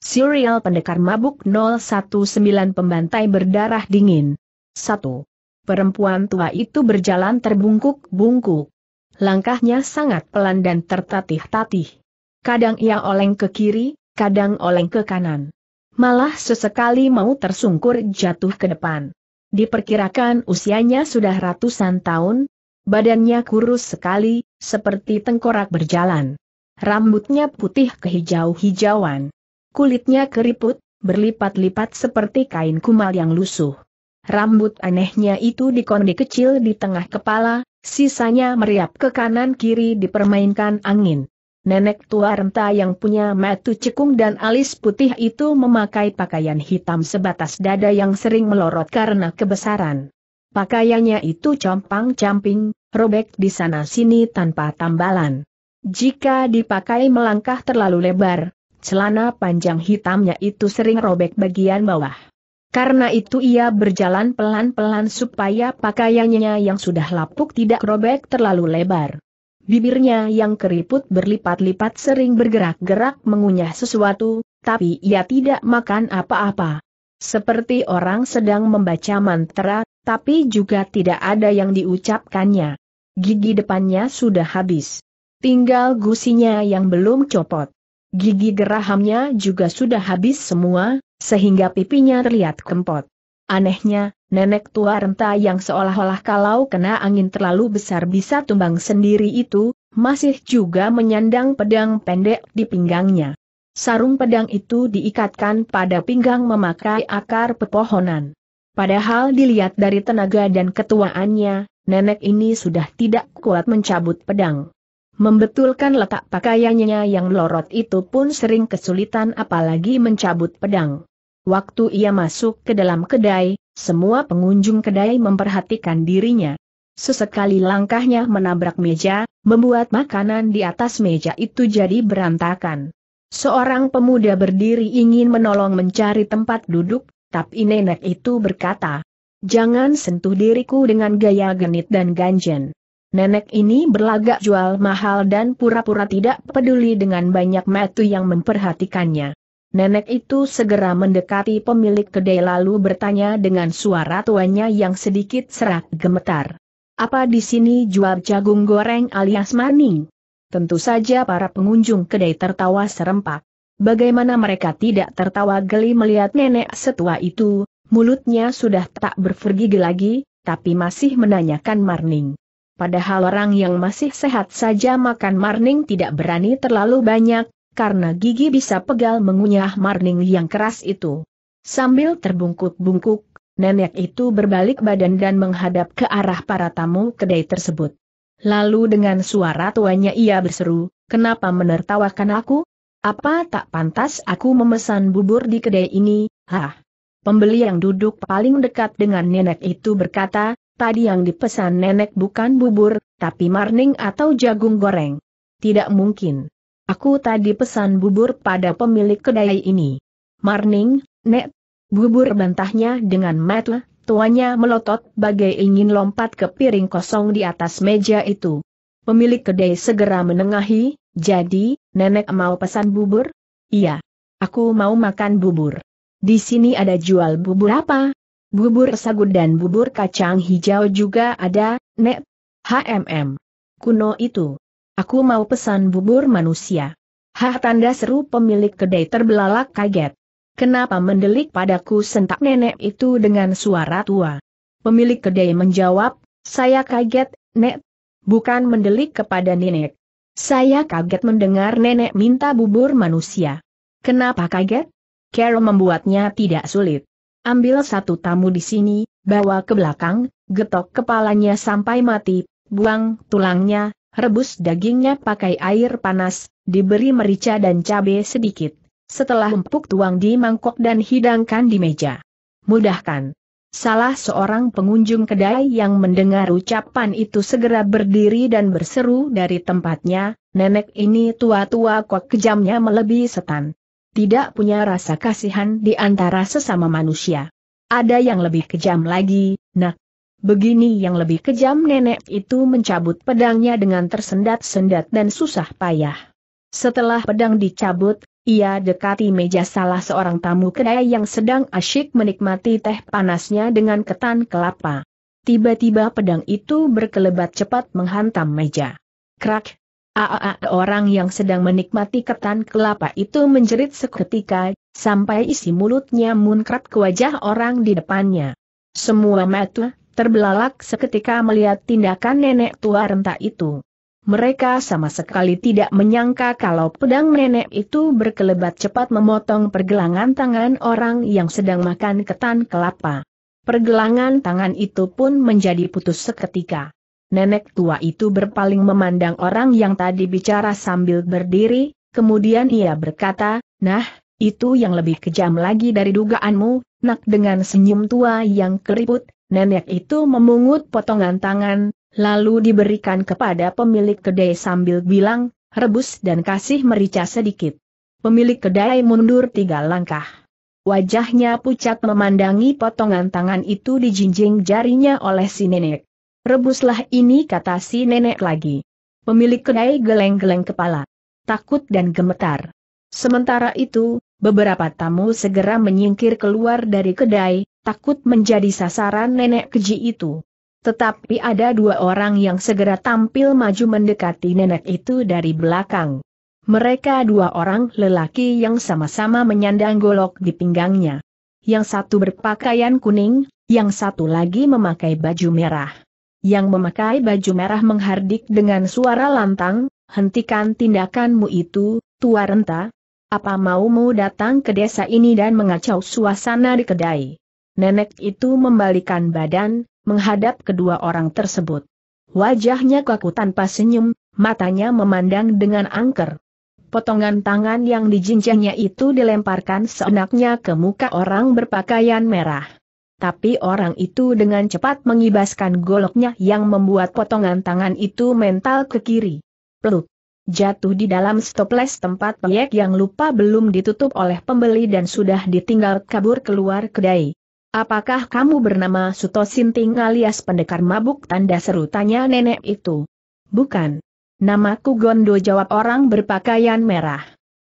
Serial Pendekar Mabuk 019 Pembantai Berdarah Dingin 1. Perempuan tua itu berjalan terbungkuk-bungkuk. Langkahnya sangat pelan dan tertatih-tatih. Kadang ia oleng ke kiri, kadang oleng ke kanan. Malah sesekali mau tersungkur jatuh ke depan. Diperkirakan usianya sudah ratusan tahun, badannya kurus sekali, seperti tengkorak berjalan. Rambutnya putih kehijau-hijauan kulitnya keriput, berlipat-lipat seperti kain kumal yang lusuh. Rambut anehnya itu dikondi kecil di tengah kepala, sisanya meriap ke kanan-kiri dipermainkan angin. Nenek tua renta yang punya matu cekung dan alis putih itu memakai pakaian hitam sebatas dada yang sering melorot karena kebesaran. Pakaiannya itu compang-camping, robek di sana-sini tanpa tambalan. Jika dipakai melangkah terlalu lebar, celana panjang hitamnya itu sering robek bagian bawah. Karena itu ia berjalan pelan-pelan supaya pakaiannya yang sudah lapuk tidak robek terlalu lebar. Bibirnya yang keriput berlipat-lipat sering bergerak-gerak mengunyah sesuatu, tapi ia tidak makan apa-apa. Seperti orang sedang membaca mantra, tapi juga tidak ada yang diucapkannya. Gigi depannya sudah habis. Tinggal gusinya yang belum copot. Gigi gerahamnya juga sudah habis semua, sehingga pipinya terlihat kempot. Anehnya, nenek tua renta yang seolah-olah kalau kena angin terlalu besar bisa tumbang sendiri itu, masih juga menyandang pedang pendek di pinggangnya. Sarung pedang itu diikatkan pada pinggang memakai akar pepohonan. Padahal dilihat dari tenaga dan ketuaannya, nenek ini sudah tidak kuat mencabut pedang. Membetulkan letak pakaiannya yang lorot itu pun sering kesulitan apalagi mencabut pedang. Waktu ia masuk ke dalam kedai, semua pengunjung kedai memperhatikan dirinya. Sesekali langkahnya menabrak meja, membuat makanan di atas meja itu jadi berantakan. Seorang pemuda berdiri ingin menolong mencari tempat duduk, tapi nenek itu berkata, Jangan sentuh diriku dengan gaya genit dan ganjen. Nenek ini berlagak jual mahal dan pura-pura tidak peduli dengan banyak metu yang memperhatikannya. Nenek itu segera mendekati pemilik kedai lalu bertanya dengan suara tuanya yang sedikit serak gemetar. Apa di sini jual jagung goreng alias maning? Tentu saja para pengunjung kedai tertawa serempak. Bagaimana mereka tidak tertawa geli melihat nenek setua itu, mulutnya sudah tak berfergigi lagi, tapi masih menanyakan Marning. Padahal orang yang masih sehat saja makan marning tidak berani terlalu banyak, karena gigi bisa pegal mengunyah marning yang keras itu. Sambil terbungkuk-bungkuk, nenek itu berbalik badan dan menghadap ke arah para tamu kedai tersebut. Lalu dengan suara tuanya ia berseru, kenapa menertawakan aku? Apa tak pantas aku memesan bubur di kedai ini, hah? Pembeli yang duduk paling dekat dengan nenek itu berkata, tadi yang dipesan nenek bukan bubur, tapi marning atau jagung goreng. Tidak mungkin. Aku tadi pesan bubur pada pemilik kedai ini. Marning, nek. Bubur bantahnya dengan metle, tuanya melotot bagai ingin lompat ke piring kosong di atas meja itu. Pemilik kedai segera menengahi, jadi, nenek mau pesan bubur? Iya. Aku mau makan bubur. Di sini ada jual bubur apa? Bubur sagu dan bubur kacang hijau juga ada, Nek. HMM. Kuno itu. Aku mau pesan bubur manusia. Hah tanda seru pemilik kedai terbelalak kaget. Kenapa mendelik padaku sentak nenek itu dengan suara tua? Pemilik kedai menjawab, saya kaget, Nek. Bukan mendelik kepada nenek. Saya kaget mendengar nenek minta bubur manusia. Kenapa kaget? Carol membuatnya tidak sulit. Ambil satu tamu di sini, bawa ke belakang, getok kepalanya sampai mati, buang tulangnya, rebus dagingnya pakai air panas, diberi merica dan cabai sedikit. Setelah empuk tuang di mangkok dan hidangkan di meja. Mudahkan. Salah seorang pengunjung kedai yang mendengar ucapan itu segera berdiri dan berseru dari tempatnya, nenek ini tua-tua kok kejamnya melebihi setan tidak punya rasa kasihan di antara sesama manusia. Ada yang lebih kejam lagi, nak. Begini yang lebih kejam nenek itu mencabut pedangnya dengan tersendat-sendat dan susah payah. Setelah pedang dicabut, ia dekati meja salah seorang tamu kedai yang sedang asyik menikmati teh panasnya dengan ketan kelapa. Tiba-tiba pedang itu berkelebat cepat menghantam meja. Krak, Aa, orang yang sedang menikmati ketan kelapa itu menjerit seketika, sampai isi mulutnya munkrat ke wajah orang di depannya. Semua mata terbelalak seketika melihat tindakan nenek tua renta itu. Mereka sama sekali tidak menyangka kalau pedang nenek itu berkelebat cepat memotong pergelangan tangan orang yang sedang makan ketan kelapa. Pergelangan tangan itu pun menjadi putus seketika nenek tua itu berpaling memandang orang yang tadi bicara sambil berdiri, kemudian ia berkata, nah, itu yang lebih kejam lagi dari dugaanmu, nak dengan senyum tua yang keriput, nenek itu memungut potongan tangan, lalu diberikan kepada pemilik kedai sambil bilang, rebus dan kasih merica sedikit. Pemilik kedai mundur tiga langkah. Wajahnya pucat memandangi potongan tangan itu dijinjing jarinya oleh si nenek. Rebuslah ini kata si nenek lagi. Pemilik kedai geleng-geleng kepala. Takut dan gemetar. Sementara itu, beberapa tamu segera menyingkir keluar dari kedai, takut menjadi sasaran nenek keji itu. Tetapi ada dua orang yang segera tampil maju mendekati nenek itu dari belakang. Mereka dua orang lelaki yang sama-sama menyandang golok di pinggangnya. Yang satu berpakaian kuning, yang satu lagi memakai baju merah yang memakai baju merah menghardik dengan suara lantang, hentikan tindakanmu itu, tua renta. Apa maumu datang ke desa ini dan mengacau suasana di kedai? Nenek itu membalikan badan, menghadap kedua orang tersebut. Wajahnya kaku tanpa senyum, matanya memandang dengan angker. Potongan tangan yang dijinjahnya itu dilemparkan seenaknya ke muka orang berpakaian merah tapi orang itu dengan cepat mengibaskan goloknya yang membuat potongan tangan itu mental ke kiri. Peluk. Jatuh di dalam stoples tempat peyek yang lupa belum ditutup oleh pembeli dan sudah ditinggal kabur keluar kedai. Apakah kamu bernama Suto Sinting alias pendekar mabuk tanda seru tanya nenek itu? Bukan. Namaku Gondo jawab orang berpakaian merah.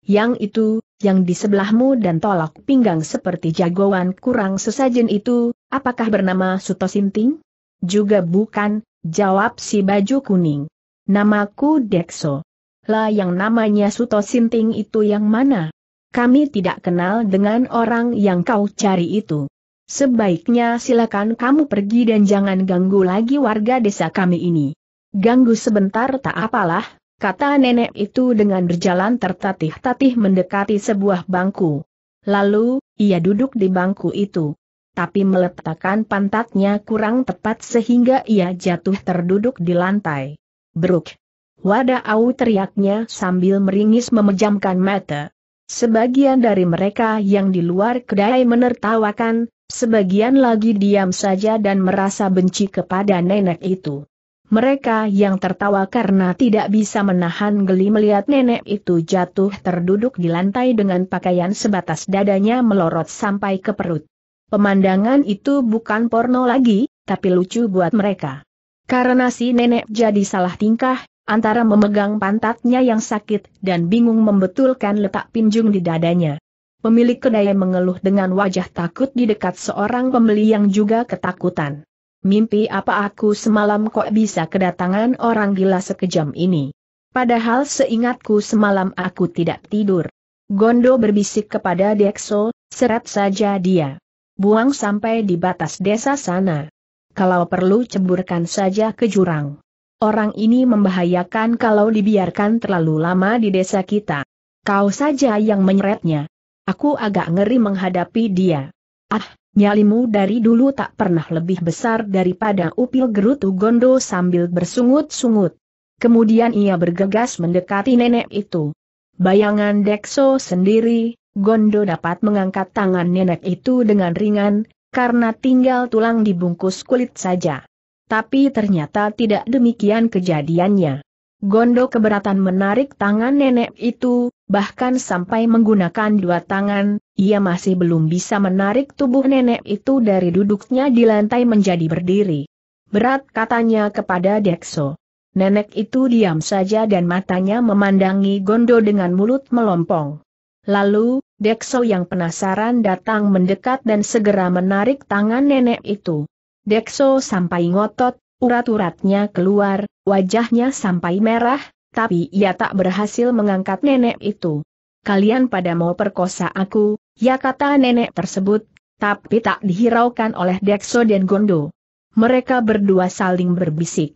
Yang itu, yang di sebelahmu dan tolak pinggang seperti jagoan kurang sesajen itu, apakah bernama Suto Sinting? Juga bukan, jawab si baju kuning. Namaku Dekso. Lah yang namanya Suto Sinting itu yang mana? Kami tidak kenal dengan orang yang kau cari itu. Sebaiknya silakan kamu pergi dan jangan ganggu lagi warga desa kami ini. Ganggu sebentar tak apalah, kata nenek itu dengan berjalan tertatih-tatih mendekati sebuah bangku. Lalu, ia duduk di bangku itu. Tapi meletakkan pantatnya kurang tepat sehingga ia jatuh terduduk di lantai. Bruk. Wada au teriaknya sambil meringis memejamkan mata. Sebagian dari mereka yang di luar kedai menertawakan, sebagian lagi diam saja dan merasa benci kepada nenek itu. Mereka yang tertawa karena tidak bisa menahan geli melihat nenek itu jatuh terduduk di lantai dengan pakaian sebatas dadanya melorot sampai ke perut. Pemandangan itu bukan porno lagi, tapi lucu buat mereka. Karena si nenek jadi salah tingkah, antara memegang pantatnya yang sakit dan bingung membetulkan letak pinjung di dadanya. Pemilik kedai mengeluh dengan wajah takut di dekat seorang pembeli yang juga ketakutan mimpi apa aku semalam kok bisa kedatangan orang gila sekejam ini. Padahal seingatku semalam aku tidak tidur. Gondo berbisik kepada Dexo, seret saja dia. Buang sampai di batas desa sana. Kalau perlu ceburkan saja ke jurang. Orang ini membahayakan kalau dibiarkan terlalu lama di desa kita. Kau saja yang menyeretnya. Aku agak ngeri menghadapi dia. Ah, nyalimu dari dulu tak pernah lebih besar daripada upil gerutu Gondo sambil bersungut-sungut. Kemudian ia bergegas mendekati nenek itu. Bayangan Dekso sendiri, Gondo dapat mengangkat tangan nenek itu dengan ringan, karena tinggal tulang dibungkus kulit saja. Tapi ternyata tidak demikian kejadiannya. Gondo keberatan menarik tangan nenek itu, bahkan sampai menggunakan dua tangan, ia masih belum bisa menarik tubuh nenek itu dari duduknya di lantai menjadi berdiri. Berat katanya kepada Dekso. Nenek itu diam saja dan matanya memandangi Gondo dengan mulut melompong. Lalu, Dekso yang penasaran datang mendekat dan segera menarik tangan nenek itu. Dekso sampai ngotot, urat-uratnya keluar, wajahnya sampai merah, tapi ia tak berhasil mengangkat nenek itu. Kalian pada mau perkosa aku, ya kata nenek tersebut, tapi tak dihiraukan oleh Dekso dan Gondo. Mereka berdua saling berbisik.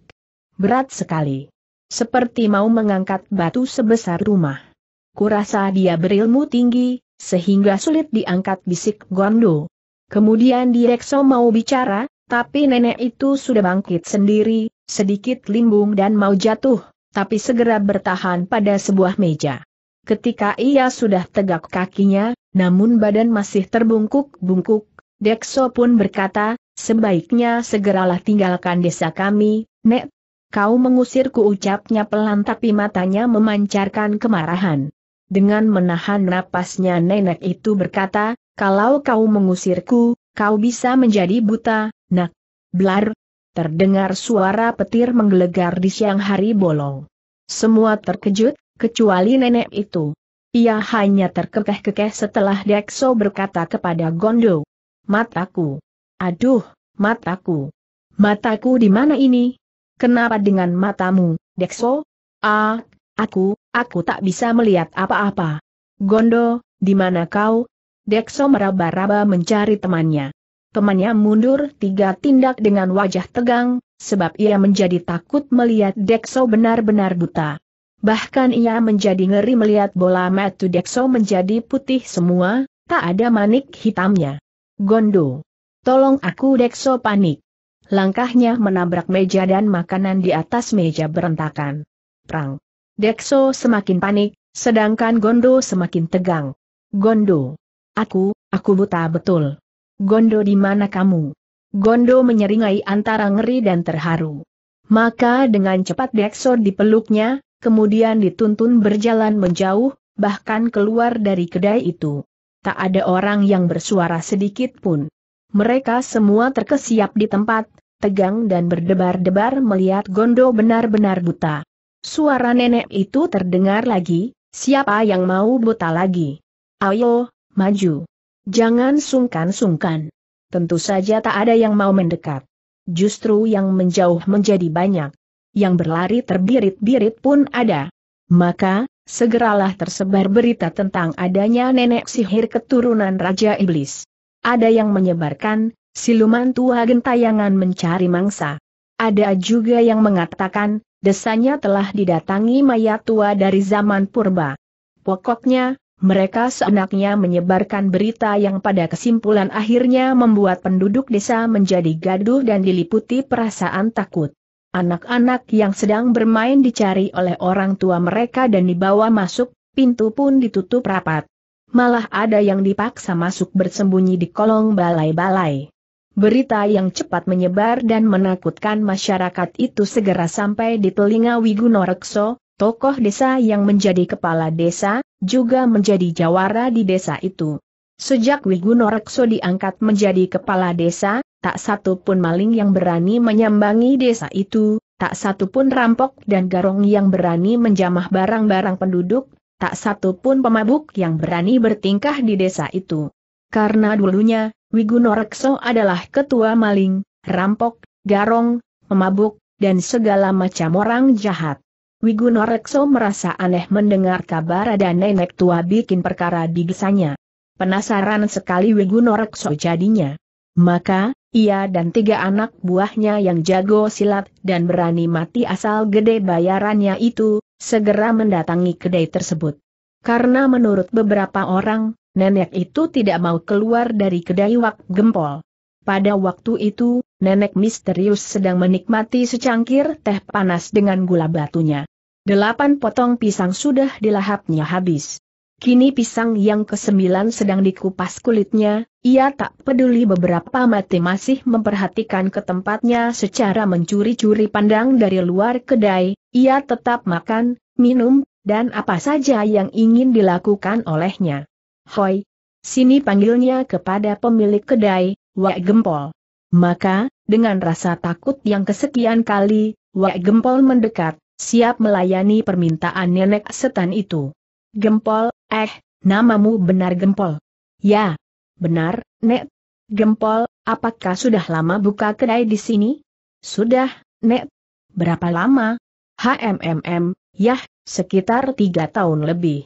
Berat sekali. Seperti mau mengangkat batu sebesar rumah. Kurasa dia berilmu tinggi, sehingga sulit diangkat bisik Gondo. Kemudian Direkso mau bicara, tapi nenek itu sudah bangkit sendiri, sedikit limbung dan mau jatuh tapi segera bertahan pada sebuah meja. Ketika ia sudah tegak kakinya, namun badan masih terbungkuk-bungkuk, Dekso pun berkata, sebaiknya segeralah tinggalkan desa kami, Nek. Kau mengusirku ucapnya pelan tapi matanya memancarkan kemarahan. Dengan menahan napasnya nenek itu berkata, kalau kau mengusirku, kau bisa menjadi buta, nak. Blar, terdengar suara petir menggelegar di siang hari bolong. Semua terkejut, kecuali nenek itu. Ia hanya terkekeh-kekeh setelah Dekso berkata kepada Gondo. Mataku. Aduh, mataku. Mataku di mana ini? Kenapa dengan matamu, Dekso? Ah, aku, aku tak bisa melihat apa-apa. Gondo, di mana kau? Dekso meraba-raba mencari temannya. Temannya mundur tiga tindak dengan wajah tegang, sebab ia menjadi takut melihat Dekso benar-benar buta. Bahkan ia menjadi ngeri melihat bola matu Dekso menjadi putih semua, tak ada manik hitamnya. Gondo. Tolong aku Dekso panik. Langkahnya menabrak meja dan makanan di atas meja berantakan. Prang. Dekso semakin panik, sedangkan Gondo semakin tegang. Gondo. Aku, aku buta betul. Gondo di mana kamu? Gondo menyeringai antara ngeri dan terharu. Maka dengan cepat Dexo dipeluknya, kemudian dituntun berjalan menjauh, bahkan keluar dari kedai itu. Tak ada orang yang bersuara sedikit pun. Mereka semua terkesiap di tempat, tegang dan berdebar-debar melihat Gondo benar-benar buta. Suara nenek itu terdengar lagi, siapa yang mau buta lagi? Ayo, maju. Jangan sungkan-sungkan. Tentu saja tak ada yang mau mendekat. Justru yang menjauh menjadi banyak. Yang berlari terbirit-birit pun ada. Maka, segeralah tersebar berita tentang adanya nenek sihir keturunan Raja Iblis. Ada yang menyebarkan, siluman tua gentayangan mencari mangsa. Ada juga yang mengatakan, desanya telah didatangi mayat tua dari zaman purba. Pokoknya, mereka seenaknya menyebarkan berita yang pada kesimpulan akhirnya membuat penduduk desa menjadi gaduh dan diliputi perasaan takut. Anak-anak yang sedang bermain dicari oleh orang tua mereka dan dibawa masuk, pintu pun ditutup rapat. Malah ada yang dipaksa masuk bersembunyi di kolong balai-balai. Berita yang cepat menyebar dan menakutkan masyarakat itu segera sampai di telinga Wiguno Rekso, tokoh desa yang menjadi kepala desa, juga menjadi jawara di desa itu. Sejak Wiguno Rekso diangkat menjadi kepala desa, tak satu pun maling yang berani menyambangi desa itu, tak satu pun rampok dan garong yang berani menjamah barang-barang penduduk, tak satu pun pemabuk yang berani bertingkah di desa itu. Karena dulunya, Wiguno Rekso adalah ketua maling, rampok, garong, pemabuk, dan segala macam orang jahat. Wiguno Rekso merasa aneh mendengar kabar ada nenek tua bikin perkara di desanya. Penasaran sekali Wiguno Rekso jadinya. Maka, ia dan tiga anak buahnya yang jago silat dan berani mati asal gede bayarannya itu, segera mendatangi kedai tersebut. Karena menurut beberapa orang, nenek itu tidak mau keluar dari kedai Wak Gempol. Pada waktu itu, nenek misterius sedang menikmati secangkir teh panas dengan gula batunya. Delapan potong pisang sudah dilahapnya habis. Kini pisang yang kesembilan sedang dikupas kulitnya, ia tak peduli beberapa mati masih memperhatikan ke tempatnya secara mencuri-curi pandang dari luar kedai, ia tetap makan, minum, dan apa saja yang ingin dilakukan olehnya. Hoi! Sini panggilnya kepada pemilik kedai, Wak Gempol. Maka, dengan rasa takut yang kesekian kali, Wak Gempol mendekat, siap melayani permintaan nenek setan itu. Gempol, eh, namamu benar Gempol. Ya, benar, Nek. Gempol, apakah sudah lama buka kedai di sini? Sudah, Nek. Berapa lama? HMMM, yah, sekitar tiga tahun lebih.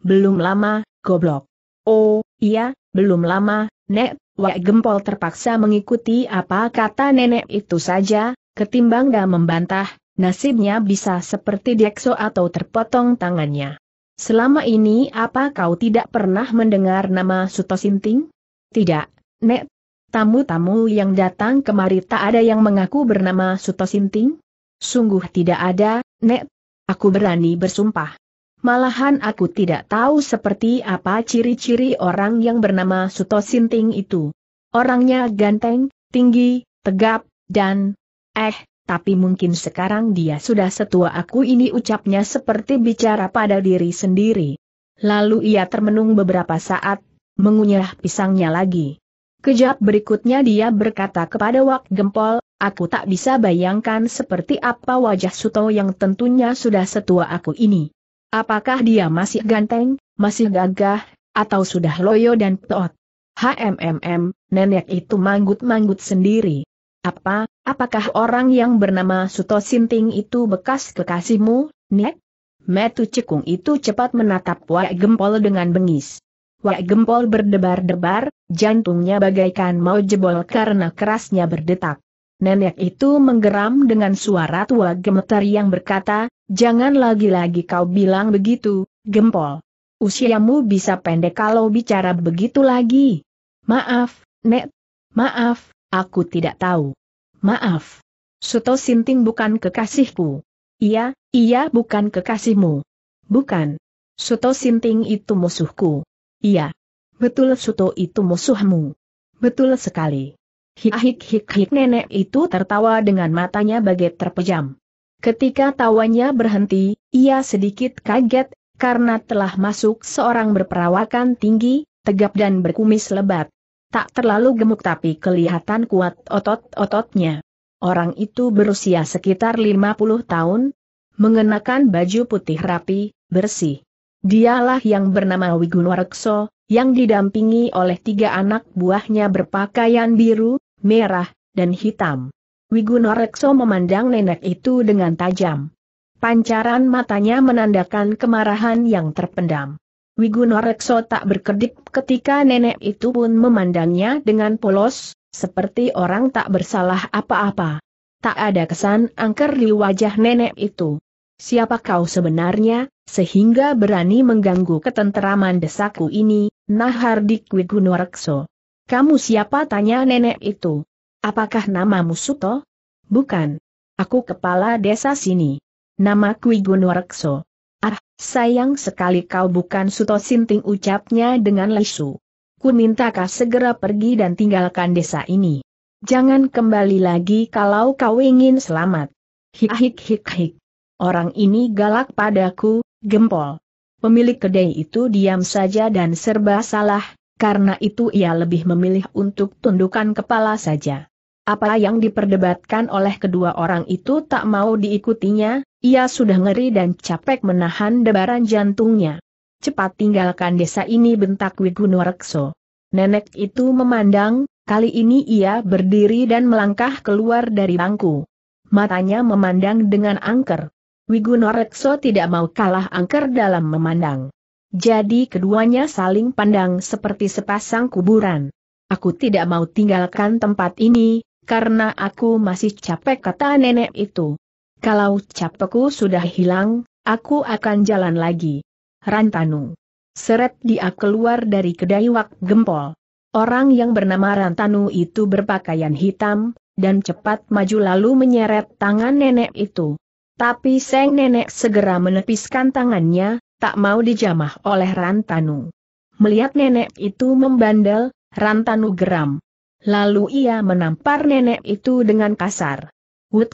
Belum lama, goblok. Oh, iya, belum lama, Nek. Wak Gempol terpaksa mengikuti apa kata nenek itu saja, ketimbang gak membantah, nasibnya bisa seperti Dekso atau terpotong tangannya. Selama ini apa kau tidak pernah mendengar nama Suto Sinting? Tidak, Nek. Tamu-tamu yang datang kemari tak ada yang mengaku bernama Suto Sinting? Sungguh tidak ada, Nek. Aku berani bersumpah. Malahan aku tidak tahu seperti apa ciri-ciri orang yang bernama Suto Sinting itu. Orangnya ganteng, tinggi, tegap, dan... Eh, tapi mungkin sekarang dia sudah setua aku ini ucapnya seperti bicara pada diri sendiri. Lalu ia termenung beberapa saat, mengunyah pisangnya lagi. Kejap berikutnya dia berkata kepada Wak Gempol, aku tak bisa bayangkan seperti apa wajah Suto yang tentunya sudah setua aku ini. Apakah dia masih ganteng, masih gagah, atau sudah loyo dan peot? HMMM, nenek itu manggut-manggut sendiri. Apa, apakah orang yang bernama Suto Sinting itu bekas kekasihmu, Nek? Metu Cekung itu cepat menatap Wak Gempol dengan bengis. Wak Gempol berdebar-debar, jantungnya bagaikan mau jebol karena kerasnya berdetak. Nenek itu menggeram dengan suara tua gemetar yang berkata, Jangan lagi-lagi kau bilang begitu, Gempol. Usiamu bisa pendek kalau bicara begitu lagi. Maaf, Nek. Maaf, Aku tidak tahu. Maaf. Suto Sinting bukan kekasihku. Iya, iya bukan kekasihmu. Bukan. Suto Sinting itu musuhku. Iya. Betul Suto itu musuhmu. Betul sekali. Hik-hik-hik nenek itu tertawa dengan matanya bagai terpejam. Ketika tawanya berhenti, ia sedikit kaget, karena telah masuk seorang berperawakan tinggi, tegap dan berkumis lebat. Tak terlalu gemuk tapi kelihatan kuat otot-ototnya. Orang itu berusia sekitar 50 tahun, mengenakan baju putih rapi, bersih. Dialah yang bernama Wigunwarekso, yang didampingi oleh tiga anak buahnya berpakaian biru, merah, dan hitam. Wigunorekso memandang nenek itu dengan tajam. Pancaran matanya menandakan kemarahan yang terpendam. Wiguno Rekso tak berkedip ketika nenek itu pun memandangnya dengan polos, seperti orang tak bersalah apa-apa. Tak ada kesan angker di wajah nenek itu. Siapa kau sebenarnya, sehingga berani mengganggu ketenteraman desaku ini, Nahardik Wiguno Rekso. Kamu siapa tanya nenek itu? Apakah namamu Suto? Bukan. Aku kepala desa sini. Namaku Wiguno Rekso. Ah, sayang sekali kau bukan Suto Sinting ucapnya dengan lesu. Ku minta kau segera pergi dan tinggalkan desa ini. Jangan kembali lagi kalau kau ingin selamat. Hik hik hik hik. Orang ini galak padaku, gempol. Pemilik kedai itu diam saja dan serba salah, karena itu ia lebih memilih untuk tundukan kepala saja. Apa yang diperdebatkan oleh kedua orang itu tak mau diikutinya, ia sudah ngeri dan capek menahan debaran jantungnya. Cepat tinggalkan desa ini bentak Wigunorekso. Nenek itu memandang, kali ini ia berdiri dan melangkah keluar dari bangku. Matanya memandang dengan angker. Wigunorekso tidak mau kalah angker dalam memandang. Jadi keduanya saling pandang seperti sepasang kuburan. Aku tidak mau tinggalkan tempat ini, karena aku masih capek kata nenek itu. Kalau capekku sudah hilang, aku akan jalan lagi. Rantanu. Seret dia keluar dari kedai wak gempol. Orang yang bernama Rantanu itu berpakaian hitam, dan cepat maju lalu menyeret tangan nenek itu. Tapi Seng Nenek segera menepiskan tangannya, tak mau dijamah oleh Rantanu. Melihat nenek itu membandel, Rantanu geram. Lalu ia menampar nenek itu dengan kasar. Wut!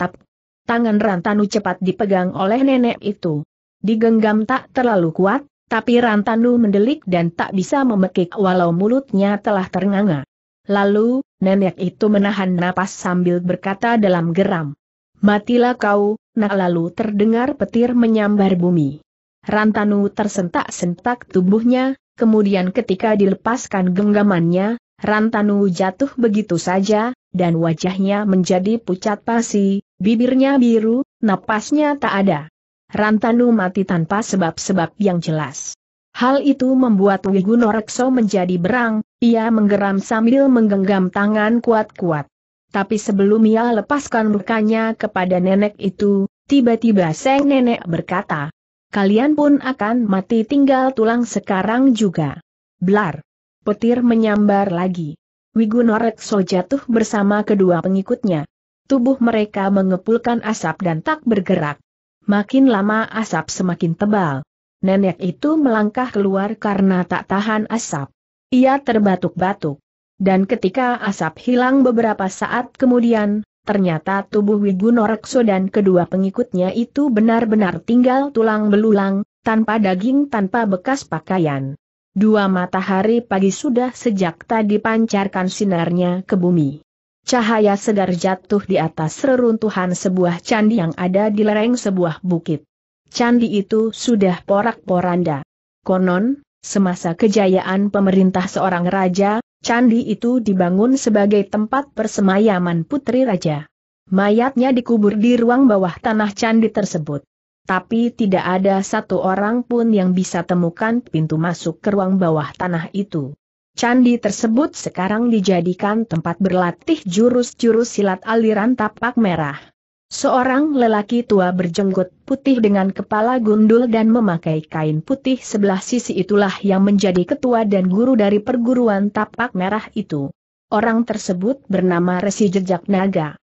Tap! tangan Rantanu cepat dipegang oleh nenek itu. Digenggam tak terlalu kuat, tapi Rantanu mendelik dan tak bisa memekik walau mulutnya telah ternganga. Lalu, nenek itu menahan napas sambil berkata dalam geram. Matilah kau, nak lalu terdengar petir menyambar bumi. Rantanu tersentak-sentak tubuhnya, kemudian ketika dilepaskan genggamannya, Rantanu jatuh begitu saja, dan wajahnya menjadi pucat pasi, bibirnya biru, napasnya tak ada. Rantanu mati tanpa sebab-sebab yang jelas. Hal itu membuat Wigunorekso menjadi berang, ia menggeram sambil menggenggam tangan kuat-kuat. Tapi sebelum ia lepaskan mukanya kepada nenek itu, tiba-tiba seng nenek berkata, Kalian pun akan mati tinggal tulang sekarang juga. Blar! Petir menyambar lagi. Retso jatuh bersama kedua pengikutnya. Tubuh mereka mengepulkan asap dan tak bergerak. Makin lama asap semakin tebal. Nenek itu melangkah keluar karena tak tahan asap. Ia terbatuk-batuk. Dan ketika asap hilang beberapa saat kemudian, ternyata tubuh Wigunorekso dan kedua pengikutnya itu benar-benar tinggal tulang belulang, tanpa daging tanpa bekas pakaian. Dua matahari pagi sudah sejak tadi pancarkan sinarnya ke bumi. Cahaya segar jatuh di atas reruntuhan sebuah candi yang ada di lereng sebuah bukit. Candi itu sudah porak-poranda. Konon, semasa kejayaan pemerintah seorang raja, candi itu dibangun sebagai tempat persemayaman putri raja. Mayatnya dikubur di ruang bawah tanah candi tersebut. Tapi tidak ada satu orang pun yang bisa temukan pintu masuk ke ruang bawah tanah itu. Candi tersebut sekarang dijadikan tempat berlatih jurus-jurus silat aliran tapak merah. Seorang lelaki tua berjenggot putih dengan kepala gundul dan memakai kain putih sebelah sisi itulah yang menjadi ketua dan guru dari perguruan tapak merah itu. Orang tersebut bernama Resi Jejak Naga.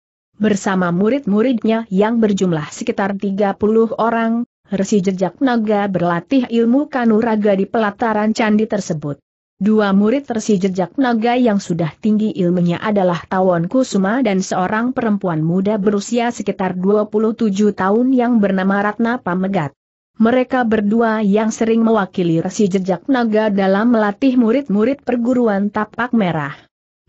Bersama murid-muridnya yang berjumlah sekitar 30 orang, resi jejak naga berlatih ilmu kanuraga di pelataran candi tersebut. Dua murid resi jejak naga yang sudah tinggi ilmunya adalah Tawon Kusuma dan seorang perempuan muda berusia sekitar 27 tahun yang bernama Ratna Pamegat. Mereka berdua yang sering mewakili resi jejak naga dalam melatih murid-murid perguruan tapak merah.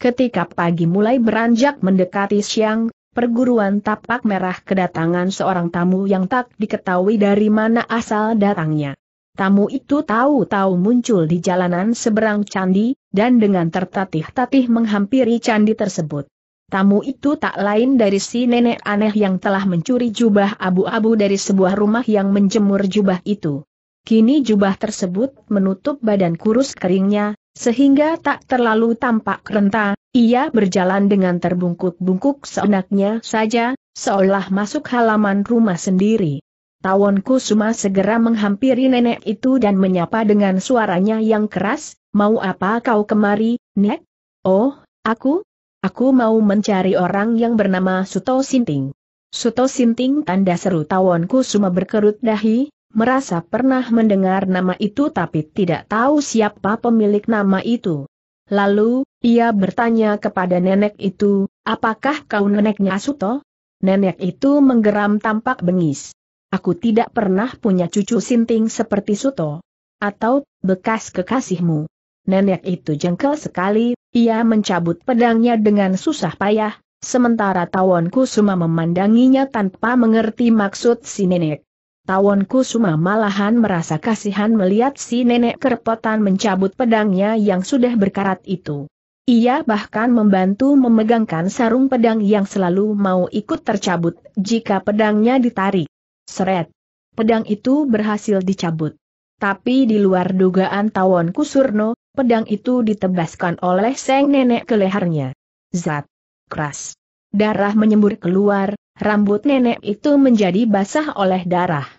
Ketika pagi mulai beranjak mendekati siang, Perguruan Tapak Merah kedatangan seorang tamu yang tak diketahui dari mana asal datangnya. Tamu itu tahu-tahu muncul di jalanan seberang candi, dan dengan tertatih-tatih menghampiri candi tersebut. Tamu itu tak lain dari si nenek aneh yang telah mencuri jubah abu-abu dari sebuah rumah yang menjemur jubah itu. Kini jubah tersebut menutup badan kurus keringnya, sehingga tak terlalu tampak renta, ia berjalan dengan terbungkuk-bungkuk seenaknya saja, seolah masuk halaman rumah sendiri. Tawon Kusuma segera menghampiri nenek itu dan menyapa dengan suaranya yang keras, mau apa kau kemari, Nek? Oh, aku? Aku mau mencari orang yang bernama Suto Sinting. Suto Sinting tanda seru Tawon Kusuma berkerut dahi, Merasa pernah mendengar nama itu tapi tidak tahu siapa pemilik nama itu. Lalu, ia bertanya kepada nenek itu, apakah kau neneknya Asuto? Nenek itu menggeram tampak bengis. Aku tidak pernah punya cucu sinting seperti Suto. Atau, bekas kekasihmu. Nenek itu jengkel sekali, ia mencabut pedangnya dengan susah payah, sementara Tawon Kusuma memandanginya tanpa mengerti maksud si nenek. Tawon Kusuma malahan merasa kasihan melihat si nenek kerepotan mencabut pedangnya yang sudah berkarat itu. Ia bahkan membantu memegangkan sarung pedang yang selalu mau ikut tercabut jika pedangnya ditarik. Seret. Pedang itu berhasil dicabut. Tapi di luar dugaan Tawon Kusurno, pedang itu ditebaskan oleh seng nenek ke lehernya. Zat. Keras. Darah menyembur keluar, rambut nenek itu menjadi basah oleh darah.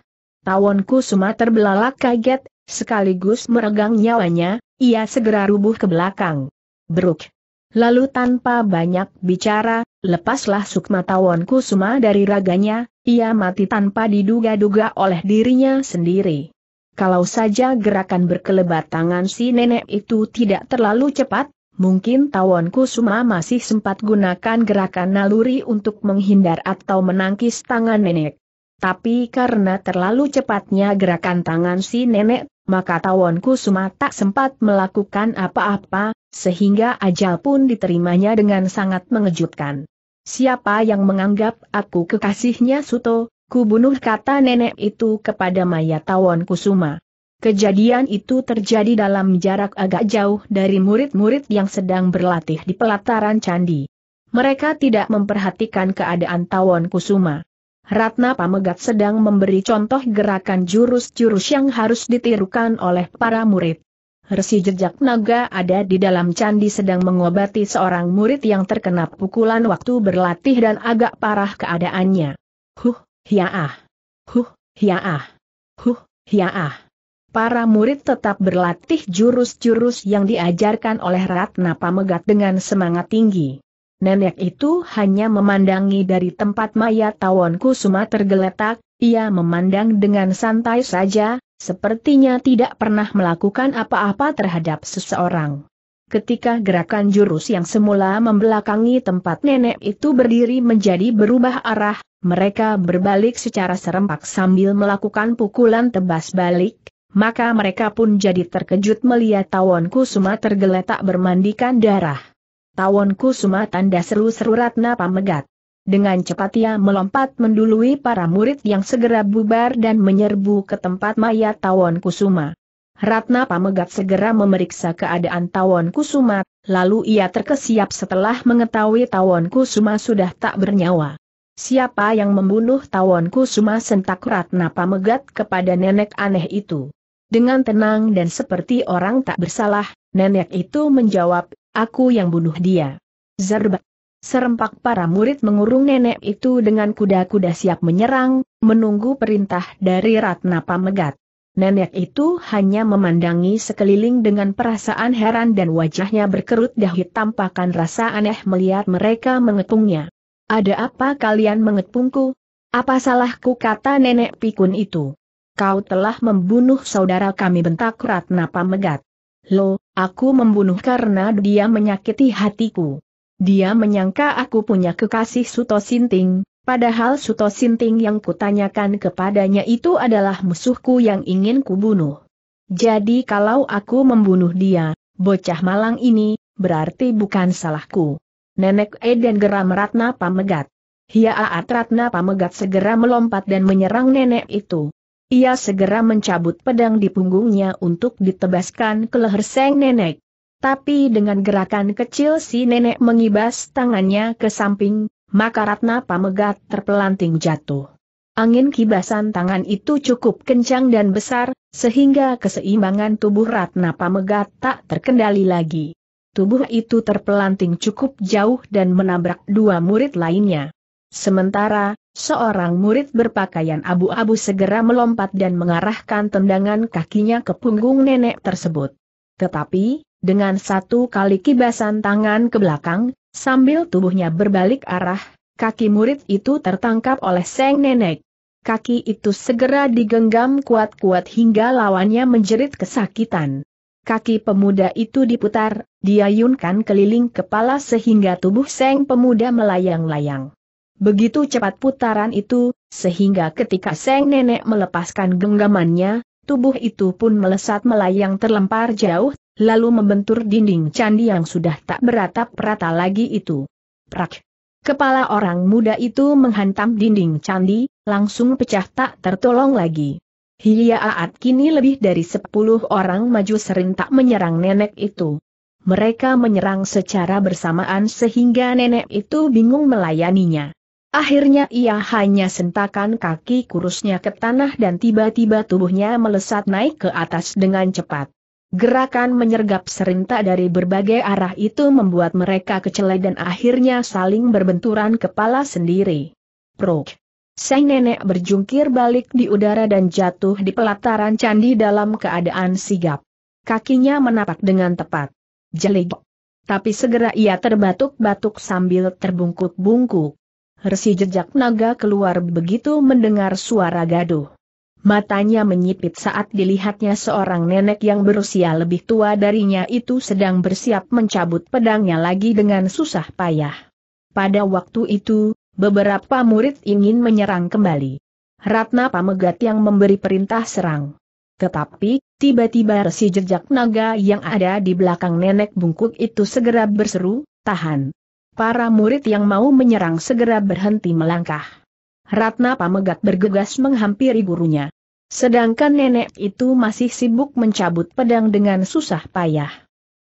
Tawon Kusuma terbelalak kaget, sekaligus meregang nyawanya, ia segera rubuh ke belakang. Bruk. Lalu tanpa banyak bicara, lepaslah sukma tawon kusuma dari raganya, ia mati tanpa diduga-duga oleh dirinya sendiri. Kalau saja gerakan berkelebat tangan si nenek itu tidak terlalu cepat, Mungkin Tawon Kusuma masih sempat gunakan gerakan naluri untuk menghindar atau menangkis tangan nenek. Tapi karena terlalu cepatnya gerakan tangan si nenek, maka Tawon Kusuma tak sempat melakukan apa-apa, sehingga ajal pun diterimanya dengan sangat mengejutkan. Siapa yang menganggap aku kekasihnya Suto, kubunuh kata nenek itu kepada Maya Tawon Kusuma. Kejadian itu terjadi dalam jarak agak jauh dari murid-murid yang sedang berlatih di pelataran candi. Mereka tidak memperhatikan keadaan Tawon Kusuma. Ratna Pamegat sedang memberi contoh gerakan jurus-jurus yang harus ditirukan oleh para murid. Resi jejak naga ada di dalam candi sedang mengobati seorang murid yang terkena pukulan waktu berlatih dan agak parah keadaannya. Huh, hiaah. Huh, hiaah. Huh, hiaah para murid tetap berlatih jurus-jurus yang diajarkan oleh Ratna Pamegat dengan semangat tinggi. Nenek itu hanya memandangi dari tempat mayat Tawon Kusuma tergeletak, ia memandang dengan santai saja, sepertinya tidak pernah melakukan apa-apa terhadap seseorang. Ketika gerakan jurus yang semula membelakangi tempat nenek itu berdiri menjadi berubah arah, mereka berbalik secara serempak sambil melakukan pukulan tebas balik, maka mereka pun jadi terkejut melihat Tawon Kusuma tergeletak bermandikan darah. Tawon Kusuma tanda seru-seru Ratna Pamegat. Dengan cepat ia melompat mendului para murid yang segera bubar dan menyerbu ke tempat mayat Tawon Kusuma. Ratna Pamegat segera memeriksa keadaan Tawon Kusuma, lalu ia terkesiap setelah mengetahui Tawon Kusuma sudah tak bernyawa. Siapa yang membunuh Tawon Kusuma sentak Ratna Pamegat kepada nenek aneh itu? Dengan tenang dan seperti orang tak bersalah, nenek itu menjawab, aku yang bunuh dia. Zerbak. Serempak para murid mengurung nenek itu dengan kuda-kuda siap menyerang, menunggu perintah dari Ratna Pamegat. Nenek itu hanya memandangi sekeliling dengan perasaan heran dan wajahnya berkerut dahi tampakan rasa aneh melihat mereka mengepungnya. Ada apa kalian mengepungku? Apa salahku kata nenek pikun itu? kau telah membunuh saudara kami bentak Ratna Pamegat. Lo, aku membunuh karena dia menyakiti hatiku. Dia menyangka aku punya kekasih Suto Sinting, padahal Suto Sinting yang kutanyakan kepadanya itu adalah musuhku yang ingin kubunuh. Jadi kalau aku membunuh dia, bocah malang ini, berarti bukan salahku. Nenek Eden dan geram Ratna Pamegat. Hiaat Ratna Pamegat segera melompat dan menyerang nenek itu. Ia segera mencabut pedang di punggungnya untuk ditebaskan ke leher sang nenek. Tapi dengan gerakan kecil si nenek mengibas tangannya ke samping, maka Ratna Pamegat terpelanting jatuh. Angin kibasan tangan itu cukup kencang dan besar, sehingga keseimbangan tubuh Ratna Pamegat tak terkendali lagi. Tubuh itu terpelanting cukup jauh dan menabrak dua murid lainnya. Sementara, Seorang murid berpakaian abu-abu segera melompat dan mengarahkan tendangan kakinya ke punggung nenek tersebut. Tetapi, dengan satu kali kibasan tangan ke belakang, sambil tubuhnya berbalik arah, kaki murid itu tertangkap oleh seng nenek. Kaki itu segera digenggam kuat-kuat hingga lawannya menjerit kesakitan. Kaki pemuda itu diputar, diayunkan keliling kepala sehingga tubuh seng pemuda melayang-layang. Begitu cepat putaran itu, sehingga ketika Seng Nenek melepaskan genggamannya, tubuh itu pun melesat melayang terlempar jauh, lalu membentur dinding candi yang sudah tak beratap rata lagi itu. Prak! Kepala orang muda itu menghantam dinding candi, langsung pecah tak tertolong lagi. Aat kini lebih dari sepuluh orang maju serentak menyerang nenek itu. Mereka menyerang secara bersamaan sehingga nenek itu bingung melayaninya. Akhirnya ia hanya sentakan kaki kurusnya ke tanah dan tiba-tiba tubuhnya melesat naik ke atas dengan cepat. Gerakan menyergap serentak dari berbagai arah itu membuat mereka kecelai dan akhirnya saling berbenturan kepala sendiri. Prok. Sang nenek berjungkir balik di udara dan jatuh di pelataran candi dalam keadaan sigap. Kakinya menapak dengan tepat. Jelik. Tapi segera ia terbatuk-batuk sambil terbungkuk-bungkuk. Resi jejak naga keluar begitu mendengar suara gaduh. Matanya menyipit saat dilihatnya seorang nenek yang berusia lebih tua darinya itu sedang bersiap mencabut pedangnya lagi dengan susah payah. Pada waktu itu, beberapa murid ingin menyerang kembali. Ratna Pamegat yang memberi perintah serang. Tetapi, tiba-tiba resi jejak naga yang ada di belakang nenek bungkuk itu segera berseru, tahan, Para murid yang mau menyerang segera berhenti melangkah. Ratna Pamegat bergegas menghampiri gurunya. Sedangkan nenek itu masih sibuk mencabut pedang dengan susah payah.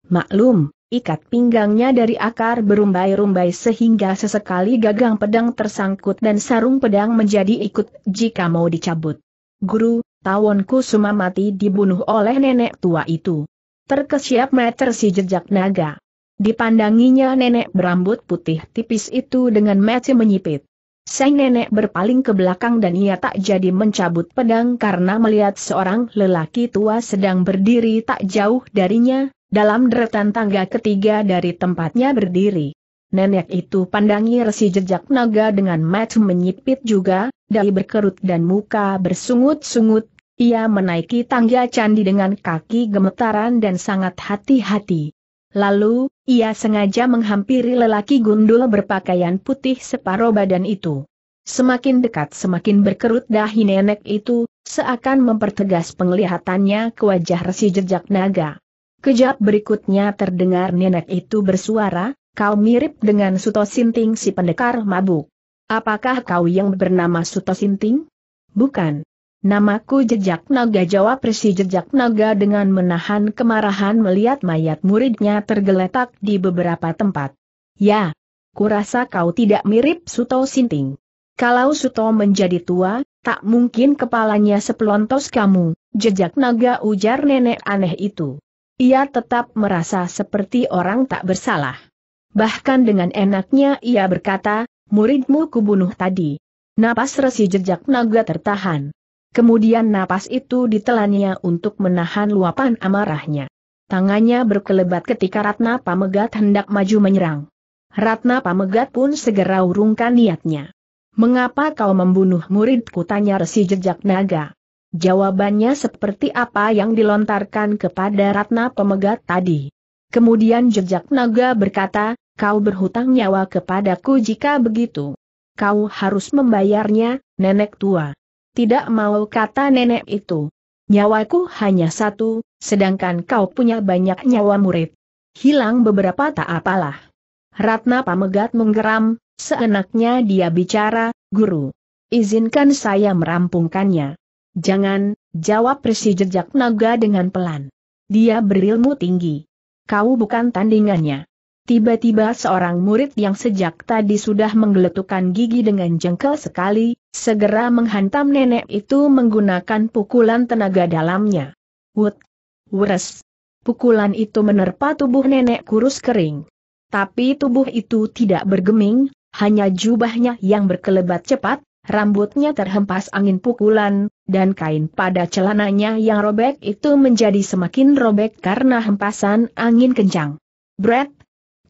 Maklum, Ikat pinggangnya dari akar berumbai-rumbai sehingga sesekali gagang pedang tersangkut dan sarung pedang menjadi ikut jika mau dicabut. Guru, tawonku suma mati dibunuh oleh nenek tua itu. Terkesiap meter si jejak naga. Dipandanginya nenek berambut putih tipis itu dengan mata menyipit. Sang nenek berpaling ke belakang dan ia tak jadi mencabut pedang karena melihat seorang lelaki tua sedang berdiri tak jauh darinya, dalam deretan tangga ketiga dari tempatnya berdiri. Nenek itu pandangi resi jejak naga dengan mata menyipit juga, dari berkerut dan muka bersungut-sungut, ia menaiki tangga candi dengan kaki gemetaran dan sangat hati-hati. Lalu, ia sengaja menghampiri lelaki gundul berpakaian putih separuh badan itu. Semakin dekat semakin berkerut dahi nenek itu, seakan mempertegas penglihatannya ke wajah resi jejak naga. Kejap berikutnya terdengar nenek itu bersuara, kau mirip dengan Suto Sinting si pendekar mabuk. Apakah kau yang bernama Suto Sinting? Bukan. Namaku Jejak Naga jawab Resi Jejak Naga dengan menahan kemarahan melihat mayat muridnya tergeletak di beberapa tempat. Ya, kurasa kau tidak mirip Suto Sinting. Kalau Suto menjadi tua, tak mungkin kepalanya sepelontos kamu, Jejak Naga ujar nenek aneh itu. Ia tetap merasa seperti orang tak bersalah. Bahkan dengan enaknya ia berkata, muridmu kubunuh tadi. Napas Resi Jejak Naga tertahan. Kemudian napas itu ditelannya untuk menahan luapan amarahnya. Tangannya berkelebat ketika Ratna Pamegat hendak maju menyerang. Ratna Pamegat pun segera urungkan niatnya. Mengapa kau membunuh muridku tanya resi jejak naga. Jawabannya seperti apa yang dilontarkan kepada Ratna Pamegat tadi. Kemudian jejak naga berkata, kau berhutang nyawa kepadaku jika begitu. Kau harus membayarnya, nenek tua tidak mau kata nenek itu. Nyawaku hanya satu, sedangkan kau punya banyak nyawa murid. Hilang beberapa tak apalah. Ratna Pamegat menggeram, seenaknya dia bicara, guru. Izinkan saya merampungkannya. Jangan, jawab Resi jejak naga dengan pelan. Dia berilmu tinggi. Kau bukan tandingannya. Tiba-tiba seorang murid yang sejak tadi sudah menggeletukkan gigi dengan jengkel sekali, Segera menghantam nenek itu menggunakan pukulan tenaga dalamnya. Wut! wres. Pukulan itu menerpa tubuh nenek kurus kering. Tapi tubuh itu tidak bergeming, hanya jubahnya yang berkelebat cepat, rambutnya terhempas angin pukulan, dan kain pada celananya yang robek itu menjadi semakin robek karena hempasan angin kencang. Brett,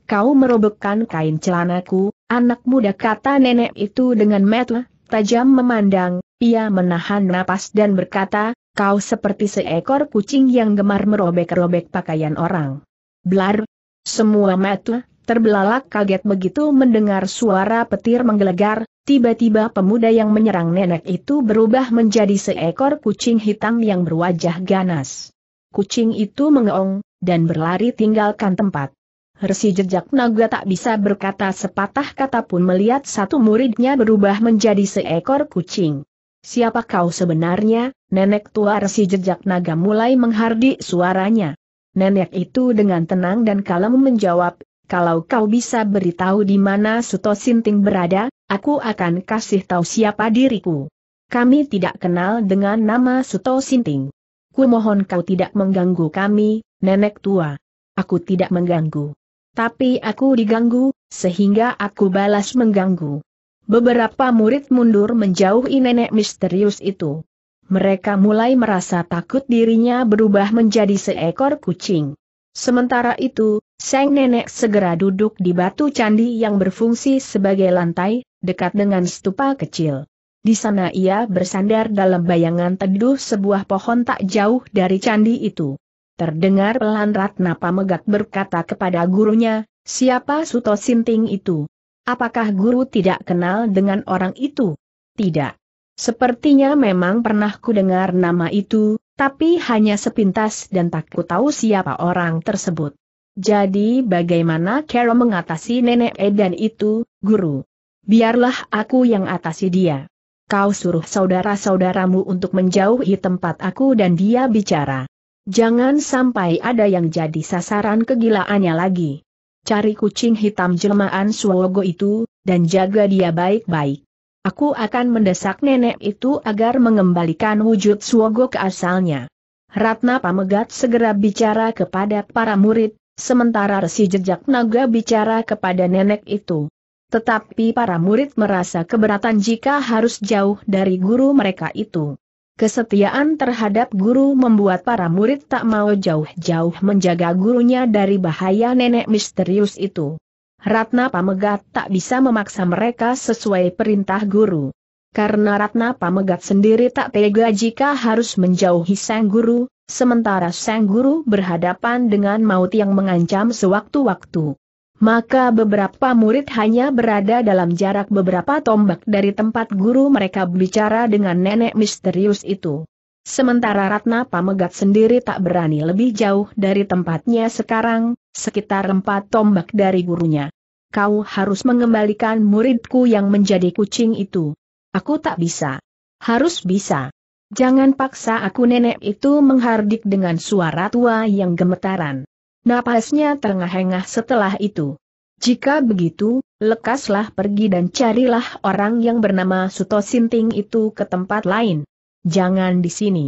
kau merobekkan kain celanaku, anak muda kata nenek itu dengan metel, tajam memandang, ia menahan napas dan berkata, kau seperti seekor kucing yang gemar merobek-robek pakaian orang. Blar! Semua mata, terbelalak kaget begitu mendengar suara petir menggelegar, tiba-tiba pemuda yang menyerang nenek itu berubah menjadi seekor kucing hitam yang berwajah ganas. Kucing itu mengeong, dan berlari tinggalkan tempat. Resi jejak naga tak bisa berkata sepatah kata pun melihat satu muridnya berubah menjadi seekor kucing. Siapa kau sebenarnya, nenek tua resi jejak naga mulai menghardik suaranya. Nenek itu dengan tenang dan kalem menjawab, kalau kau bisa beritahu di mana Suto Sinting berada, aku akan kasih tahu siapa diriku. Kami tidak kenal dengan nama Suto Sinting. Kumohon kau tidak mengganggu kami, nenek tua. Aku tidak mengganggu tapi aku diganggu, sehingga aku balas mengganggu. Beberapa murid mundur menjauhi nenek misterius itu. Mereka mulai merasa takut dirinya berubah menjadi seekor kucing. Sementara itu, sang nenek segera duduk di batu candi yang berfungsi sebagai lantai, dekat dengan stupa kecil. Di sana ia bersandar dalam bayangan teduh sebuah pohon tak jauh dari candi itu. Terdengar pelan Ratna Pamegat berkata kepada gurunya, siapa Suto Sinting itu? Apakah guru tidak kenal dengan orang itu? Tidak. Sepertinya memang pernah ku dengar nama itu, tapi hanya sepintas dan tak ku tahu siapa orang tersebut. Jadi bagaimana Carol mengatasi nenek Edan itu, guru? Biarlah aku yang atasi dia. Kau suruh saudara-saudaramu untuk menjauhi tempat aku dan dia bicara. Jangan sampai ada yang jadi sasaran kegilaannya lagi. Cari kucing hitam jelmaan Suwogo itu, dan jaga dia baik-baik. Aku akan mendesak nenek itu agar mengembalikan wujud Suwogo ke asalnya. Ratna Pamegat segera bicara kepada para murid, sementara resi jejak naga bicara kepada nenek itu. Tetapi para murid merasa keberatan jika harus jauh dari guru mereka itu. Kesetiaan terhadap guru membuat para murid tak mau jauh-jauh menjaga gurunya dari bahaya nenek misterius itu. Ratna Pamegat tak bisa memaksa mereka sesuai perintah guru. Karena Ratna Pamegat sendiri tak tega jika harus menjauhi sang guru, sementara sang guru berhadapan dengan maut yang mengancam sewaktu-waktu maka beberapa murid hanya berada dalam jarak beberapa tombak dari tempat guru mereka berbicara dengan nenek misterius itu. Sementara Ratna Pamegat sendiri tak berani lebih jauh dari tempatnya sekarang, sekitar empat tombak dari gurunya. Kau harus mengembalikan muridku yang menjadi kucing itu. Aku tak bisa. Harus bisa. Jangan paksa aku nenek itu menghardik dengan suara tua yang gemetaran. Napasnya terengah-engah setelah itu. Jika begitu, lekaslah pergi dan carilah orang yang bernama Suto Sinting itu ke tempat lain. Jangan di sini.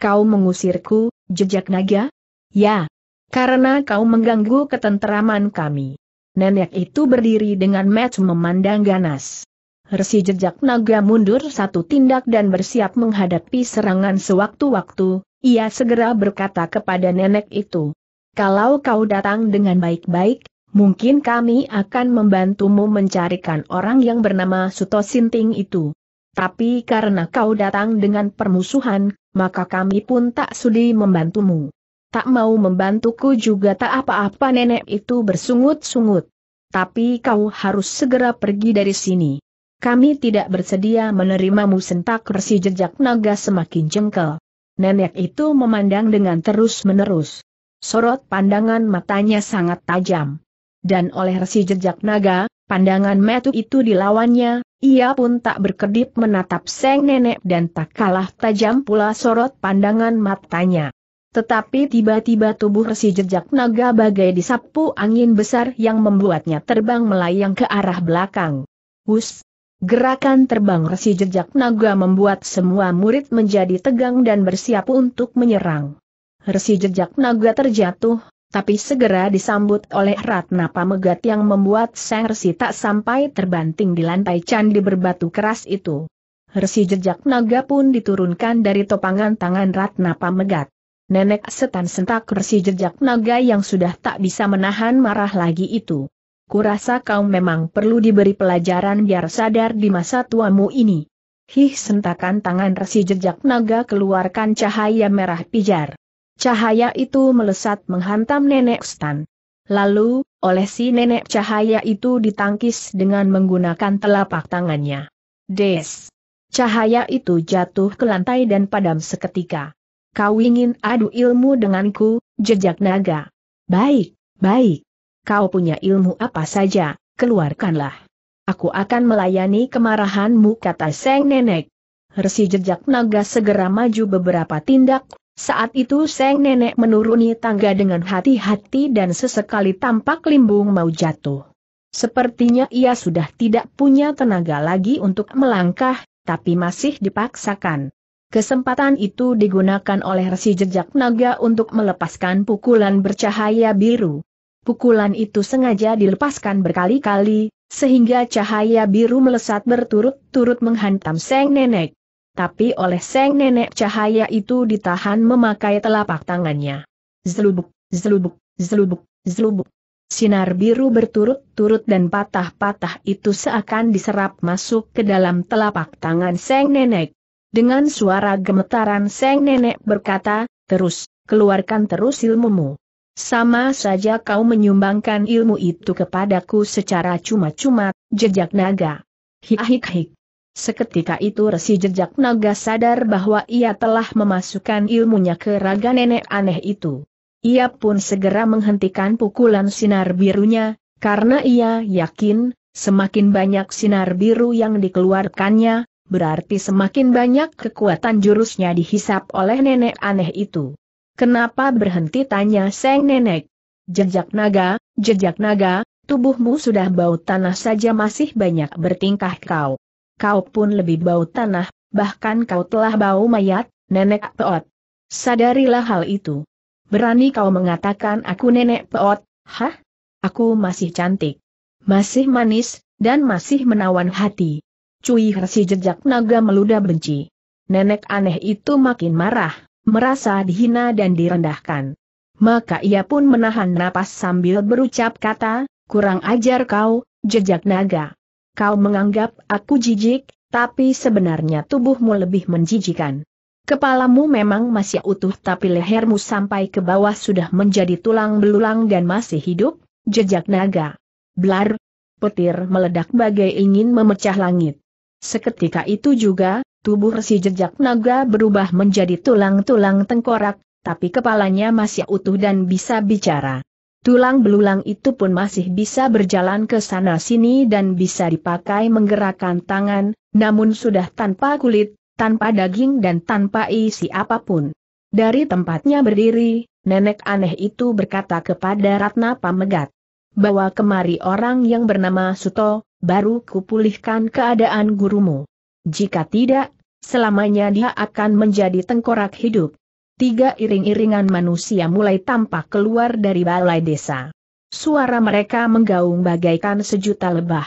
Kau mengusirku, jejak naga? Ya. Karena kau mengganggu ketenteraman kami. Nenek itu berdiri dengan match memandang ganas. Resi jejak naga mundur satu tindak dan bersiap menghadapi serangan sewaktu-waktu, ia segera berkata kepada nenek itu. Kalau kau datang dengan baik-baik, mungkin kami akan membantumu mencarikan orang yang bernama Suto Sinting itu. Tapi karena kau datang dengan permusuhan, maka kami pun tak sudi membantumu. Tak mau membantuku juga tak apa-apa nenek itu bersungut-sungut. Tapi kau harus segera pergi dari sini. Kami tidak bersedia menerimamu sentak resi jejak naga semakin jengkel. Nenek itu memandang dengan terus-menerus. Sorot pandangan matanya sangat tajam. Dan oleh resi jejak naga, pandangan metu itu dilawannya, ia pun tak berkedip menatap seng nenek dan tak kalah tajam pula sorot pandangan matanya. Tetapi tiba-tiba tubuh resi jejak naga bagai disapu angin besar yang membuatnya terbang melayang ke arah belakang. Hus! Gerakan terbang resi jejak naga membuat semua murid menjadi tegang dan bersiap untuk menyerang. Resi jejak naga terjatuh, tapi segera disambut oleh Ratna Pamegat yang membuat Sang Resi tak sampai terbanting di lantai candi berbatu keras itu. Resi jejak naga pun diturunkan dari topangan tangan Ratna Pamegat. Nenek setan sentak Resi jejak naga yang sudah tak bisa menahan marah lagi itu. Kurasa kau memang perlu diberi pelajaran biar sadar di masa tuamu ini. Hih sentakan tangan Resi jejak naga keluarkan cahaya merah pijar. Cahaya itu melesat menghantam nenek Stan. Lalu, oleh si nenek cahaya itu ditangkis dengan menggunakan telapak tangannya. Des! Cahaya itu jatuh ke lantai dan padam seketika. Kau ingin adu ilmu denganku, jejak naga. Baik, baik. Kau punya ilmu apa saja, keluarkanlah. Aku akan melayani kemarahanmu kata Seng Nenek. Resi jejak naga segera maju beberapa tindak saat itu Seng Nenek menuruni tangga dengan hati-hati dan sesekali tampak limbung mau jatuh. Sepertinya ia sudah tidak punya tenaga lagi untuk melangkah, tapi masih dipaksakan. Kesempatan itu digunakan oleh resi jejak naga untuk melepaskan pukulan bercahaya biru. Pukulan itu sengaja dilepaskan berkali-kali, sehingga cahaya biru melesat berturut-turut menghantam Seng Nenek tapi oleh seng nenek cahaya itu ditahan memakai telapak tangannya. Zelubuk, zelubuk, zelubuk, zelubuk. Sinar biru berturut-turut dan patah-patah itu seakan diserap masuk ke dalam telapak tangan Seng Nenek. Dengan suara gemetaran Seng Nenek berkata, terus, keluarkan terus ilmumu. Sama saja kau menyumbangkan ilmu itu kepadaku secara cuma-cuma, jejak naga. Hik-hik-hik. Seketika itu resi jejak naga sadar bahwa ia telah memasukkan ilmunya ke raga nenek aneh itu. Ia pun segera menghentikan pukulan sinar birunya, karena ia yakin, semakin banyak sinar biru yang dikeluarkannya, berarti semakin banyak kekuatan jurusnya dihisap oleh nenek aneh itu. Kenapa berhenti tanya Seng Nenek? Jejak naga, jejak naga, tubuhmu sudah bau tanah saja masih banyak bertingkah kau kau pun lebih bau tanah, bahkan kau telah bau mayat, nenek peot. Sadarilah hal itu. Berani kau mengatakan aku nenek peot, hah? Aku masih cantik, masih manis, dan masih menawan hati. Cui hersi jejak naga meluda benci. Nenek aneh itu makin marah, merasa dihina dan direndahkan. Maka ia pun menahan napas sambil berucap kata, kurang ajar kau, jejak naga. Kau menganggap aku jijik, tapi sebenarnya tubuhmu lebih menjijikan. Kepalamu memang masih utuh tapi lehermu sampai ke bawah sudah menjadi tulang belulang dan masih hidup, jejak naga. Blar, petir meledak bagai ingin memecah langit. Seketika itu juga, tubuh resi jejak naga berubah menjadi tulang-tulang tengkorak, tapi kepalanya masih utuh dan bisa bicara. Tulang belulang itu pun masih bisa berjalan ke sana-sini dan bisa dipakai menggerakkan tangan, namun sudah tanpa kulit, tanpa daging dan tanpa isi apapun. Dari tempatnya berdiri, nenek aneh itu berkata kepada Ratna Pamegat. bahwa kemari orang yang bernama Suto, baru kupulihkan keadaan gurumu. Jika tidak, selamanya dia akan menjadi tengkorak hidup tiga iring-iringan manusia mulai tampak keluar dari balai desa. Suara mereka menggaung bagaikan sejuta lebah.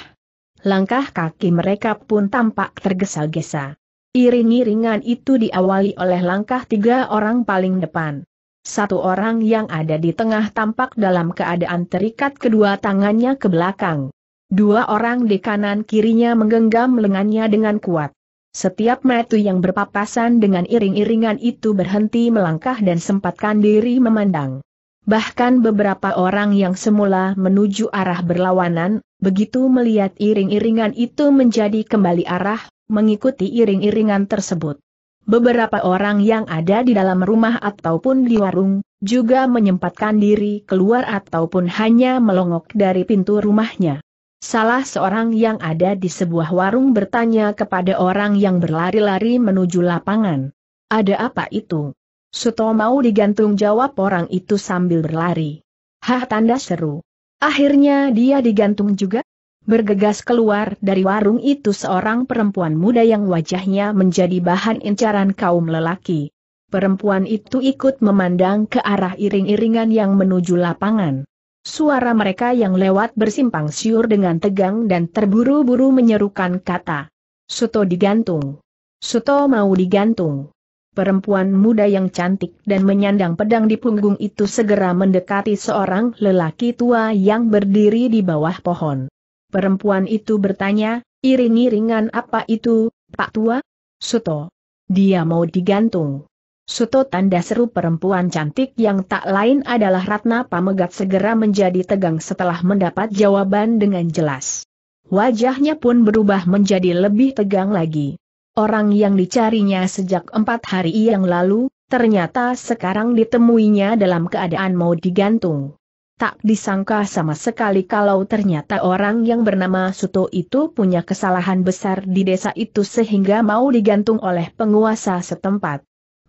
Langkah kaki mereka pun tampak tergesa-gesa. Iring-iringan itu diawali oleh langkah tiga orang paling depan. Satu orang yang ada di tengah tampak dalam keadaan terikat kedua tangannya ke belakang. Dua orang di kanan kirinya menggenggam lengannya dengan kuat. Setiap metu yang berpapasan dengan iring-iringan itu berhenti melangkah dan sempatkan diri memandang. Bahkan beberapa orang yang semula menuju arah berlawanan, begitu melihat iring-iringan itu menjadi kembali arah, mengikuti iring-iringan tersebut. Beberapa orang yang ada di dalam rumah ataupun di warung, juga menyempatkan diri keluar ataupun hanya melongok dari pintu rumahnya. Salah seorang yang ada di sebuah warung bertanya kepada orang yang berlari-lari menuju lapangan. Ada apa itu? Suto mau digantung jawab orang itu sambil berlari. Hah tanda seru. Akhirnya dia digantung juga? Bergegas keluar dari warung itu seorang perempuan muda yang wajahnya menjadi bahan incaran kaum lelaki. Perempuan itu ikut memandang ke arah iring-iringan yang menuju lapangan. Suara mereka yang lewat bersimpang siur dengan tegang dan terburu-buru menyerukan kata. Suto digantung. Suto mau digantung. Perempuan muda yang cantik dan menyandang pedang di punggung itu segera mendekati seorang lelaki tua yang berdiri di bawah pohon. Perempuan itu bertanya, iring-iringan apa itu, Pak Tua? Suto. Dia mau digantung. Suto tanda seru perempuan cantik yang tak lain adalah Ratna Pamegat segera menjadi tegang setelah mendapat jawaban dengan jelas. Wajahnya pun berubah menjadi lebih tegang lagi. Orang yang dicarinya sejak empat hari yang lalu, ternyata sekarang ditemuinya dalam keadaan mau digantung. Tak disangka sama sekali kalau ternyata orang yang bernama Suto itu punya kesalahan besar di desa itu sehingga mau digantung oleh penguasa setempat.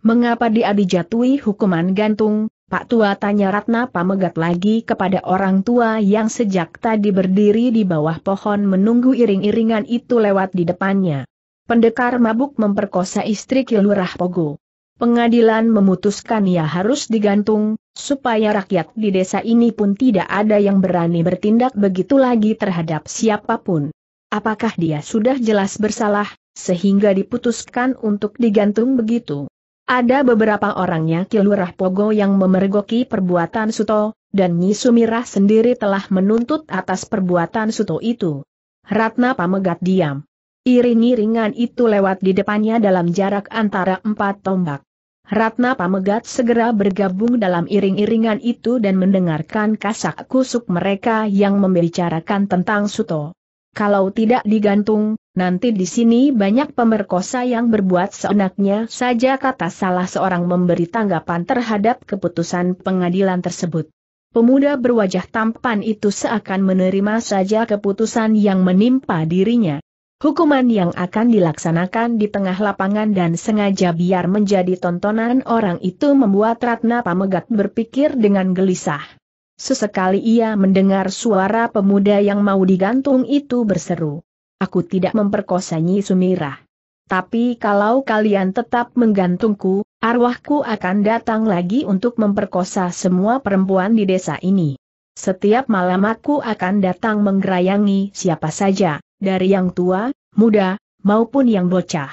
Mengapa dia dijatuhi hukuman gantung? Pak Tua tanya Ratna Pamegat lagi kepada orang tua yang sejak tadi berdiri di bawah pohon menunggu iring-iringan itu lewat di depannya. Pendekar mabuk memperkosa istri Kilurah Pogo. Pengadilan memutuskan ia harus digantung, supaya rakyat di desa ini pun tidak ada yang berani bertindak begitu lagi terhadap siapapun. Apakah dia sudah jelas bersalah, sehingga diputuskan untuk digantung begitu? Ada beberapa orangnya Kilurah Pogo yang memergoki perbuatan Suto, dan Nyi Sumirah sendiri telah menuntut atas perbuatan Suto itu. Ratna Pamegat diam. Iring-iringan itu lewat di depannya dalam jarak antara empat tombak. Ratna Pamegat segera bergabung dalam iring-iringan itu dan mendengarkan kasak kusuk mereka yang membicarakan tentang Suto. Kalau tidak digantung, Nanti di sini banyak pemerkosa yang berbuat seenaknya saja kata salah seorang memberi tanggapan terhadap keputusan pengadilan tersebut. Pemuda berwajah tampan itu seakan menerima saja keputusan yang menimpa dirinya. Hukuman yang akan dilaksanakan di tengah lapangan dan sengaja biar menjadi tontonan orang itu membuat Ratna Pamegat berpikir dengan gelisah. Sesekali ia mendengar suara pemuda yang mau digantung itu berseru. Aku tidak memperkosanyi Sumira. Tapi kalau kalian tetap menggantungku, arwahku akan datang lagi untuk memperkosa semua perempuan di desa ini. Setiap malam aku akan datang menggerayangi siapa saja, dari yang tua, muda, maupun yang bocah.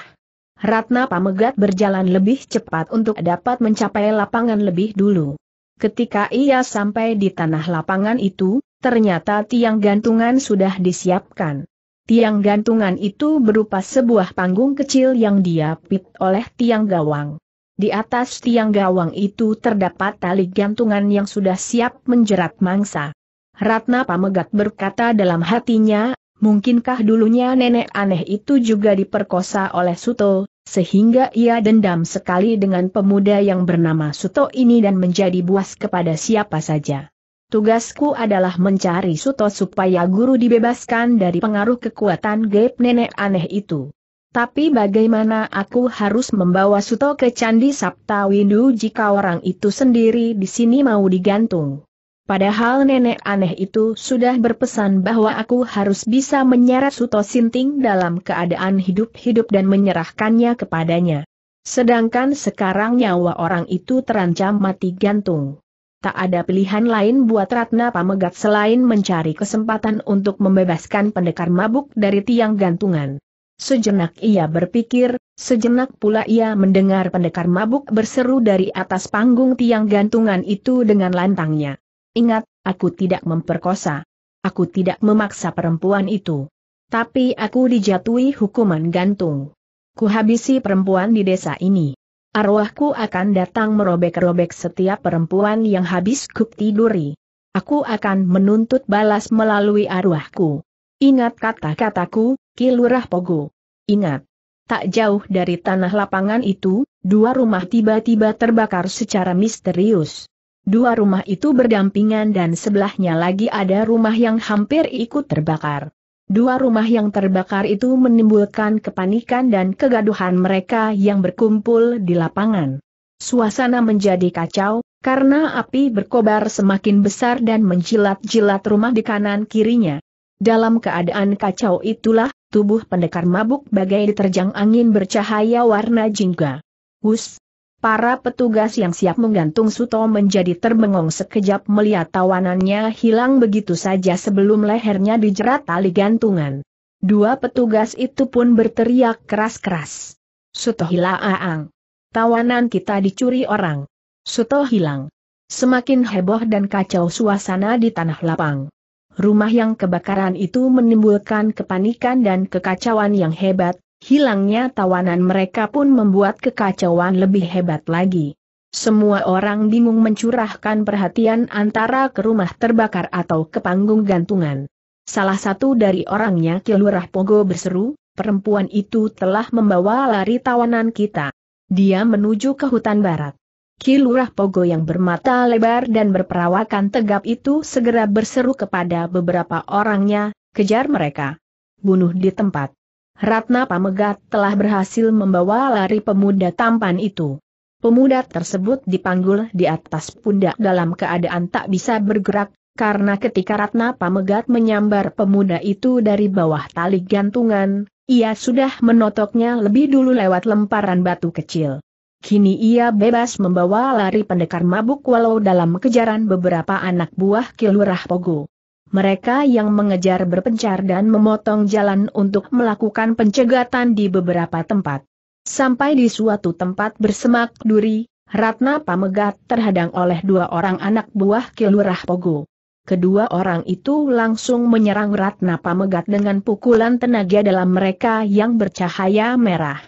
Ratna Pamegat berjalan lebih cepat untuk dapat mencapai lapangan lebih dulu. Ketika ia sampai di tanah lapangan itu, ternyata tiang gantungan sudah disiapkan. Tiang gantungan itu berupa sebuah panggung kecil yang diapit oleh tiang gawang. Di atas tiang gawang itu terdapat tali gantungan yang sudah siap menjerat mangsa. Ratna Pamegat berkata dalam hatinya, mungkinkah dulunya nenek aneh itu juga diperkosa oleh Suto, sehingga ia dendam sekali dengan pemuda yang bernama Suto ini dan menjadi buas kepada siapa saja. Tugasku adalah mencari Suto supaya guru dibebaskan dari pengaruh kekuatan gaib nenek aneh itu. Tapi bagaimana aku harus membawa Suto ke Candi Sapta Windu jika orang itu sendiri di sini mau digantung? Padahal nenek aneh itu sudah berpesan bahwa aku harus bisa menyeret Suto Sinting dalam keadaan hidup-hidup dan menyerahkannya kepadanya. Sedangkan sekarang nyawa orang itu terancam mati gantung tak ada pilihan lain buat Ratna Pamegat selain mencari kesempatan untuk membebaskan pendekar mabuk dari tiang gantungan. Sejenak ia berpikir, sejenak pula ia mendengar pendekar mabuk berseru dari atas panggung tiang gantungan itu dengan lantangnya. Ingat, aku tidak memperkosa. Aku tidak memaksa perempuan itu. Tapi aku dijatuhi hukuman gantung. Kuhabisi perempuan di desa ini. Arwahku akan datang merobek-robek setiap perempuan yang habis kup tiduri. Aku akan menuntut balas melalui arwahku. Ingat kata-kataku, Kilurah Pogo. Ingat. Tak jauh dari tanah lapangan itu, dua rumah tiba-tiba terbakar secara misterius. Dua rumah itu berdampingan dan sebelahnya lagi ada rumah yang hampir ikut terbakar. Dua rumah yang terbakar itu menimbulkan kepanikan dan kegaduhan mereka yang berkumpul di lapangan. Suasana menjadi kacau, karena api berkobar semakin besar dan menjilat-jilat rumah di kanan kirinya. Dalam keadaan kacau itulah, tubuh pendekar mabuk bagai diterjang angin bercahaya warna jingga. Hus, Para petugas yang siap menggantung Suto menjadi terbengong sekejap melihat tawanannya hilang begitu saja sebelum lehernya dijerat tali gantungan. Dua petugas itu pun berteriak keras-keras. Suto hilang aang. Tawanan kita dicuri orang. Suto hilang. Semakin heboh dan kacau suasana di tanah lapang. Rumah yang kebakaran itu menimbulkan kepanikan dan kekacauan yang hebat, Hilangnya tawanan mereka pun membuat kekacauan lebih hebat lagi. Semua orang bingung mencurahkan perhatian antara ke rumah terbakar atau ke panggung gantungan. Salah satu dari orangnya Kilurah Pogo berseru, perempuan itu telah membawa lari tawanan kita. Dia menuju ke hutan barat. Kilurah Pogo yang bermata lebar dan berperawakan tegap itu segera berseru kepada beberapa orangnya, kejar mereka. Bunuh di tempat. Ratna Pamegat telah berhasil membawa lari pemuda tampan itu. Pemuda tersebut dipanggul di atas pundak dalam keadaan tak bisa bergerak, karena ketika Ratna Pamegat menyambar pemuda itu dari bawah tali gantungan, ia sudah menotoknya lebih dulu lewat lemparan batu kecil. Kini ia bebas membawa lari pendekar mabuk walau dalam kejaran beberapa anak buah Kilurah Pogo mereka yang mengejar berpencar dan memotong jalan untuk melakukan pencegatan di beberapa tempat. Sampai di suatu tempat bersemak duri, Ratna Pamegat terhadang oleh dua orang anak buah Kilurah Pogo. Kedua orang itu langsung menyerang Ratna Pamegat dengan pukulan tenaga dalam mereka yang bercahaya merah.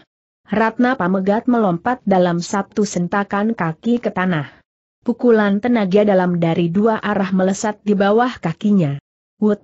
Ratna Pamegat melompat dalam satu sentakan kaki ke tanah. Pukulan tenaga dalam dari dua arah melesat di bawah kakinya. Wut.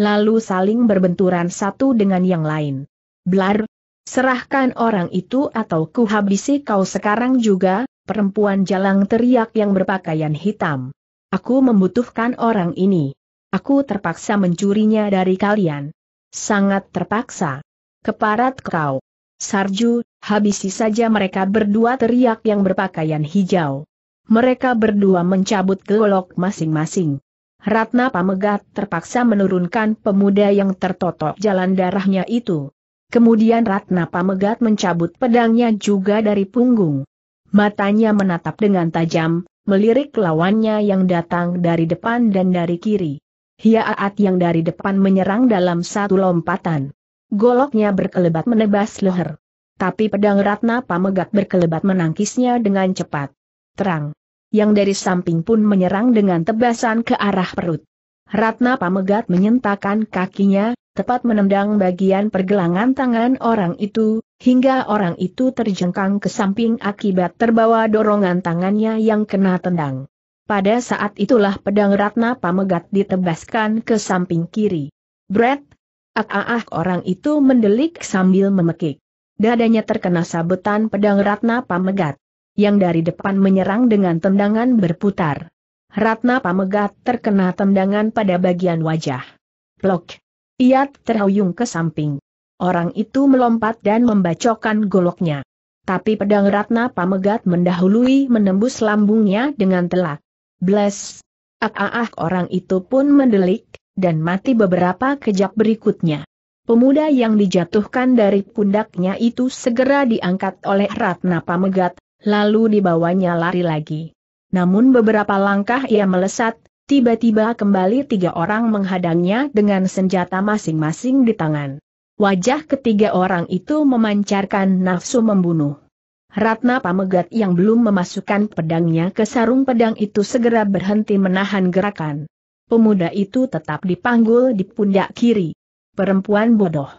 Lalu saling berbenturan satu dengan yang lain. Blar. Serahkan orang itu atau kuhabisi kau sekarang juga, perempuan jalang teriak yang berpakaian hitam. Aku membutuhkan orang ini. Aku terpaksa mencurinya dari kalian. Sangat terpaksa. Keparat kau. Sarju, habisi saja mereka berdua teriak yang berpakaian hijau mereka berdua mencabut golok masing-masing. Ratna Pamegat terpaksa menurunkan pemuda yang tertotok jalan darahnya itu. Kemudian Ratna Pamegat mencabut pedangnya juga dari punggung. Matanya menatap dengan tajam, melirik lawannya yang datang dari depan dan dari kiri. Hiaat yang dari depan menyerang dalam satu lompatan. Goloknya berkelebat menebas leher. Tapi pedang Ratna Pamegat berkelebat menangkisnya dengan cepat terang. Yang dari samping pun menyerang dengan tebasan ke arah perut. Ratna Pamegat menyentakan kakinya, tepat menendang bagian pergelangan tangan orang itu, hingga orang itu terjengkang ke samping akibat terbawa dorongan tangannya yang kena tendang. Pada saat itulah pedang Ratna Pamegat ditebaskan ke samping kiri. Brett, ak-ah ah, ah, orang itu mendelik sambil memekik. Dadanya terkena sabetan pedang Ratna Pamegat yang dari depan menyerang dengan tendangan berputar. Ratna Pamegat terkena tendangan pada bagian wajah. Plok. Ia terhuyung ke samping. Orang itu melompat dan membacokkan goloknya. Tapi pedang Ratna Pamegat mendahului menembus lambungnya dengan telak. Bless. Ak-ak ah, ah, ah, orang itu pun mendelik, dan mati beberapa kejap berikutnya. Pemuda yang dijatuhkan dari pundaknya itu segera diangkat oleh Ratna Pamegat, lalu dibawanya lari lagi. Namun beberapa langkah ia melesat, tiba-tiba kembali tiga orang menghadangnya dengan senjata masing-masing di tangan. Wajah ketiga orang itu memancarkan nafsu membunuh. Ratna Pamegat yang belum memasukkan pedangnya ke sarung pedang itu segera berhenti menahan gerakan. Pemuda itu tetap dipanggul di pundak kiri. Perempuan bodoh.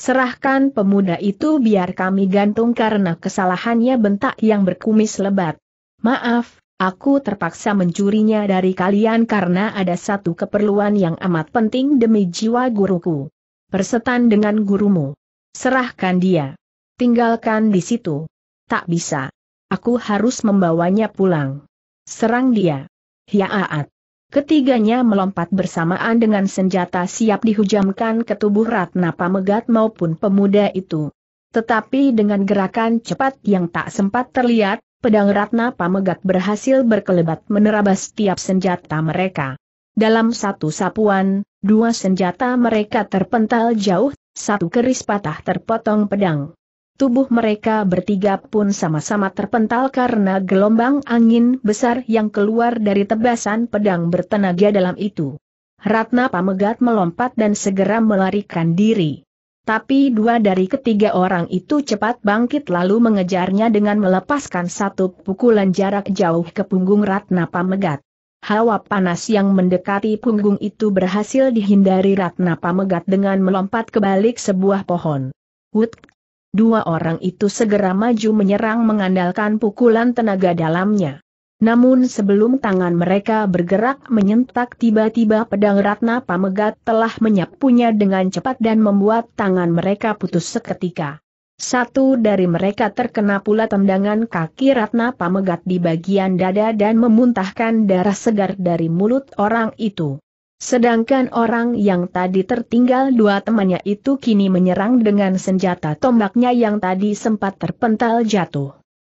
Serahkan pemuda itu biar kami gantung karena kesalahannya bentak yang berkumis lebat. Maaf, Aku terpaksa mencurinya dari kalian karena ada satu keperluan yang amat penting demi jiwa guruku. Persetan dengan gurumu. Serahkan dia. Tinggalkan di situ. Tak bisa. Aku harus membawanya pulang. Serang dia. Hiaat. Ketiganya melompat bersamaan dengan senjata siap dihujamkan ke tubuh Ratna Pamegat maupun pemuda itu. Tetapi dengan gerakan cepat yang tak sempat terlihat, pedang Ratna Pamegat berhasil berkelebat menerabas tiap senjata mereka. Dalam satu sapuan, dua senjata mereka terpental jauh, satu keris patah terpotong pedang. Tubuh mereka bertiga pun sama-sama terpental karena gelombang angin besar yang keluar dari tebasan pedang bertenaga dalam itu. Ratna Pamegat melompat dan segera melarikan diri. Tapi dua dari ketiga orang itu cepat bangkit lalu mengejarnya dengan melepaskan satu pukulan jarak jauh ke punggung Ratna Pamegat. Hawa panas yang mendekati punggung itu berhasil dihindari Ratna Pamegat dengan melompat ke balik sebuah pohon. Wut Dua orang itu segera maju menyerang mengandalkan pukulan tenaga dalamnya. Namun sebelum tangan mereka bergerak menyentak tiba-tiba pedang Ratna Pamegat telah menyapunya dengan cepat dan membuat tangan mereka putus seketika. Satu dari mereka terkena pula tendangan kaki Ratna Pamegat di bagian dada dan memuntahkan darah segar dari mulut orang itu. Sedangkan orang yang tadi tertinggal dua temannya itu kini menyerang dengan senjata tombaknya yang tadi sempat terpental jatuh.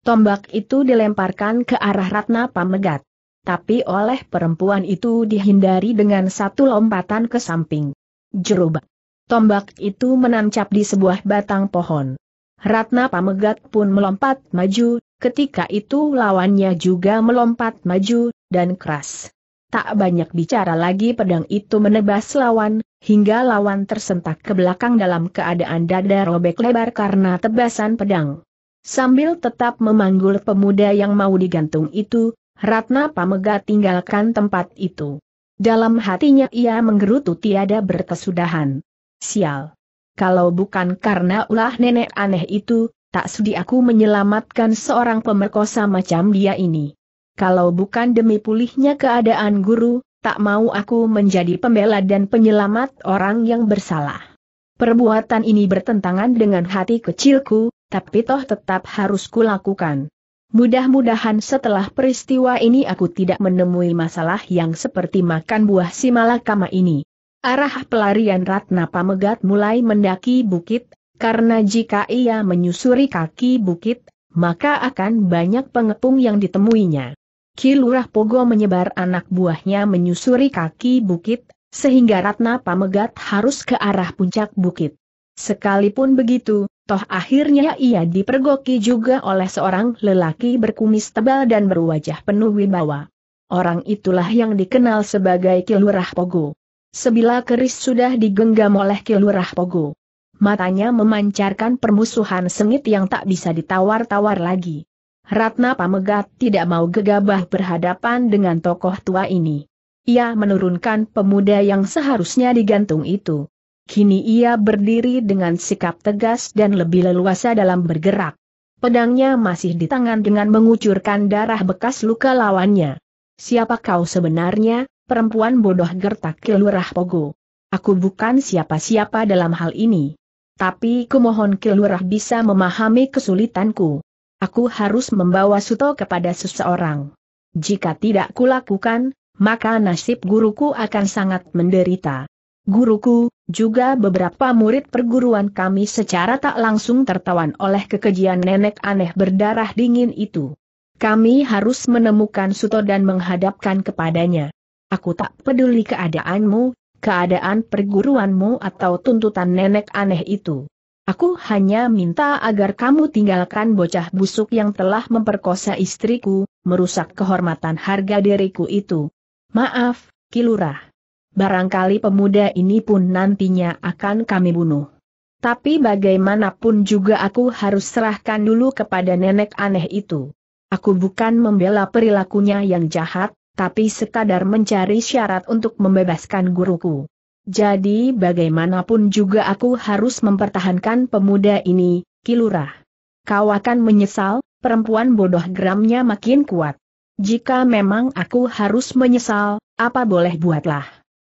Tombak itu dilemparkan ke arah Ratna Pamegat. Tapi oleh perempuan itu dihindari dengan satu lompatan ke samping. Jerubak. Tombak itu menancap di sebuah batang pohon. Ratna Pamegat pun melompat maju, ketika itu lawannya juga melompat maju, dan keras. Tak banyak bicara lagi pedang itu menebas lawan, hingga lawan tersentak ke belakang dalam keadaan dada robek lebar karena tebasan pedang. Sambil tetap memanggul pemuda yang mau digantung itu, Ratna Pamega tinggalkan tempat itu. Dalam hatinya ia menggerutu tiada berkesudahan. Sial! Kalau bukan karena ulah nenek aneh itu, tak sudi aku menyelamatkan seorang pemerkosa macam dia ini kalau bukan demi pulihnya keadaan guru, tak mau aku menjadi pembela dan penyelamat orang yang bersalah. Perbuatan ini bertentangan dengan hati kecilku, tapi toh tetap harus kulakukan. Mudah-mudahan setelah peristiwa ini aku tidak menemui masalah yang seperti makan buah si malakama ini. Arah pelarian Ratna Pamegat mulai mendaki bukit, karena jika ia menyusuri kaki bukit, maka akan banyak pengepung yang ditemuinya. Kilurah Pogo menyebar anak buahnya menyusuri kaki bukit, sehingga Ratna Pamegat harus ke arah puncak bukit. Sekalipun begitu, toh akhirnya ia dipergoki juga oleh seorang lelaki berkumis tebal dan berwajah penuh wibawa. Orang itulah yang dikenal sebagai Kilurah Pogo. Sebilah keris sudah digenggam oleh Kilurah Pogo. Matanya memancarkan permusuhan sengit yang tak bisa ditawar-tawar lagi. Ratna Pamegat tidak mau gegabah berhadapan dengan tokoh tua ini. Ia menurunkan pemuda yang seharusnya digantung itu. Kini ia berdiri dengan sikap tegas dan lebih leluasa dalam bergerak. Pedangnya masih di tangan dengan mengucurkan darah bekas luka lawannya. Siapa kau sebenarnya, perempuan bodoh gertak kelurah Pogo? Aku bukan siapa-siapa dalam hal ini. Tapi kumohon kelurah bisa memahami kesulitanku. Aku harus membawa Suto kepada seseorang. Jika tidak kulakukan, maka nasib guruku akan sangat menderita. Guruku, juga beberapa murid perguruan kami secara tak langsung tertawan oleh kekejian nenek aneh berdarah dingin itu. Kami harus menemukan Suto dan menghadapkan kepadanya. Aku tak peduli keadaanmu, keadaan perguruanmu atau tuntutan nenek aneh itu. Aku hanya minta agar kamu tinggalkan bocah busuk yang telah memperkosa istriku, merusak kehormatan harga diriku itu. Maaf, Kilurah. Barangkali pemuda ini pun nantinya akan kami bunuh. Tapi bagaimanapun juga aku harus serahkan dulu kepada nenek aneh itu. Aku bukan membela perilakunya yang jahat, tapi sekadar mencari syarat untuk membebaskan guruku. Jadi bagaimanapun juga aku harus mempertahankan pemuda ini, Kilurah. Kau akan menyesal, perempuan bodoh geramnya makin kuat. Jika memang aku harus menyesal, apa boleh buatlah.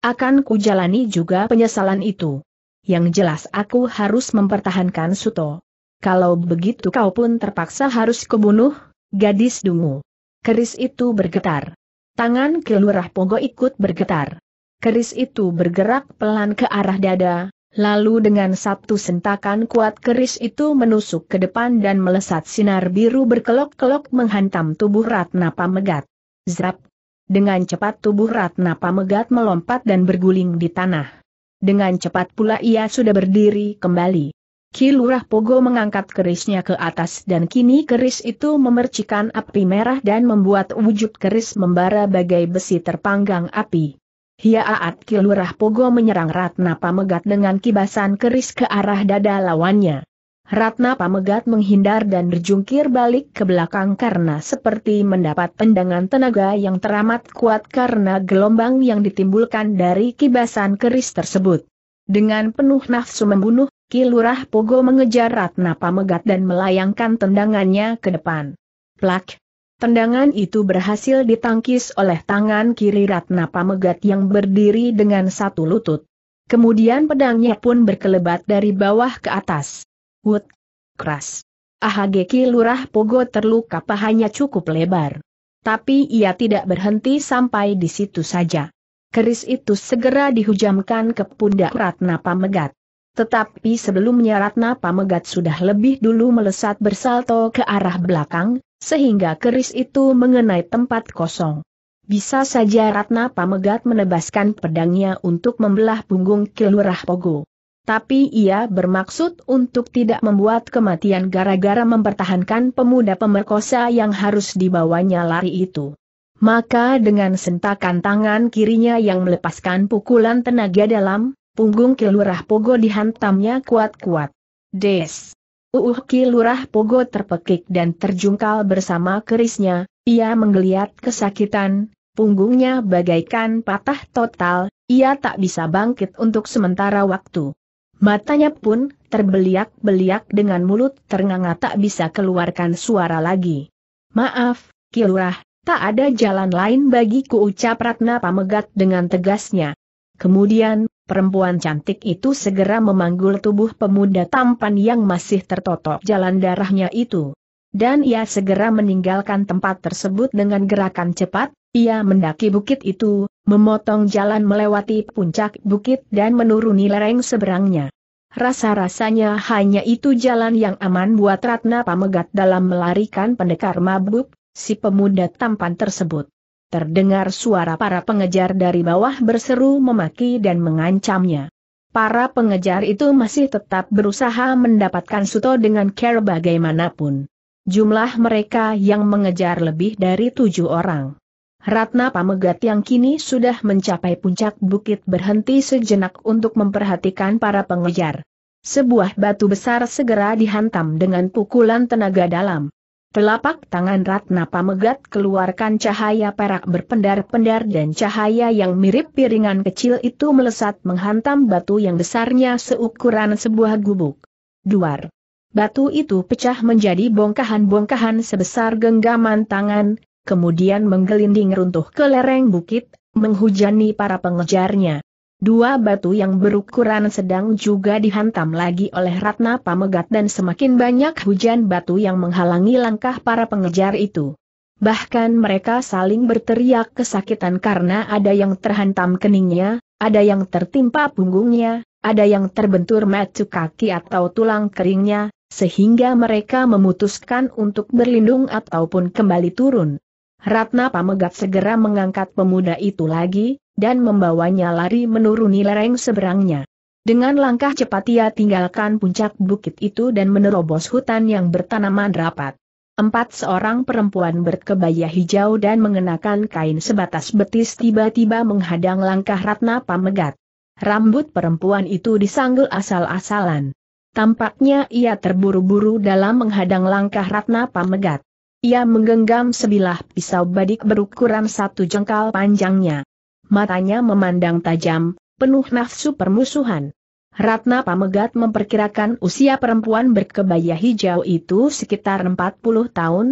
Akan kujalani juga penyesalan itu. Yang jelas aku harus mempertahankan Suto. Kalau begitu kau pun terpaksa harus kebunuh, gadis dungu. Keris itu bergetar. Tangan Kilurah Pogo ikut bergetar keris itu bergerak pelan ke arah dada, lalu dengan satu sentakan kuat keris itu menusuk ke depan dan melesat sinar biru berkelok-kelok menghantam tubuh Ratna Pamegat. Zrap! Dengan cepat tubuh Ratna Pamegat melompat dan berguling di tanah. Dengan cepat pula ia sudah berdiri kembali. Kilurah Pogo mengangkat kerisnya ke atas dan kini keris itu memercikan api merah dan membuat wujud keris membara bagai besi terpanggang api. Hia Aat Kilurah Pogo menyerang Ratna Pamegat dengan kibasan keris ke arah dada lawannya. Ratna Pamegat menghindar dan berjungkir balik ke belakang karena seperti mendapat tendangan tenaga yang teramat kuat karena gelombang yang ditimbulkan dari kibasan keris tersebut. Dengan penuh nafsu membunuh, Kilurah Pogo mengejar Ratna Pamegat dan melayangkan tendangannya ke depan. Plak! Tendangan itu berhasil ditangkis oleh tangan kiri Ratna Pamegat yang berdiri dengan satu lutut. Kemudian pedangnya pun berkelebat dari bawah ke atas. Wut! Keras! Ahageki Lurah Pogo terluka pahanya cukup lebar. Tapi ia tidak berhenti sampai di situ saja. Keris itu segera dihujamkan ke pundak Ratna Pamegat. Tetapi sebelumnya Ratna Pamegat sudah lebih dulu melesat bersalto ke arah belakang, sehingga keris itu mengenai tempat kosong. Bisa saja Ratna Pamegat menebaskan pedangnya untuk membelah punggung Kilurah Pogo. Tapi ia bermaksud untuk tidak membuat kematian gara-gara mempertahankan pemuda pemerkosa yang harus dibawanya lari itu. Maka dengan sentakan tangan kirinya yang melepaskan pukulan tenaga dalam, punggung Kilurah Pogo dihantamnya kuat-kuat. Des! Uuhki Lurah Pogo terpekik dan terjungkal bersama kerisnya, ia menggeliat kesakitan, punggungnya bagaikan patah total, ia tak bisa bangkit untuk sementara waktu. Matanya pun terbeliak-beliak dengan mulut ternganga tak bisa keluarkan suara lagi. Maaf, Kilurah, tak ada jalan lain bagiku ucap Ratna Pamegat dengan tegasnya. Kemudian, Perempuan cantik itu segera memanggul tubuh pemuda tampan yang masih tertotok jalan darahnya itu. Dan ia segera meninggalkan tempat tersebut dengan gerakan cepat, ia mendaki bukit itu, memotong jalan melewati puncak bukit dan menuruni lereng seberangnya. Rasa-rasanya hanya itu jalan yang aman buat Ratna Pamegat dalam melarikan pendekar mabuk, si pemuda tampan tersebut terdengar suara para pengejar dari bawah berseru memaki dan mengancamnya. Para pengejar itu masih tetap berusaha mendapatkan Suto dengan care bagaimanapun. Jumlah mereka yang mengejar lebih dari tujuh orang. Ratna Pamegat yang kini sudah mencapai puncak bukit berhenti sejenak untuk memperhatikan para pengejar. Sebuah batu besar segera dihantam dengan pukulan tenaga dalam. Telapak tangan Ratna Pamegat keluarkan cahaya perak berpendar-pendar dan cahaya yang mirip piringan kecil itu melesat menghantam batu yang besarnya seukuran sebuah gubuk. Duar. Batu itu pecah menjadi bongkahan-bongkahan sebesar genggaman tangan, kemudian menggelinding runtuh ke lereng bukit, menghujani para pengejarnya. Dua batu yang berukuran sedang juga dihantam lagi oleh Ratna Pamegat dan semakin banyak hujan batu yang menghalangi langkah para pengejar itu. Bahkan mereka saling berteriak kesakitan karena ada yang terhantam keningnya, ada yang tertimpa punggungnya, ada yang terbentur macu kaki atau tulang keringnya, sehingga mereka memutuskan untuk berlindung ataupun kembali turun. Ratna Pamegat segera mengangkat pemuda itu lagi, dan membawanya lari menuruni lereng seberangnya. Dengan langkah cepat ia tinggalkan puncak bukit itu dan menerobos hutan yang bertanaman rapat. Empat seorang perempuan berkebaya hijau dan mengenakan kain sebatas betis tiba-tiba menghadang langkah Ratna Pamegat. Rambut perempuan itu disanggul asal-asalan. Tampaknya ia terburu-buru dalam menghadang langkah Ratna Pamegat. Ia menggenggam sebilah pisau badik berukuran satu jengkal panjangnya. Matanya memandang tajam, penuh nafsu permusuhan. Ratna Pamegat memperkirakan usia perempuan berkebaya hijau itu sekitar 40 tahun.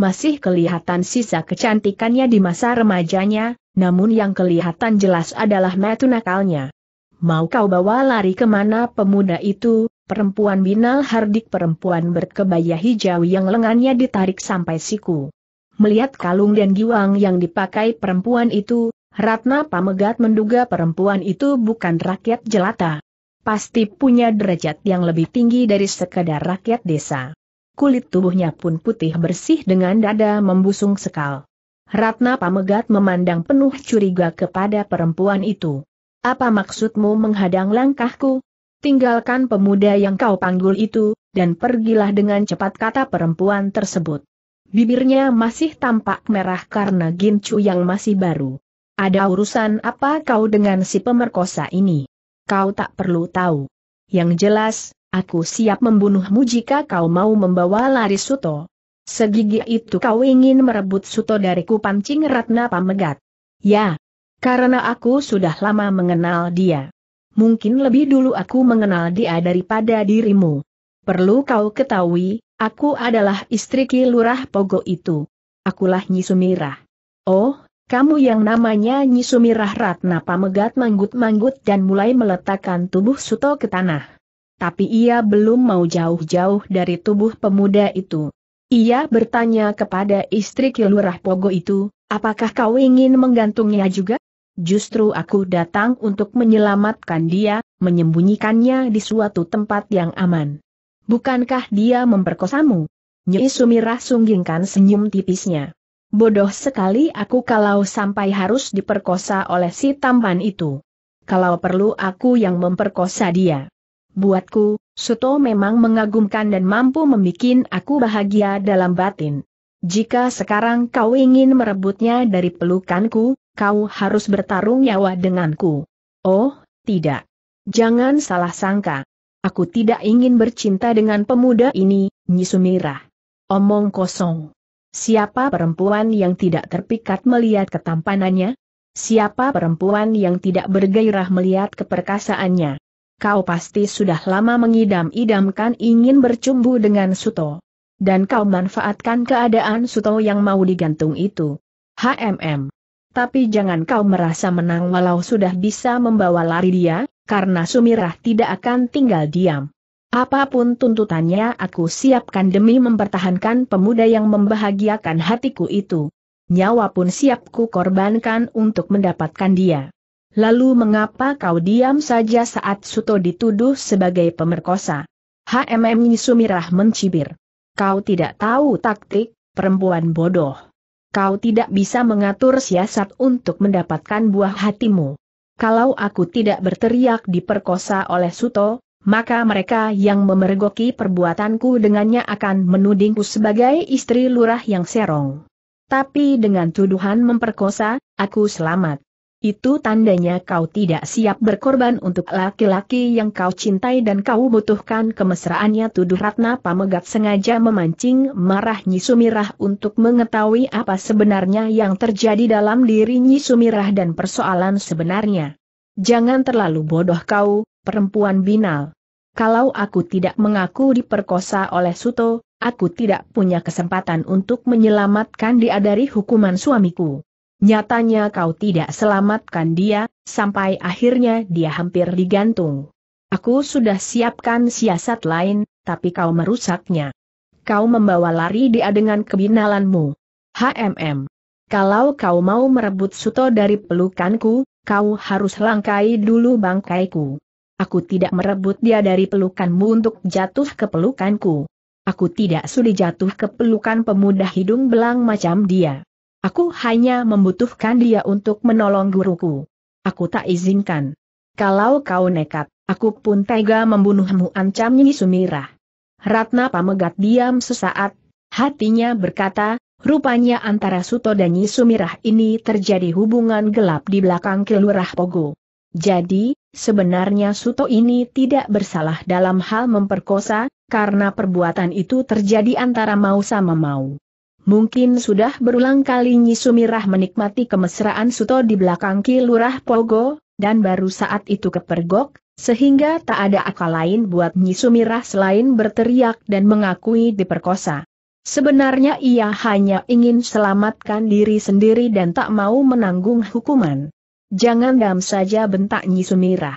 Masih kelihatan sisa kecantikannya di masa remajanya, namun yang kelihatan jelas adalah metu nakalnya mau kau bawa lari kemana pemuda itu, perempuan binal hardik perempuan berkebaya hijau yang lengannya ditarik sampai siku. Melihat kalung dan giwang yang dipakai perempuan itu, Ratna Pamegat menduga perempuan itu bukan rakyat jelata. Pasti punya derajat yang lebih tinggi dari sekadar rakyat desa. Kulit tubuhnya pun putih bersih dengan dada membusung sekal. Ratna Pamegat memandang penuh curiga kepada perempuan itu. Apa maksudmu menghadang langkahku? Tinggalkan pemuda yang kau panggul itu, dan pergilah dengan cepat kata perempuan tersebut. Bibirnya masih tampak merah karena gincu yang masih baru. Ada urusan apa kau dengan si pemerkosa ini? Kau tak perlu tahu. Yang jelas, aku siap membunuhmu jika kau mau membawa lari Suto. Segigi itu kau ingin merebut Suto dari kupancing pancing Ratna Pamegat. Ya, karena aku sudah lama mengenal dia. Mungkin lebih dulu aku mengenal dia daripada dirimu. Perlu kau ketahui, aku adalah istri Ki Lurah Pogo itu. Akulah Nyi Sumirah. Oh, kamu yang namanya Nyi Sumirah Ratna Pamegat manggut-manggut dan mulai meletakkan tubuh Suto ke tanah. Tapi ia belum mau jauh-jauh dari tubuh pemuda itu. Ia bertanya kepada istri Ki Pogo itu, apakah kau ingin menggantungnya juga? Justru aku datang untuk menyelamatkan dia, menyembunyikannya di suatu tempat yang aman. Bukankah dia memperkosamu? Nyi Sumirah sunggingkan senyum tipisnya. Bodoh sekali aku kalau sampai harus diperkosa oleh si tampan itu. Kalau perlu aku yang memperkosa dia. Buatku, Suto memang mengagumkan dan mampu membuat aku bahagia dalam batin. Jika sekarang kau ingin merebutnya dari pelukanku, kau harus bertarung nyawa denganku. Oh, tidak. Jangan salah sangka. Aku tidak ingin bercinta dengan pemuda ini, Nyisumirah. Omong kosong. Siapa perempuan yang tidak terpikat melihat ketampanannya? Siapa perempuan yang tidak bergairah melihat keperkasaannya? Kau pasti sudah lama mengidam-idamkan ingin bercumbu dengan Suto. Dan kau manfaatkan keadaan Suto yang mau digantung itu. HMM. Tapi jangan kau merasa menang walau sudah bisa membawa lari dia, karena Sumirah tidak akan tinggal diam. Apapun tuntutannya aku siapkan demi mempertahankan pemuda yang membahagiakan hatiku itu. Nyawa pun siapku korbankan untuk mendapatkan dia. Lalu mengapa kau diam saja saat Suto dituduh sebagai pemerkosa? HMM Sumirah mencibir. Kau tidak tahu taktik, perempuan bodoh kau tidak bisa mengatur siasat untuk mendapatkan buah hatimu. Kalau aku tidak berteriak diperkosa oleh Suto, maka mereka yang memergoki perbuatanku dengannya akan menudingku sebagai istri lurah yang serong. Tapi dengan tuduhan memperkosa, aku selamat. Itu tandanya kau tidak siap berkorban untuk laki-laki yang kau cintai dan kau butuhkan kemesraannya tuduh Ratna Pamegat sengaja memancing marah Nyi Sumirah untuk mengetahui apa sebenarnya yang terjadi dalam diri Nyi Sumirah dan persoalan sebenarnya. Jangan terlalu bodoh kau, perempuan binal. Kalau aku tidak mengaku diperkosa oleh Suto, aku tidak punya kesempatan untuk menyelamatkan dia dari hukuman suamiku. Nyatanya kau tidak selamatkan dia, sampai akhirnya dia hampir digantung. Aku sudah siapkan siasat lain, tapi kau merusaknya. Kau membawa lari dia dengan kebinalanmu. HMM. Kalau kau mau merebut Suto dari pelukanku, kau harus langkai dulu bangkaiku. Aku tidak merebut dia dari pelukanmu untuk jatuh ke pelukanku. Aku tidak sudi jatuh ke pelukan pemuda hidung belang macam dia. Aku hanya membutuhkan dia untuk menolong guruku. Aku tak izinkan. Kalau kau nekat, aku pun tega membunuhmu ancam Nyi Sumirah. Ratna Pamegat diam sesaat, hatinya berkata, rupanya antara Suto dan Nyi Sumirah ini terjadi hubungan gelap di belakang kelurah Pogo. Jadi, sebenarnya Suto ini tidak bersalah dalam hal memperkosa, karena perbuatan itu terjadi antara mau sama mau. Mungkin sudah berulang kali Nyi Sumirah menikmati kemesraan Suto di belakang Kilurah Pogo, dan baru saat itu kepergok, sehingga tak ada akal lain buat Nyi Sumirah selain berteriak dan mengakui diperkosa. Sebenarnya ia hanya ingin selamatkan diri sendiri dan tak mau menanggung hukuman. Jangan dam saja bentak Nyi Sumirah.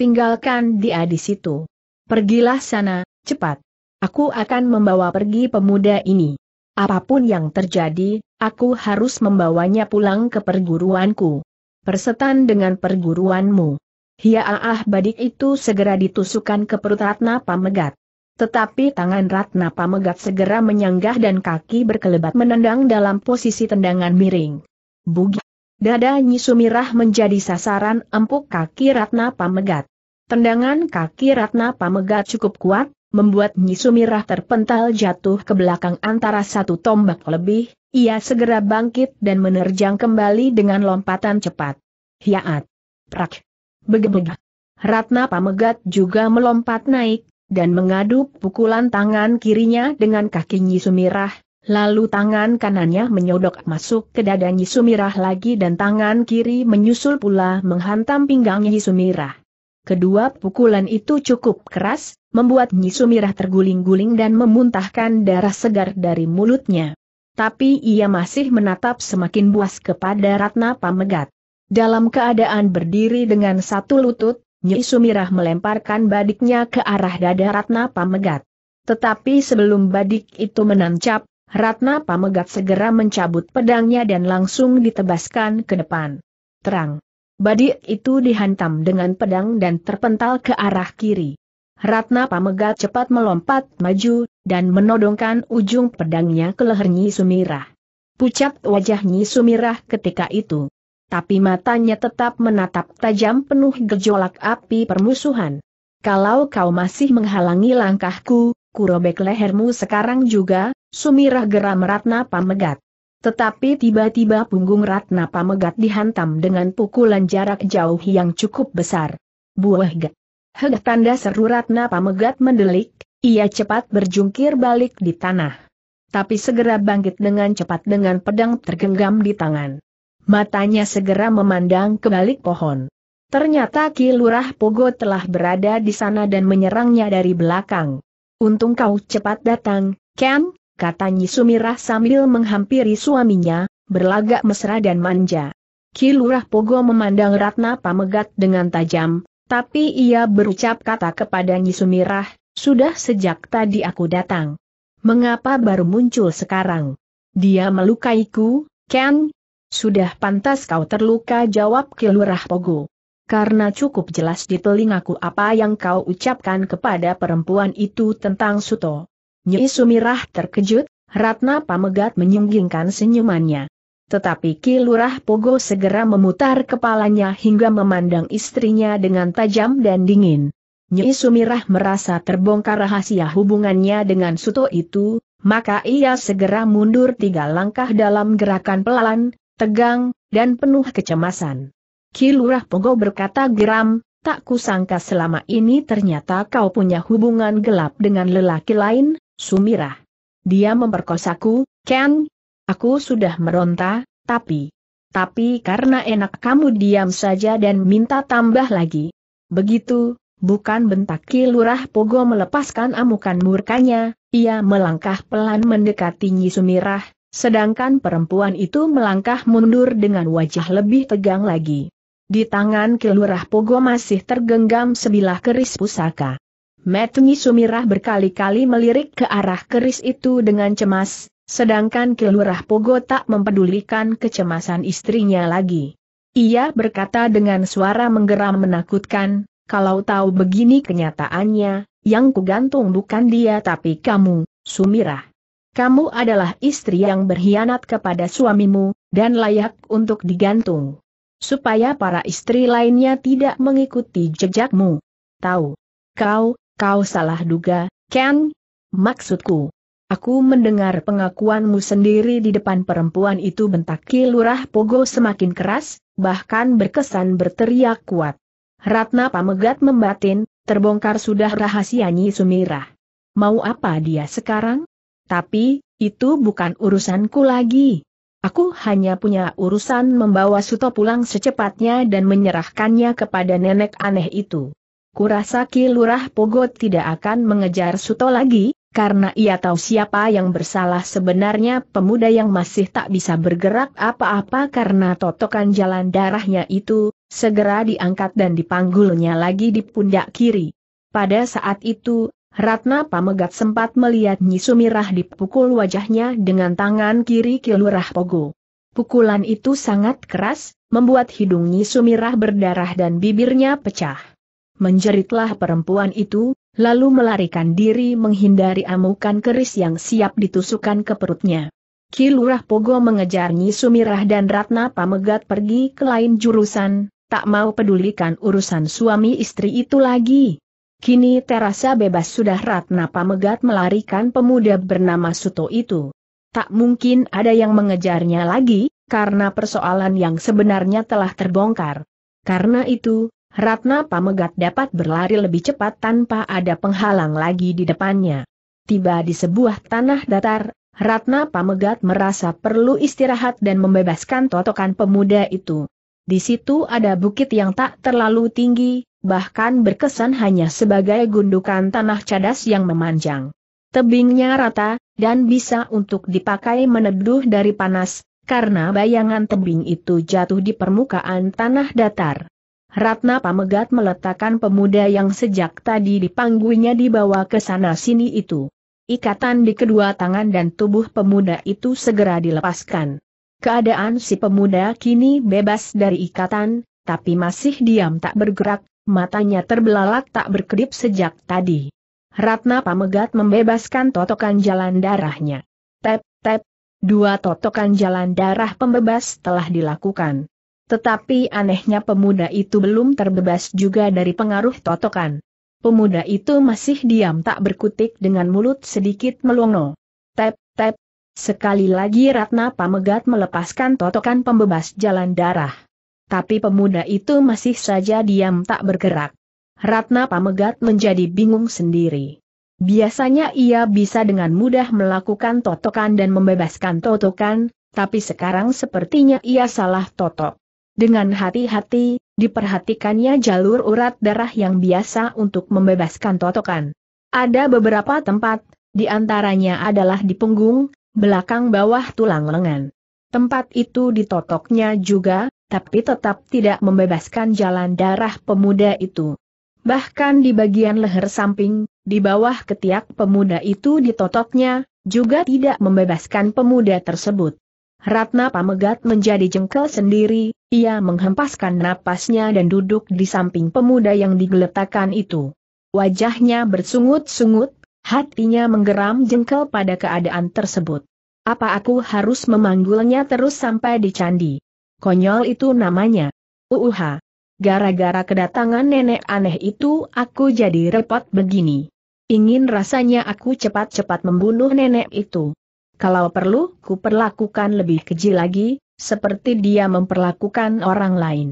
Tinggalkan dia di situ. Pergilah sana, cepat. Aku akan membawa pergi pemuda ini. Apapun yang terjadi, aku harus membawanya pulang ke perguruanku. Persetan dengan perguruanmu. Hiaah badik itu segera ditusukkan ke perut Ratna Pamegat. Tetapi tangan Ratna Pamegat segera menyanggah dan kaki berkelebat menendang dalam posisi tendangan miring. Bugi. Dada Nyisumirah menjadi sasaran empuk kaki Ratna Pamegat. Tendangan kaki Ratna Pamegat cukup kuat, membuat Nyi Sumirah terpental jatuh ke belakang antara satu tombak lebih, ia segera bangkit dan menerjang kembali dengan lompatan cepat. Hiaat! Prak! Begebega! Ratna Pamegat juga melompat naik, dan mengadu pukulan tangan kirinya dengan kaki Nyi Sumirah, lalu tangan kanannya menyodok masuk ke dada Nyi Sumirah lagi dan tangan kiri menyusul pula menghantam pinggang Nyi Sumirah. Kedua pukulan itu cukup keras, membuat Nyi Sumirah terguling-guling dan memuntahkan darah segar dari mulutnya. Tapi ia masih menatap semakin buas kepada Ratna Pamegat. Dalam keadaan berdiri dengan satu lutut, Nyi Sumirah melemparkan badiknya ke arah dada Ratna Pamegat. Tetapi sebelum badik itu menancap, Ratna Pamegat segera mencabut pedangnya dan langsung ditebaskan ke depan. Terang. Badik itu dihantam dengan pedang dan terpental ke arah kiri. Ratna Pamegat cepat melompat maju, dan menodongkan ujung pedangnya ke leher Nyi Sumirah. Pucat wajah Nyi Sumirah ketika itu. Tapi matanya tetap menatap tajam penuh gejolak api permusuhan. Kalau kau masih menghalangi langkahku, kurobek lehermu sekarang juga, Sumirah geram Ratna Pamegat. Tetapi tiba-tiba punggung Ratna Pamegat dihantam dengan pukulan jarak jauh yang cukup besar. Buah gak. Heg tanda seru Ratna Pamegat mendelik, ia cepat berjungkir balik di tanah. Tapi segera bangkit dengan cepat dengan pedang tergenggam di tangan. Matanya segera memandang ke balik pohon. Ternyata Ki Lurah Pogo telah berada di sana dan menyerangnya dari belakang. Untung kau cepat datang, Ken, kata Nyi Sumirah sambil menghampiri suaminya, berlagak mesra dan manja. Ki Lurah Pogo memandang Ratna Pamegat dengan tajam, tapi ia berucap kata kepada Nyi Sumirah, sudah sejak tadi aku datang. Mengapa baru muncul sekarang? Dia melukaiku, Ken? Sudah pantas kau terluka jawab Kilurah Pogo. Karena cukup jelas di telingaku apa yang kau ucapkan kepada perempuan itu tentang Suto. Nyi Sumirah terkejut, Ratna Pamegat menyunggingkan senyumannya. Tetapi Kilurah Pogo segera memutar kepalanya hingga memandang istrinya dengan tajam dan dingin. Nyi Sumirah merasa terbongkar rahasia hubungannya dengan Suto itu, maka ia segera mundur tiga langkah dalam gerakan pelan, tegang, dan penuh kecemasan. Kilurah Pogo berkata geram, tak kusangka selama ini ternyata kau punya hubungan gelap dengan lelaki lain, Sumirah. Dia memperkosaku, Ken, Aku sudah meronta, tapi... Tapi karena enak kamu diam saja dan minta tambah lagi. Begitu, bukan bentak Kilurah Pogo melepaskan amukan murkanya, ia melangkah pelan mendekati Nyi Sumirah, sedangkan perempuan itu melangkah mundur dengan wajah lebih tegang lagi. Di tangan Kilurah Pogo masih tergenggam sebilah keris pusaka. Metungi Sumirah berkali-kali melirik ke arah keris itu dengan cemas, Sedangkan Kelurah Pogo tak mempedulikan kecemasan istrinya lagi. Ia berkata dengan suara menggeram menakutkan, kalau tahu begini kenyataannya, yang kugantung bukan dia tapi kamu, Sumirah. Kamu adalah istri yang berkhianat kepada suamimu, dan layak untuk digantung. Supaya para istri lainnya tidak mengikuti jejakmu. Tahu. Kau, kau salah duga, Ken? Maksudku. Aku mendengar pengakuanmu sendiri di depan perempuan itu bentak Kilurah Pogo semakin keras, bahkan berkesan berteriak kuat. Ratna Pamegat membatin, terbongkar sudah rahasianya Sumirah. Mau apa dia sekarang? Tapi, itu bukan urusanku lagi. Aku hanya punya urusan membawa Suto pulang secepatnya dan menyerahkannya kepada nenek aneh itu. Kurasa Ki Lurah Pogot tidak akan mengejar Suto lagi, karena ia tahu siapa yang bersalah sebenarnya pemuda yang masih tak bisa bergerak apa-apa karena totokan jalan darahnya itu, segera diangkat dan dipanggulnya lagi di pundak kiri. Pada saat itu, Ratna Pamegat sempat melihat Nyi Sumirah dipukul wajahnya dengan tangan kiri Kilurah Pogo. Pukulan itu sangat keras, membuat hidung Nyi Sumirah berdarah dan bibirnya pecah. Menjeritlah perempuan itu, lalu melarikan diri menghindari amukan keris yang siap ditusukkan ke perutnya. Kilurah Pogo mengejar Nyi Sumirah dan Ratna Pamegat pergi ke lain jurusan, tak mau pedulikan urusan suami istri itu lagi. Kini terasa bebas sudah Ratna Pamegat melarikan pemuda bernama Suto itu. Tak mungkin ada yang mengejarnya lagi, karena persoalan yang sebenarnya telah terbongkar. Karena itu, Ratna Pamegat dapat berlari lebih cepat tanpa ada penghalang lagi di depannya. Tiba di sebuah tanah datar, Ratna Pamegat merasa perlu istirahat dan membebaskan totokan pemuda itu. Di situ ada bukit yang tak terlalu tinggi, bahkan berkesan hanya sebagai gundukan tanah cadas yang memanjang. Tebingnya rata, dan bisa untuk dipakai meneduh dari panas, karena bayangan tebing itu jatuh di permukaan tanah datar. Ratna Pamegat meletakkan pemuda yang sejak tadi dipanggunya dibawa ke sana sini itu. Ikatan di kedua tangan dan tubuh pemuda itu segera dilepaskan. Keadaan si pemuda kini bebas dari ikatan, tapi masih diam tak bergerak, matanya terbelalak tak berkedip sejak tadi. Ratna Pamegat membebaskan totokan jalan darahnya. Tep, tep, dua totokan jalan darah pembebas telah dilakukan. Tetapi anehnya pemuda itu belum terbebas juga dari pengaruh totokan. Pemuda itu masih diam tak berkutik dengan mulut sedikit melongo. Tep, tep. Sekali lagi Ratna Pamegat melepaskan totokan pembebas jalan darah. Tapi pemuda itu masih saja diam tak bergerak. Ratna Pamegat menjadi bingung sendiri. Biasanya ia bisa dengan mudah melakukan totokan dan membebaskan totokan, tapi sekarang sepertinya ia salah totok. Dengan hati-hati, diperhatikannya jalur urat darah yang biasa untuk membebaskan totokan. Ada beberapa tempat, di antaranya adalah di punggung, belakang bawah tulang lengan. Tempat itu ditotoknya juga, tapi tetap tidak membebaskan jalan darah pemuda itu. Bahkan di bagian leher samping, di bawah ketiak pemuda itu ditotoknya, juga tidak membebaskan pemuda tersebut. Ratna Pamegat menjadi jengkel sendiri, ia menghempaskan napasnya dan duduk di samping pemuda yang digeletakkan itu. Wajahnya bersungut-sungut, hatinya menggeram jengkel pada keadaan tersebut. Apa aku harus memanggulnya terus sampai di candi? Konyol itu namanya. Uuha. Gara-gara kedatangan nenek aneh itu aku jadi repot begini. Ingin rasanya aku cepat-cepat membunuh nenek itu. Kalau perlu, ku perlakukan lebih keji lagi, seperti dia memperlakukan orang lain.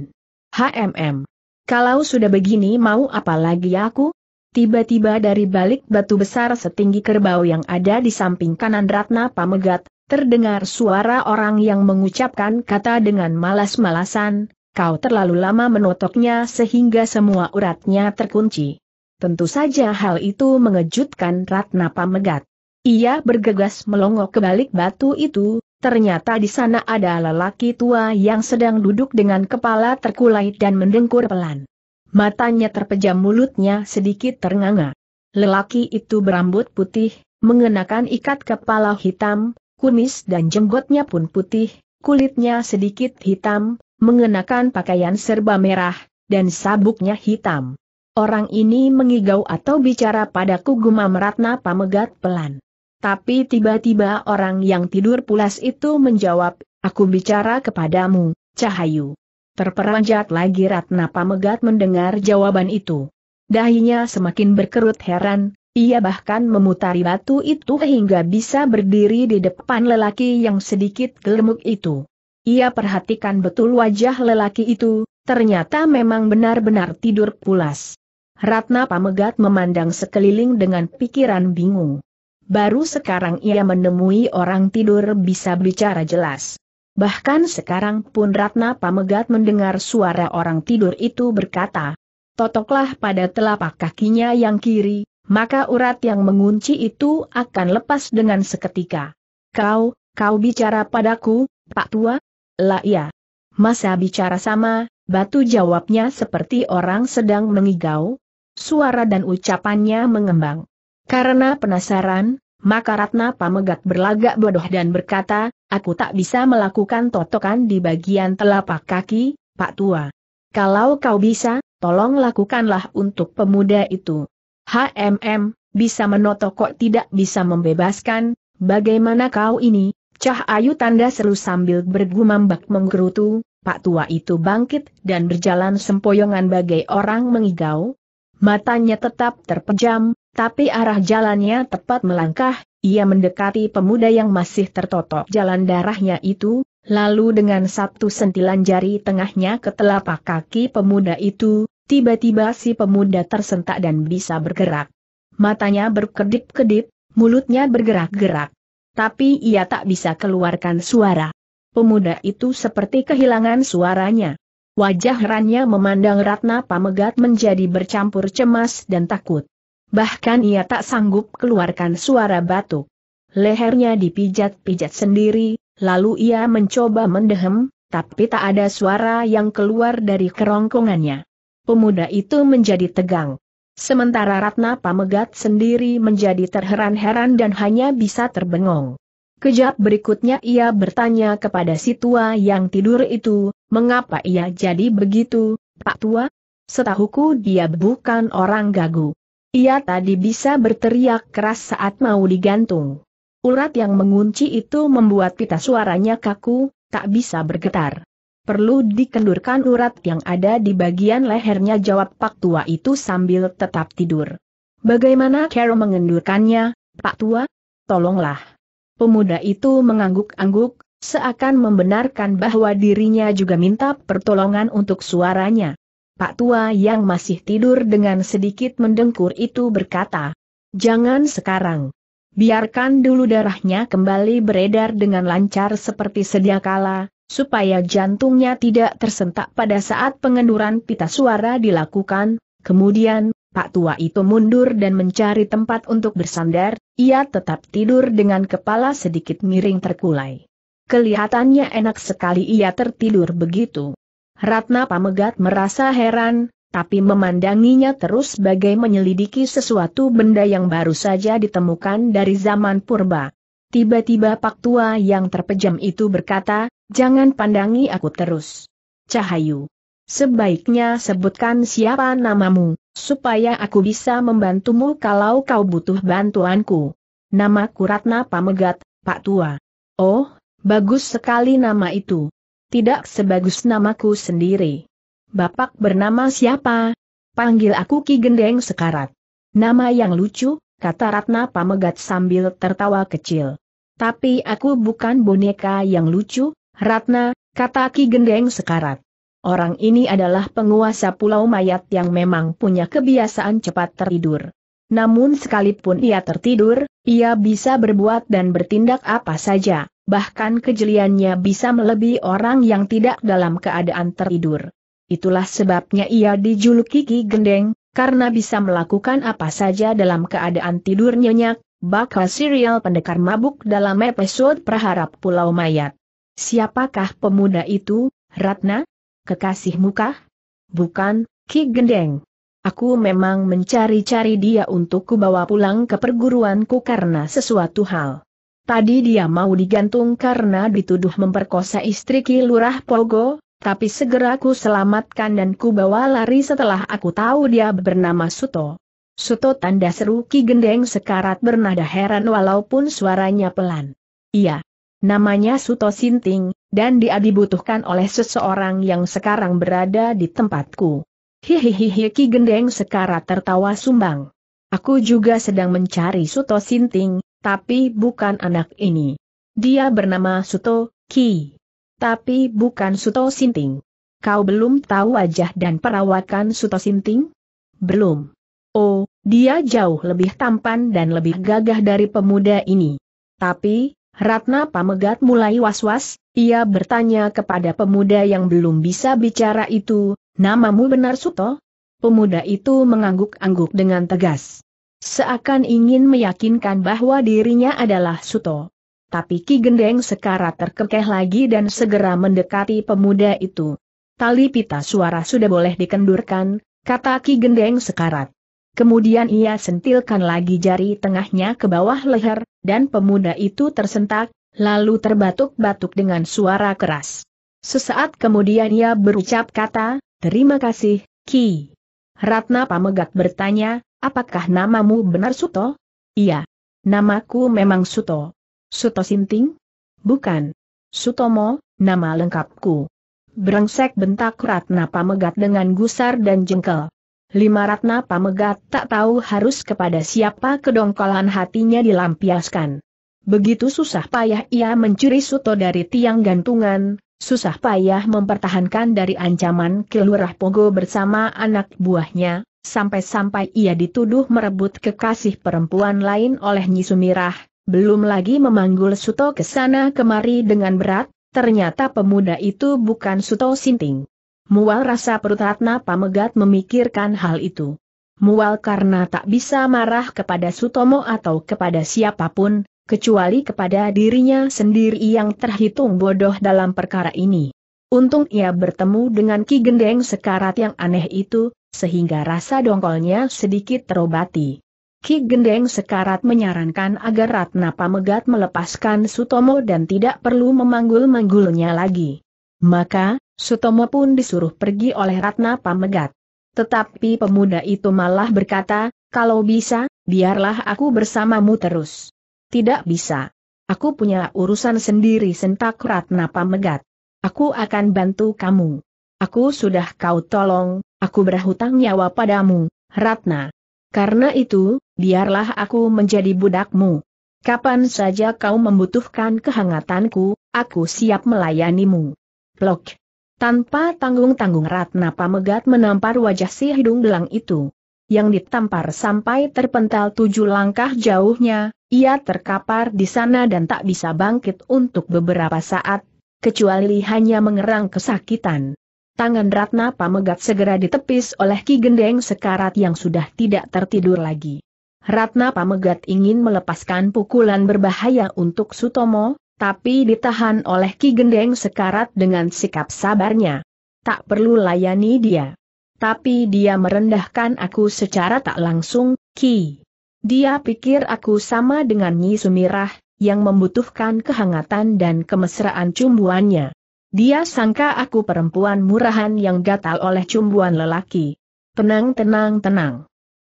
HMM. Kalau sudah begini mau apa lagi aku? Tiba-tiba dari balik batu besar setinggi kerbau yang ada di samping kanan Ratna Pamegat, terdengar suara orang yang mengucapkan kata dengan malas-malasan, kau terlalu lama menotoknya sehingga semua uratnya terkunci. Tentu saja hal itu mengejutkan Ratna Pamegat. Ia bergegas melongok ke balik batu itu, ternyata di sana ada lelaki tua yang sedang duduk dengan kepala terkulai dan mendengkur pelan. Matanya terpejam mulutnya sedikit ternganga. Lelaki itu berambut putih, mengenakan ikat kepala hitam, kumis dan jenggotnya pun putih, kulitnya sedikit hitam, mengenakan pakaian serba merah, dan sabuknya hitam. Orang ini mengigau atau bicara padaku gumam Ratna Pamegat pelan. Tapi tiba-tiba orang yang tidur pulas itu menjawab, aku bicara kepadamu, Cahayu. Terperanjat lagi Ratna Pamegat mendengar jawaban itu. Dahinya semakin berkerut heran, ia bahkan memutari batu itu hingga bisa berdiri di depan lelaki yang sedikit gemuk itu. Ia perhatikan betul wajah lelaki itu, ternyata memang benar-benar tidur pulas. Ratna Pamegat memandang sekeliling dengan pikiran bingung. Baru sekarang ia menemui orang tidur bisa bicara jelas. Bahkan sekarang pun Ratna Pamegat mendengar suara orang tidur itu berkata, Totoklah pada telapak kakinya yang kiri, maka urat yang mengunci itu akan lepas dengan seketika. Kau, kau bicara padaku, Pak Tua? Lah iya. Masa bicara sama, batu jawabnya seperti orang sedang mengigau. Suara dan ucapannya mengembang. Karena penasaran, maka Ratna Pamegat berlagak bodoh dan berkata, aku tak bisa melakukan totokan di bagian telapak kaki, Pak Tua. Kalau kau bisa, tolong lakukanlah untuk pemuda itu. HMM, bisa menotok kok tidak bisa membebaskan, bagaimana kau ini? Cah Ayu tanda seru sambil bergumam bak menggerutu, Pak Tua itu bangkit dan berjalan sempoyongan bagai orang mengigau. Matanya tetap terpejam, tapi arah jalannya tepat melangkah, ia mendekati pemuda yang masih tertotok jalan darahnya itu, lalu dengan satu sentilan jari tengahnya ke telapak kaki pemuda itu, tiba-tiba si pemuda tersentak dan bisa bergerak. Matanya berkedip-kedip, mulutnya bergerak-gerak. Tapi ia tak bisa keluarkan suara. Pemuda itu seperti kehilangan suaranya. Wajah Rania memandang Ratna Pamegat menjadi bercampur cemas dan takut. Bahkan ia tak sanggup keluarkan suara batuk. Lehernya dipijat-pijat sendiri, lalu ia mencoba mendehem, tapi tak ada suara yang keluar dari kerongkongannya. Pemuda itu menjadi tegang. Sementara Ratna Pamegat sendiri menjadi terheran-heran dan hanya bisa terbengong. Kejap berikutnya ia bertanya kepada si tua yang tidur itu, mengapa ia jadi begitu, Pak Tua? Setahuku dia bukan orang gagu. Ia tadi bisa berteriak keras saat mau digantung. Urat yang mengunci itu membuat pita suaranya kaku, tak bisa bergetar. Perlu dikendurkan urat yang ada di bagian lehernya jawab Pak Tua itu sambil tetap tidur. Bagaimana Carol mengendurkannya, Pak Tua? Tolonglah. Pemuda itu mengangguk-angguk, seakan membenarkan bahwa dirinya juga minta pertolongan untuk suaranya. Pak Tua yang masih tidur dengan sedikit mendengkur itu berkata, Jangan sekarang. Biarkan dulu darahnya kembali beredar dengan lancar seperti sedia kala, supaya jantungnya tidak tersentak pada saat pengenduran pita suara dilakukan, kemudian, Pak Tua itu mundur dan mencari tempat untuk bersandar, ia tetap tidur dengan kepala sedikit miring terkulai. Kelihatannya enak sekali ia tertidur begitu. Ratna Pamegat merasa heran, tapi memandanginya terus bagai menyelidiki sesuatu benda yang baru saja ditemukan dari zaman purba. Tiba-tiba pak tua yang terpejam itu berkata, jangan pandangi aku terus. Cahayu. Sebaiknya sebutkan siapa namamu, supaya aku bisa membantumu kalau kau butuh bantuanku. Namaku Ratna Pamegat, Pak Tua. Oh, bagus sekali nama itu tidak sebagus namaku sendiri. Bapak bernama siapa? Panggil aku Ki Gendeng Sekarat. Nama yang lucu, kata Ratna Pamegat sambil tertawa kecil. Tapi aku bukan boneka yang lucu, Ratna, kata Ki Gendeng Sekarat. Orang ini adalah penguasa pulau mayat yang memang punya kebiasaan cepat tertidur. Namun sekalipun ia tertidur, ia bisa berbuat dan bertindak apa saja bahkan kejeliannya bisa melebihi orang yang tidak dalam keadaan tertidur. Itulah sebabnya ia dijuluki Ki Gendeng, karena bisa melakukan apa saja dalam keadaan tidur nyenyak, bakal serial pendekar mabuk dalam episode Perharap Pulau Mayat. Siapakah pemuda itu, Ratna? Kekasihmu kah? Bukan, Ki Gendeng. Aku memang mencari-cari dia untuk kubawa pulang ke perguruanku karena sesuatu hal. Tadi dia mau digantung karena dituduh memperkosa istri Ki Lurah Pogo, tapi segera ku selamatkan dan ku bawa lari setelah aku tahu dia bernama Suto. Suto tanda seru Ki Gendeng sekarat bernada heran walaupun suaranya pelan. Iya. Namanya Suto Sinting, dan dia dibutuhkan oleh seseorang yang sekarang berada di tempatku. Hihihihi Ki Gendeng sekarat tertawa sumbang. Aku juga sedang mencari Suto Sinting, tapi bukan anak ini. Dia bernama Suto, Ki. Tapi bukan Suto Sinting. Kau belum tahu wajah dan perawakan Suto Sinting? Belum. Oh, dia jauh lebih tampan dan lebih gagah dari pemuda ini. Tapi, Ratna Pamegat mulai was-was, ia bertanya kepada pemuda yang belum bisa bicara itu, namamu benar Suto? Pemuda itu mengangguk-angguk dengan tegas. Seakan ingin meyakinkan bahwa dirinya adalah Suto. Tapi Ki Gendeng Sekarat terkekeh lagi dan segera mendekati pemuda itu. Tali pita suara sudah boleh dikendurkan, kata Ki Gendeng sekarat. Kemudian ia sentilkan lagi jari tengahnya ke bawah leher, dan pemuda itu tersentak, lalu terbatuk-batuk dengan suara keras. Sesaat kemudian ia berucap kata, terima kasih, Ki. Ratna Pamegak bertanya, apakah namamu benar Suto? Iya. Namaku memang Suto. Suto Sinting? Bukan. Sutomo, nama lengkapku. Brengsek bentak Ratna Pamegat dengan gusar dan jengkel. Lima Ratna Pamegat tak tahu harus kepada siapa kedongkolan hatinya dilampiaskan. Begitu susah payah ia mencuri Suto dari tiang gantungan, susah payah mempertahankan dari ancaman kelurah Pogo bersama anak buahnya, sampai-sampai ia dituduh merebut kekasih perempuan lain oleh Nyi Sumirah, belum lagi memanggul Suto ke sana kemari dengan berat, ternyata pemuda itu bukan Suto Sinting. Mual rasa perut Ratna Pamegat memikirkan hal itu. Mual karena tak bisa marah kepada Sutomo atau kepada siapapun, kecuali kepada dirinya sendiri yang terhitung bodoh dalam perkara ini. Untung ia bertemu dengan Ki Gendeng sekarat yang aneh itu, sehingga rasa dongkolnya sedikit terobati. Ki Gendeng sekarat menyarankan agar Ratna Pamegat melepaskan Sutomo dan tidak perlu memanggul-manggulnya lagi. Maka, Sutomo pun disuruh pergi oleh Ratna Pamegat. Tetapi pemuda itu malah berkata, kalau bisa, biarlah aku bersamamu terus. Tidak bisa. Aku punya urusan sendiri sentak Ratna Pamegat. Aku akan bantu kamu. Aku sudah kau tolong, aku berhutang nyawa padamu, Ratna. Karena itu, biarlah aku menjadi budakmu. Kapan saja kau membutuhkan kehangatanku, aku siap melayanimu. Plok. Tanpa tanggung-tanggung Ratna Pamegat menampar wajah si hidung belang itu. Yang ditampar sampai terpental tujuh langkah jauhnya, ia terkapar di sana dan tak bisa bangkit untuk beberapa saat, kecuali hanya mengerang kesakitan. Tangan Ratna Pamegat segera ditepis oleh Ki Gendeng Sekarat yang sudah tidak tertidur lagi. Ratna Pamegat ingin melepaskan pukulan berbahaya untuk Sutomo, tapi ditahan oleh Ki Gendeng Sekarat dengan sikap sabarnya. Tak perlu layani dia. Tapi dia merendahkan aku secara tak langsung, Ki. Dia pikir aku sama dengan Nyi Sumirah, yang membutuhkan kehangatan dan kemesraan cumbuannya. Dia sangka aku perempuan murahan yang gatal oleh cumbuan lelaki. Tenang tenang tenang.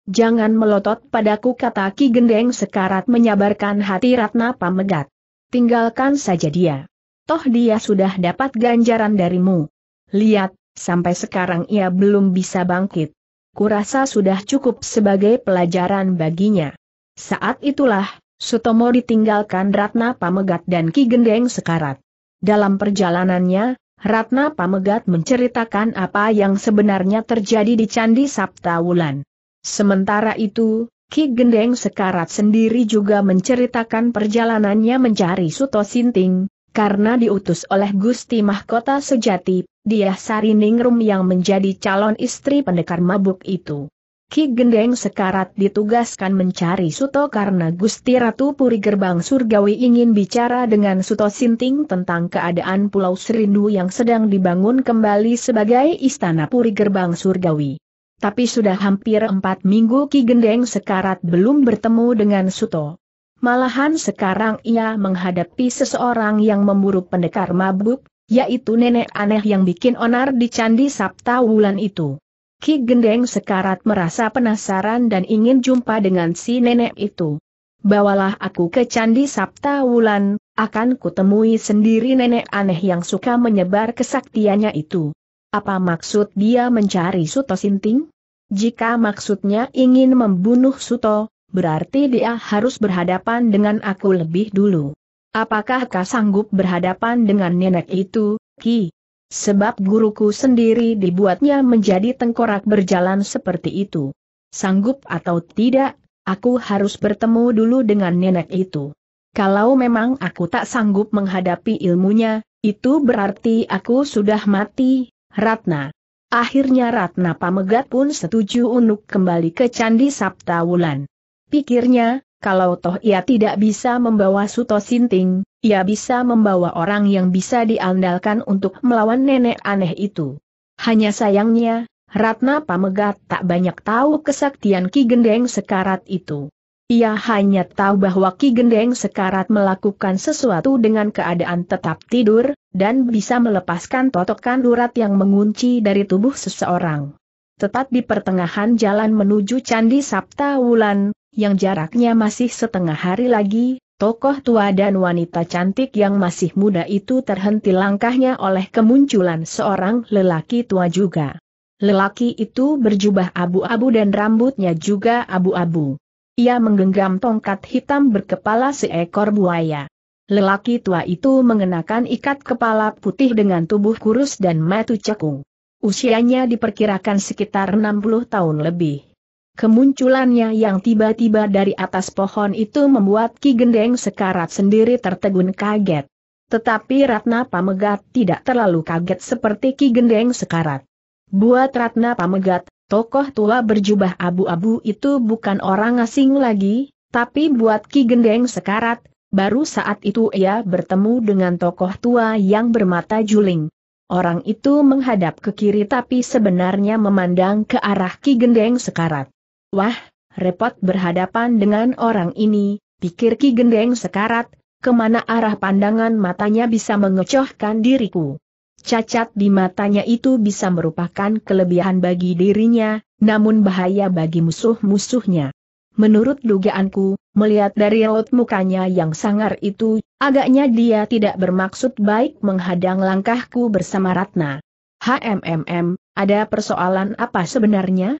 Jangan melotot padaku kata Ki Gendeng sekarat menyabarkan hati Ratna Pamegat. Tinggalkan saja dia. Toh dia sudah dapat ganjaran darimu. Lihat, sampai sekarang ia belum bisa bangkit. Kurasa sudah cukup sebagai pelajaran baginya. Saat itulah, Sutomo ditinggalkan Ratna Pamegat dan Ki Gendeng Sekarat. Dalam perjalanannya, Ratna Pamegat menceritakan apa yang sebenarnya terjadi di Candi Sabta Wulan. Sementara itu, Ki Gendeng Sekarat sendiri juga menceritakan perjalanannya mencari Suto Sinting, karena diutus oleh Gusti Mahkota Sejati, dia Sarining Rum yang menjadi calon istri pendekar mabuk itu. Ki Gendeng sekarat ditugaskan mencari Suto karena Gusti Ratu Puri Gerbang Surgawi ingin bicara dengan Suto Sinting tentang keadaan Pulau Serindu yang sedang dibangun kembali sebagai Istana Puri Gerbang Surgawi. Tapi sudah hampir empat minggu Ki Gendeng sekarat belum bertemu dengan Suto. Malahan sekarang ia menghadapi seseorang yang memburu pendekar mabuk, yaitu nenek aneh yang bikin onar di Candi Sabta Wulan itu. Ki Gendeng sekarat merasa penasaran dan ingin jumpa dengan si nenek itu. Bawalah aku ke Candi Sabta Wulan, akan kutemui sendiri nenek aneh yang suka menyebar kesaktiannya itu. Apa maksud dia mencari Suto Sinting? Jika maksudnya ingin membunuh Suto, berarti dia harus berhadapan dengan aku lebih dulu. Apakah kau sanggup berhadapan dengan nenek itu, Ki? Sebab guruku sendiri dibuatnya menjadi tengkorak berjalan seperti itu. Sanggup atau tidak, aku harus bertemu dulu dengan nenek itu. Kalau memang aku tak sanggup menghadapi ilmunya, itu berarti aku sudah mati, Ratna. Akhirnya Ratna Pamegat pun setuju untuk kembali ke Candi Sabta Wulan. Pikirnya, kalau toh ia tidak bisa membawa Suto Sinting, ia bisa membawa orang yang bisa diandalkan untuk melawan nenek aneh itu. Hanya sayangnya, Ratna Pamegat tak banyak tahu kesaktian Ki Gendeng Sekarat itu. Ia hanya tahu bahwa Ki Gendeng Sekarat melakukan sesuatu dengan keadaan tetap tidur, dan bisa melepaskan totokan urat yang mengunci dari tubuh seseorang. Tepat di pertengahan jalan menuju Candi Sabta Wulan, yang jaraknya masih setengah hari lagi, Tokoh tua dan wanita cantik yang masih muda itu terhenti langkahnya oleh kemunculan seorang lelaki tua juga. Lelaki itu berjubah abu-abu dan rambutnya juga abu-abu. Ia menggenggam tongkat hitam berkepala seekor buaya. Lelaki tua itu mengenakan ikat kepala putih dengan tubuh kurus dan matu cekung. Usianya diperkirakan sekitar 60 tahun lebih. Kemunculannya yang tiba-tiba dari atas pohon itu membuat Ki Gendeng sekarat sendiri tertegun kaget. Tetapi Ratna Pamegat tidak terlalu kaget seperti Ki Gendeng sekarat. Buat Ratna Pamegat, tokoh tua berjubah abu-abu itu bukan orang asing lagi, tapi buat Ki Gendeng sekarat, baru saat itu ia bertemu dengan tokoh tua yang bermata juling. Orang itu menghadap ke kiri tapi sebenarnya memandang ke arah Ki Gendeng sekarat. Wah, repot berhadapan dengan orang ini, pikir Ki Gendeng sekarat, kemana arah pandangan matanya bisa mengecohkan diriku. Cacat di matanya itu bisa merupakan kelebihan bagi dirinya, namun bahaya bagi musuh-musuhnya. Menurut dugaanku, melihat dari raut mukanya yang sangar itu, agaknya dia tidak bermaksud baik menghadang langkahku bersama Ratna. HMMM, ada persoalan apa sebenarnya?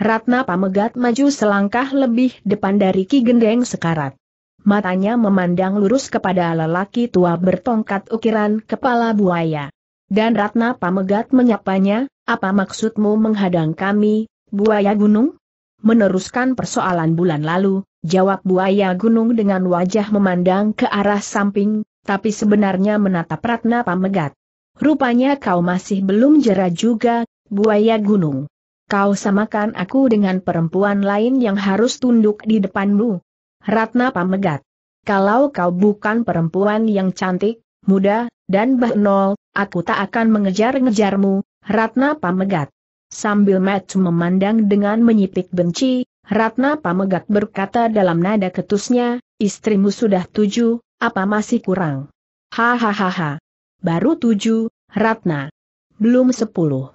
Ratna Pamegat maju selangkah lebih depan dari Ki Gendeng Sekarat. Matanya memandang lurus kepada lelaki tua bertongkat ukiran kepala buaya. Dan Ratna Pamegat menyapanya, apa maksudmu menghadang kami, buaya gunung? Meneruskan persoalan bulan lalu, jawab buaya gunung dengan wajah memandang ke arah samping, tapi sebenarnya menatap Ratna Pamegat. Rupanya kau masih belum jera juga, buaya gunung. Kau samakan aku dengan perempuan lain yang harus tunduk di depanmu. Ratna Pamegat. Kalau kau bukan perempuan yang cantik, muda, dan bahnol, aku tak akan mengejar-ngejarmu, Ratna Pamegat. Sambil Matu memandang dengan menyipit benci, Ratna Pamegat berkata dalam nada ketusnya, istrimu sudah tujuh, apa masih kurang? Hahaha. Baru tujuh, Ratna. Belum sepuluh.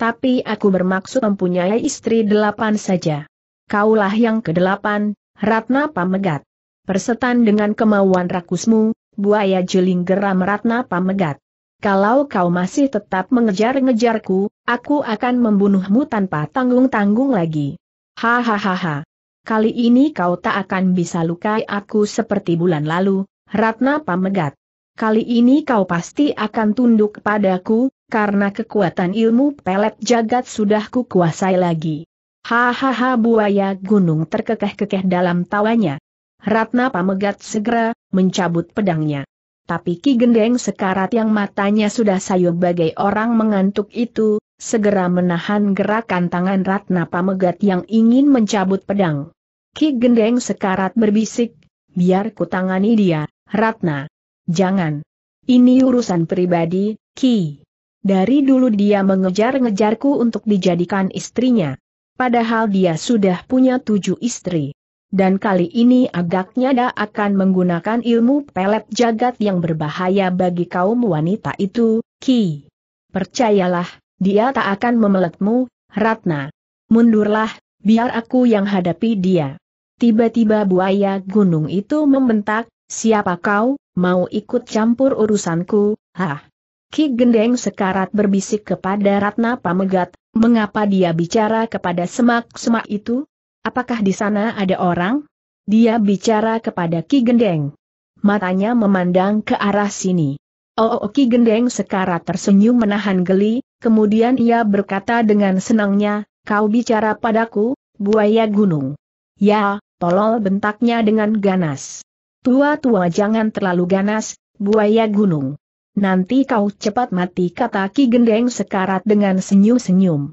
Tapi aku bermaksud mempunyai istri delapan saja. Kaulah yang kedelapan, Ratna Pamegat. Persetan dengan kemauan rakusmu, buaya jeling geram Ratna Pamegat. Kalau kau masih tetap mengejar-ngejarku, aku akan membunuhmu tanpa tanggung-tanggung lagi. Hahaha. Kali ini kau tak akan bisa lukai aku seperti bulan lalu, Ratna Pamegat. Kali ini kau pasti akan tunduk padaku karena kekuatan ilmu pelet jagat sudah kukuasai lagi. Hahaha buaya gunung terkekeh-kekeh dalam tawanya. Ratna Pamegat segera, mencabut pedangnya. Tapi Ki Gendeng sekarat yang matanya sudah sayu bagai orang mengantuk itu, segera menahan gerakan tangan Ratna Pamegat yang ingin mencabut pedang. Ki Gendeng sekarat berbisik, biar ku tangani dia, Ratna. Jangan. Ini urusan pribadi, Ki. Dari dulu dia mengejar-ngejarku untuk dijadikan istrinya. Padahal dia sudah punya tujuh istri. Dan kali ini agaknya dia akan menggunakan ilmu pelet jagat yang berbahaya bagi kaum wanita itu, Ki. Percayalah, dia tak akan memeletmu, Ratna. Mundurlah, biar aku yang hadapi dia. Tiba-tiba buaya gunung itu membentak, siapa kau, mau ikut campur urusanku, hah. Ki Gendeng sekarat berbisik kepada Ratna Pamegat, mengapa dia bicara kepada semak-semak itu? Apakah di sana ada orang? Dia bicara kepada Ki Gendeng. Matanya memandang ke arah sini. Oh, oh, oh Ki Gendeng sekarat tersenyum menahan geli, kemudian ia berkata dengan senangnya, kau bicara padaku, buaya gunung. Ya, tolol bentaknya dengan ganas. Tua-tua jangan terlalu ganas, buaya gunung. Nanti kau cepat mati kata Ki Gendeng sekarat dengan senyum-senyum.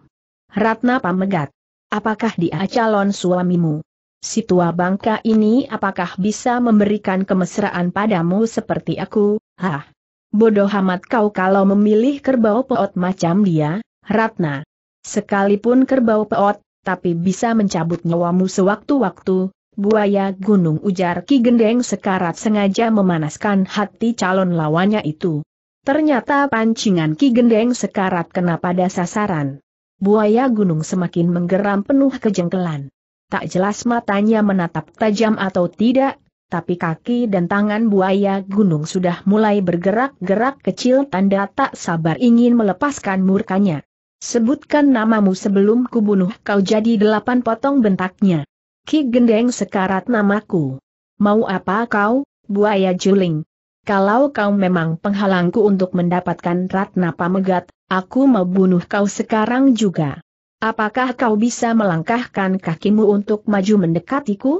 Ratna pamegat. Apakah dia calon suamimu? Si tua bangka ini apakah bisa memberikan kemesraan padamu seperti aku? Hah! Bodoh amat kau kalau memilih kerbau peot macam dia, Ratna. Sekalipun kerbau peot, tapi bisa mencabut nyawamu sewaktu-waktu, buaya gunung ujar Ki Gendeng sekarat sengaja memanaskan hati calon lawannya itu. Ternyata pancingan Ki Gendeng sekarat kena pada sasaran. Buaya gunung semakin menggeram penuh kejengkelan. Tak jelas matanya menatap tajam atau tidak, tapi kaki dan tangan buaya gunung sudah mulai bergerak-gerak kecil tanda tak sabar ingin melepaskan murkanya. Sebutkan namamu sebelum kubunuh kau jadi delapan potong bentaknya. Ki Gendeng sekarat namaku. Mau apa kau, buaya juling? kalau kau memang penghalangku untuk mendapatkan Ratna Pamegat, aku membunuh kau sekarang juga. Apakah kau bisa melangkahkan kakimu untuk maju mendekatiku?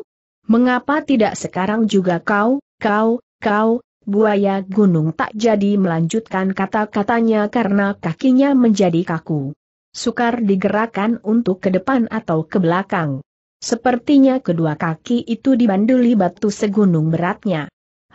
Mengapa tidak sekarang juga kau, kau, kau, buaya gunung tak jadi melanjutkan kata-katanya karena kakinya menjadi kaku. Sukar digerakkan untuk ke depan atau ke belakang. Sepertinya kedua kaki itu dibanduli batu segunung beratnya.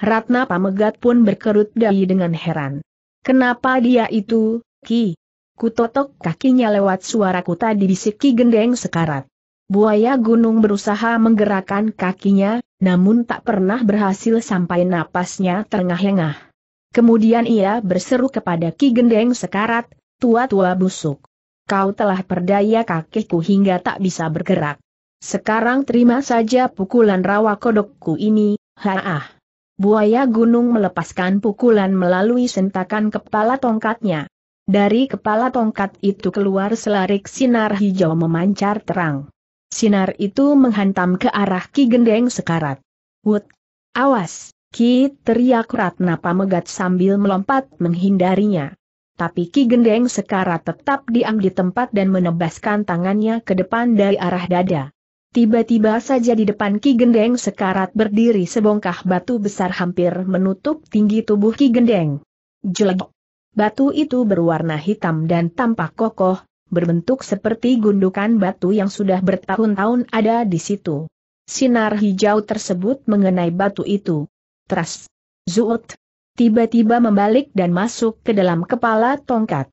Ratna Pamegat pun berkerut dahi dengan heran. Kenapa dia itu, Ki? Kutotok kakinya lewat suaraku tadi bisik Ki Gendeng sekarat. Buaya gunung berusaha menggerakkan kakinya, namun tak pernah berhasil sampai napasnya terengah-engah. Kemudian ia berseru kepada Ki Gendeng sekarat, tua-tua busuk. Kau telah perdaya kakiku hingga tak bisa bergerak. Sekarang terima saja pukulan rawa kodokku ini, haah buaya gunung melepaskan pukulan melalui sentakan kepala tongkatnya. Dari kepala tongkat itu keluar selarik sinar hijau memancar terang. Sinar itu menghantam ke arah Ki Gendeng sekarat. Wut! Awas! Ki teriak Ratna Pamegat sambil melompat menghindarinya. Tapi Ki Gendeng sekarat tetap diam di tempat dan menebaskan tangannya ke depan dari arah dada. Tiba-tiba saja di depan Ki Gendeng sekarat berdiri sebongkah batu besar hampir menutup tinggi tubuh Ki Gendeng. Jelek. Batu itu berwarna hitam dan tampak kokoh, berbentuk seperti gundukan batu yang sudah bertahun-tahun ada di situ. Sinar hijau tersebut mengenai batu itu. Teras. Zuut. Tiba-tiba membalik dan masuk ke dalam kepala tongkat.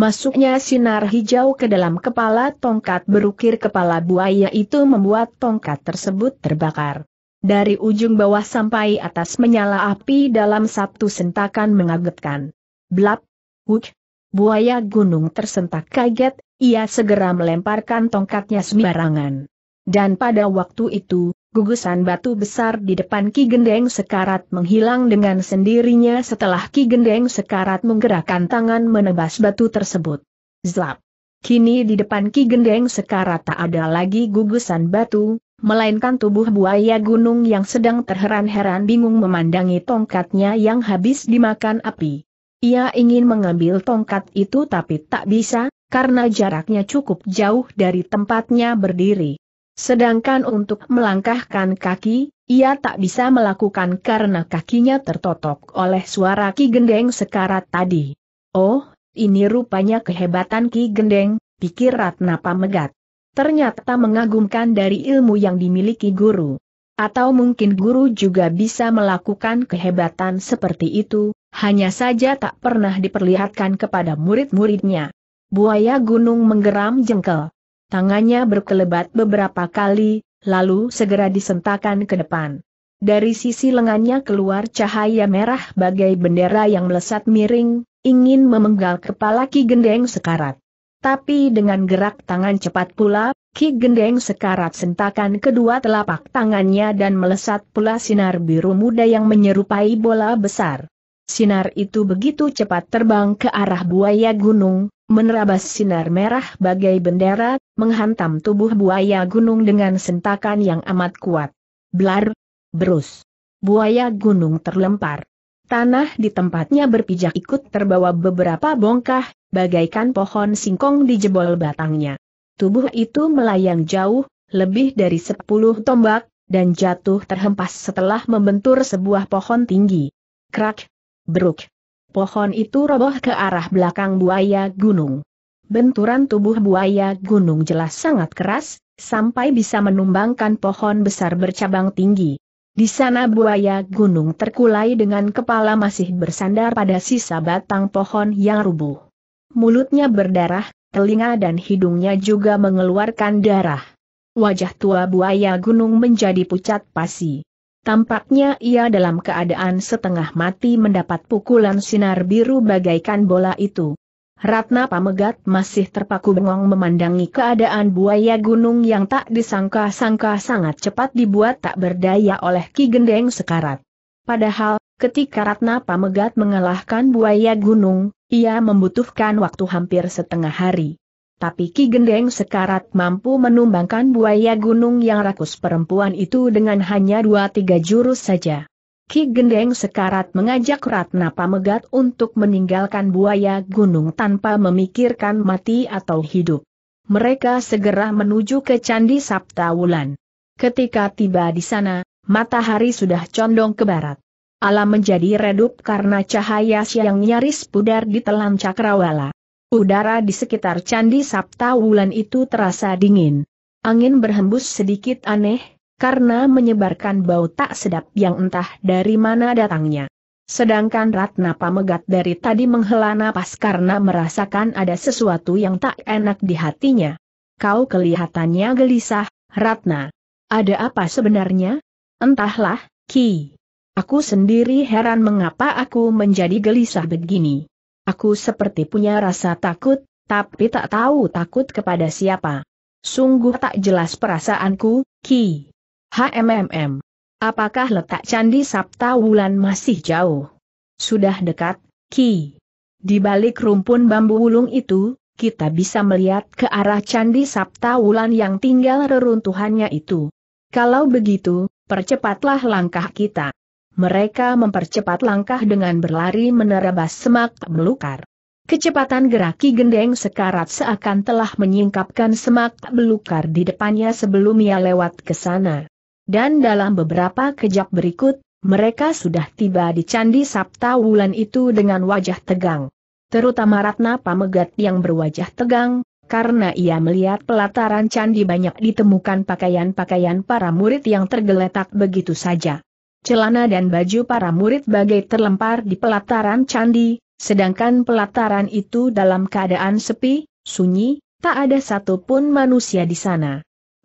Masuknya sinar hijau ke dalam kepala tongkat berukir kepala buaya itu membuat tongkat tersebut terbakar. Dari ujung bawah sampai atas menyala api dalam satu sentakan mengagetkan. Blap, Wuj! buaya gunung tersentak kaget, ia segera melemparkan tongkatnya sembarangan. Dan pada waktu itu, gugusan batu besar di depan Ki Gendeng Sekarat menghilang dengan sendirinya setelah Ki Gendeng Sekarat menggerakkan tangan menebas batu tersebut. Zlap! Kini di depan Ki Gendeng Sekarat tak ada lagi gugusan batu, melainkan tubuh buaya gunung yang sedang terheran-heran bingung memandangi tongkatnya yang habis dimakan api. Ia ingin mengambil tongkat itu tapi tak bisa, karena jaraknya cukup jauh dari tempatnya berdiri. Sedangkan untuk melangkahkan kaki, ia tak bisa melakukan karena kakinya tertotok oleh suara Ki Gendeng sekarat tadi. Oh, ini rupanya kehebatan Ki Gendeng, pikir Ratna Pamegat. Ternyata mengagumkan dari ilmu yang dimiliki guru. Atau mungkin guru juga bisa melakukan kehebatan seperti itu, hanya saja tak pernah diperlihatkan kepada murid-muridnya. Buaya gunung menggeram jengkel tangannya berkelebat beberapa kali, lalu segera disentakan ke depan. Dari sisi lengannya keluar cahaya merah bagai bendera yang melesat miring, ingin memenggal kepala Ki Gendeng Sekarat. Tapi dengan gerak tangan cepat pula, Ki Gendeng Sekarat sentakan kedua telapak tangannya dan melesat pula sinar biru muda yang menyerupai bola besar. Sinar itu begitu cepat terbang ke arah buaya gunung, menerabas sinar merah bagai bendera, menghantam tubuh buaya gunung dengan sentakan yang amat kuat. Blar, berus. Buaya gunung terlempar. Tanah di tempatnya berpijak ikut terbawa beberapa bongkah, bagaikan pohon singkong di jebol batangnya. Tubuh itu melayang jauh, lebih dari sepuluh tombak, dan jatuh terhempas setelah membentur sebuah pohon tinggi. Krak, beruk. Pohon itu roboh ke arah belakang buaya gunung. Benturan tubuh buaya gunung jelas sangat keras, sampai bisa menumbangkan pohon besar bercabang tinggi. Di sana buaya gunung terkulai dengan kepala masih bersandar pada sisa batang pohon yang rubuh. Mulutnya berdarah, telinga dan hidungnya juga mengeluarkan darah. Wajah tua buaya gunung menjadi pucat pasi. Tampaknya ia dalam keadaan setengah mati mendapat pukulan sinar biru bagaikan bola itu. Ratna Pamegat masih terpaku bengong memandangi keadaan buaya gunung yang tak disangka-sangka sangat cepat dibuat tak berdaya oleh Ki Gendeng Sekarat. Padahal, ketika Ratna Pamegat mengalahkan buaya gunung, ia membutuhkan waktu hampir setengah hari. Tapi Ki Gendeng sekarat mampu menumbangkan buaya gunung yang rakus perempuan itu dengan hanya dua tiga jurus saja. Ki Gendeng sekarat mengajak Ratna Pamegat untuk meninggalkan buaya gunung tanpa memikirkan mati atau hidup. Mereka segera menuju ke Candi Sabta Wulan. Ketika tiba di sana, matahari sudah condong ke barat. Alam menjadi redup karena cahaya siang nyaris pudar di telan cakrawala. Udara di sekitar Candi Sabta Wulan itu terasa dingin. Angin berhembus sedikit aneh, karena menyebarkan bau tak sedap yang entah dari mana datangnya. Sedangkan Ratna Pamegat dari tadi menghela napas karena merasakan ada sesuatu yang tak enak di hatinya. Kau kelihatannya gelisah, Ratna. Ada apa sebenarnya? Entahlah, Ki. Aku sendiri heran mengapa aku menjadi gelisah begini. Aku seperti punya rasa takut, tapi tak tahu takut kepada siapa. Sungguh tak jelas perasaanku, Ki. HMMM. Apakah letak Candi Sabta Wulan masih jauh? Sudah dekat, Ki. Di balik rumpun bambu wulung itu, kita bisa melihat ke arah Candi Sabta Wulan yang tinggal reruntuhannya itu. Kalau begitu, percepatlah langkah kita mereka mempercepat langkah dengan berlari menerabas semak belukar. Kecepatan gerak Ki Gendeng sekarat seakan telah menyingkapkan semak belukar di depannya sebelum ia lewat ke sana. Dan dalam beberapa kejap berikut, mereka sudah tiba di Candi Sabta Wulan itu dengan wajah tegang. Terutama Ratna Pamegat yang berwajah tegang, karena ia melihat pelataran candi banyak ditemukan pakaian-pakaian para murid yang tergeletak begitu saja celana dan baju para murid bagai terlempar di pelataran candi, sedangkan pelataran itu dalam keadaan sepi, sunyi, tak ada satupun manusia di sana.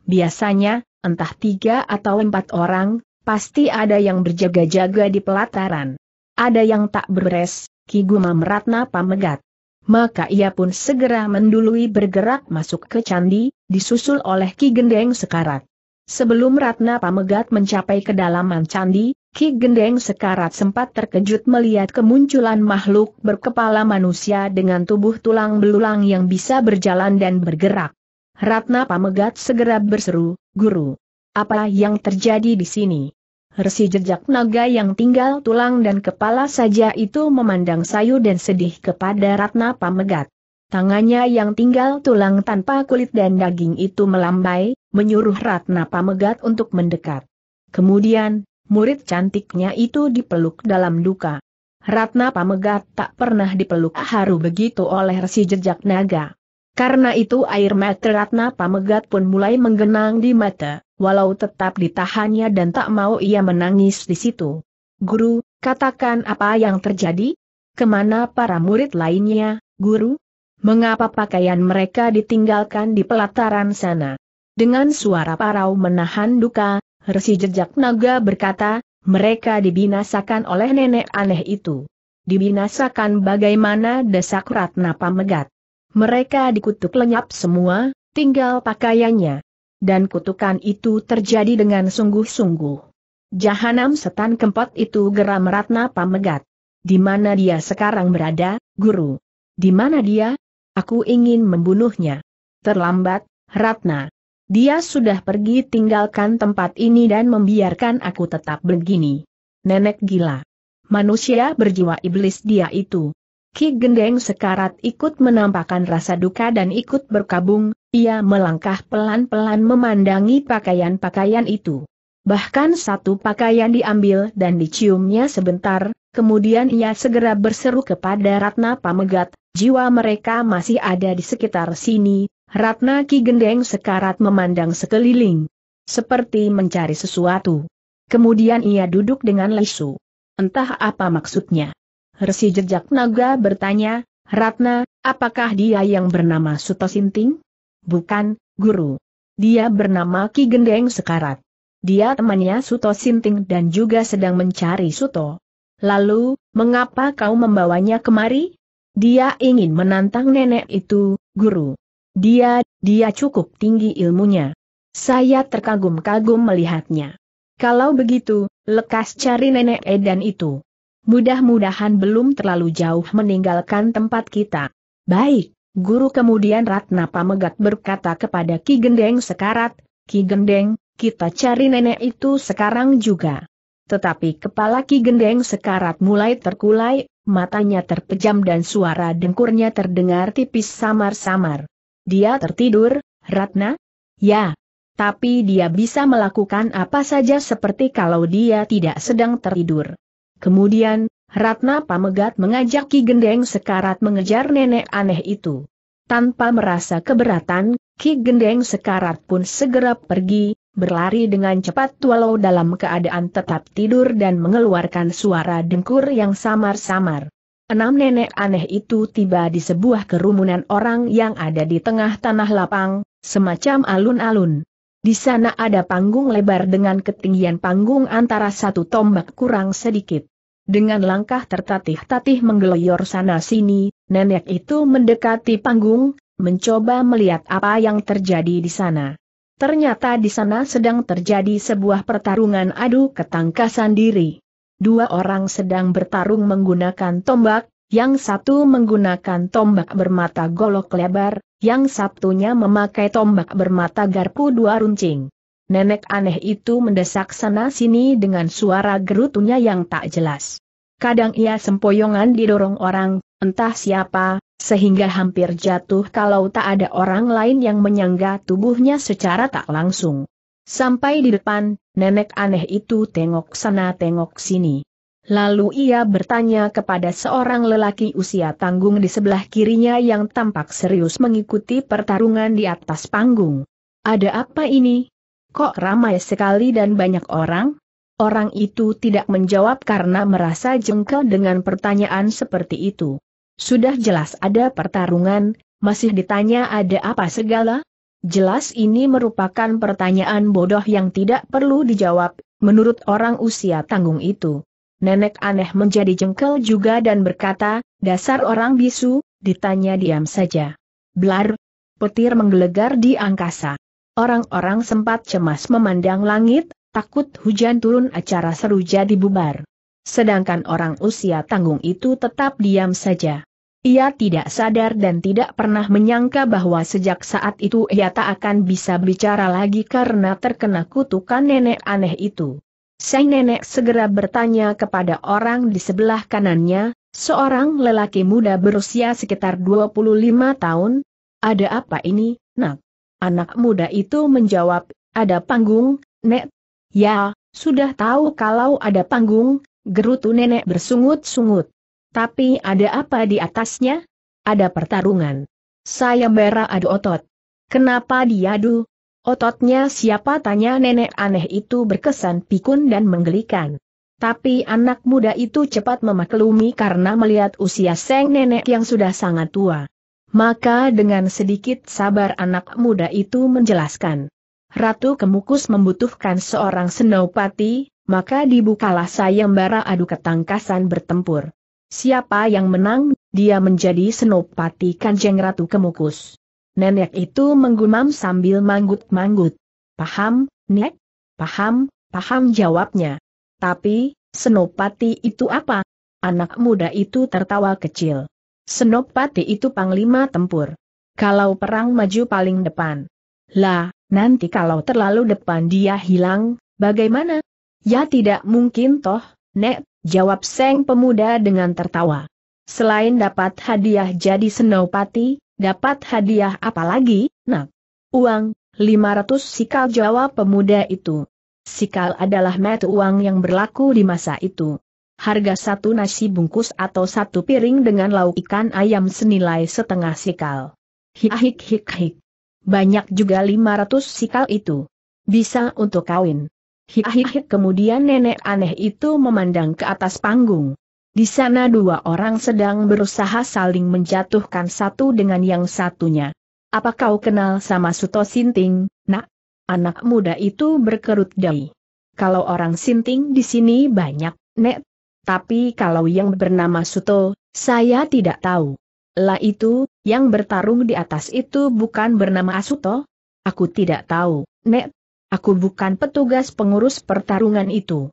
Biasanya, entah tiga atau empat orang, pasti ada yang berjaga-jaga di pelataran. Ada yang tak beres, Ki Guma Meratna pamegat. Maka ia pun segera mendului bergerak masuk ke candi, disusul oleh Ki Gendeng Sekarat. Sebelum Ratna Pamegat mencapai kedalaman candi, Ki Gendeng Sekarat sempat terkejut melihat kemunculan makhluk berkepala manusia dengan tubuh tulang belulang yang bisa berjalan dan bergerak. Ratna Pamegat segera berseru, Guru, apa yang terjadi di sini? Resi jejak naga yang tinggal tulang dan kepala saja itu memandang sayu dan sedih kepada Ratna Pamegat. Tangannya yang tinggal tulang tanpa kulit dan daging itu melambai, menyuruh Ratna Pamegat untuk mendekat. Kemudian, murid cantiknya itu dipeluk dalam duka. Ratna Pamegat tak pernah dipeluk haru begitu oleh resi jejak naga. Karena itu air mata Ratna Pamegat pun mulai menggenang di mata, walau tetap ditahannya dan tak mau ia menangis di situ. Guru, katakan apa yang terjadi? Kemana para murid lainnya, guru? Mengapa pakaian mereka ditinggalkan di pelataran sana? Dengan suara parau menahan duka, resi jejak naga berkata, mereka dibinasakan oleh nenek aneh itu. Dibinasakan bagaimana desak Ratna Pamegat. Mereka dikutuk lenyap semua, tinggal pakaiannya. Dan kutukan itu terjadi dengan sungguh-sungguh. Jahanam setan kempot itu geram Ratna Pamegat. Di mana dia sekarang berada, guru? Di mana dia? Aku ingin membunuhnya. Terlambat, Ratna. Dia sudah pergi tinggalkan tempat ini dan membiarkan aku tetap begini. Nenek gila. Manusia berjiwa iblis dia itu. Ki Gendeng sekarat ikut menampakkan rasa duka dan ikut berkabung, ia melangkah pelan-pelan memandangi pakaian-pakaian itu. Bahkan satu pakaian diambil dan diciumnya sebentar, kemudian ia segera berseru kepada Ratna Pamegat, jiwa mereka masih ada di sekitar sini, Ratna Ki Gendeng sekarat memandang sekeliling. Seperti mencari sesuatu. Kemudian ia duduk dengan lesu. Entah apa maksudnya. Resi jejak naga bertanya, Ratna, apakah dia yang bernama Suto Sinting? Bukan, Guru. Dia bernama Ki Gendeng Sekarat. Dia temannya Suto Sinting dan juga sedang mencari Suto. Lalu, mengapa kau membawanya kemari? Dia ingin menantang nenek itu, Guru. Dia, dia cukup tinggi ilmunya. Saya terkagum-kagum melihatnya. Kalau begitu, lekas cari nenek Edan itu. Mudah-mudahan belum terlalu jauh meninggalkan tempat kita. Baik, guru kemudian Ratna Pamegat berkata kepada Ki Gendeng sekarat, Ki Gendeng, kita cari nenek itu sekarang juga. Tetapi kepala Ki Gendeng sekarat mulai terkulai, matanya terpejam dan suara dengkurnya terdengar tipis samar-samar. Dia tertidur, Ratna? Ya. Tapi dia bisa melakukan apa saja seperti kalau dia tidak sedang tertidur. Kemudian, Ratna Pamegat mengajak Ki Gendeng Sekarat mengejar nenek aneh itu. Tanpa merasa keberatan, Ki Gendeng Sekarat pun segera pergi, berlari dengan cepat walau dalam keadaan tetap tidur dan mengeluarkan suara dengkur yang samar-samar. Enam nenek aneh itu tiba di sebuah kerumunan orang yang ada di tengah tanah lapang, semacam alun-alun. Di sana ada panggung lebar dengan ketinggian panggung antara satu tombak kurang sedikit. Dengan langkah tertatih-tatih menggeloyor sana-sini, nenek itu mendekati panggung, mencoba melihat apa yang terjadi di sana. Ternyata di sana sedang terjadi sebuah pertarungan adu ketangkasan diri dua orang sedang bertarung menggunakan tombak, yang satu menggunakan tombak bermata golok lebar, yang satunya memakai tombak bermata garpu dua runcing. Nenek aneh itu mendesak sana-sini dengan suara gerutunya yang tak jelas. Kadang ia sempoyongan didorong orang, entah siapa, sehingga hampir jatuh kalau tak ada orang lain yang menyangga tubuhnya secara tak langsung. Sampai di depan, nenek aneh itu tengok sana tengok sini. Lalu ia bertanya kepada seorang lelaki usia tanggung di sebelah kirinya yang tampak serius mengikuti pertarungan di atas panggung. Ada apa ini? Kok ramai sekali dan banyak orang? Orang itu tidak menjawab karena merasa jengkel dengan pertanyaan seperti itu. Sudah jelas ada pertarungan, masih ditanya ada apa segala? Jelas ini merupakan pertanyaan bodoh yang tidak perlu dijawab, menurut orang usia tanggung itu. Nenek aneh menjadi jengkel juga dan berkata, dasar orang bisu, ditanya diam saja. Blar! Petir menggelegar di angkasa. Orang-orang sempat cemas memandang langit, takut hujan turun acara seru jadi bubar. Sedangkan orang usia tanggung itu tetap diam saja. Ia tidak sadar dan tidak pernah menyangka bahwa sejak saat itu ia tak akan bisa bicara lagi karena terkena kutukan nenek aneh itu. Sang nenek segera bertanya kepada orang di sebelah kanannya, seorang lelaki muda berusia sekitar 25 tahun, ada apa ini, nak? Anak muda itu menjawab, ada panggung, nek. Ya, sudah tahu kalau ada panggung, gerutu nenek bersungut-sungut. Tapi ada apa di atasnya? Ada pertarungan. Saya Sayembara adu otot. Kenapa diadu? Ototnya siapa tanya nenek aneh itu berkesan pikun dan menggelikan. Tapi anak muda itu cepat memaklumi karena melihat usia seng nenek yang sudah sangat tua. Maka dengan sedikit sabar anak muda itu menjelaskan. Ratu Kemukus membutuhkan seorang senopati, maka dibukalah sayembara adu ketangkasan bertempur. Siapa yang menang, dia menjadi senopati kanjeng Ratu Kemukus. Nenek itu menggumam sambil manggut-manggut. Paham, Nek? Paham, paham jawabnya. Tapi, senopati itu apa? Anak muda itu tertawa kecil. Senopati itu panglima tempur. Kalau perang maju paling depan. Lah, nanti kalau terlalu depan dia hilang, bagaimana? Ya tidak mungkin toh, Nek, jawab Seng pemuda dengan tertawa. Selain dapat hadiah jadi senopati, dapat hadiah apa lagi, nak? Uang, 500 sikal jawab pemuda itu. Sikal adalah met uang yang berlaku di masa itu. Harga satu nasi bungkus atau satu piring dengan lauk ikan ayam senilai setengah sikal. Hik hik hik hik. Banyak juga 500 sikal itu. Bisa untuk kawin. Hihihih kemudian nenek aneh itu memandang ke atas panggung. Di sana dua orang sedang berusaha saling menjatuhkan satu dengan yang satunya. Apa kau kenal sama Suto Sinting, nak? Anak muda itu berkerut dahi. Kalau orang Sinting di sini banyak, Nek. Tapi kalau yang bernama Suto, saya tidak tahu. Lah itu, yang bertarung di atas itu bukan bernama Suto? Aku tidak tahu, Nek. Aku bukan petugas pengurus pertarungan itu.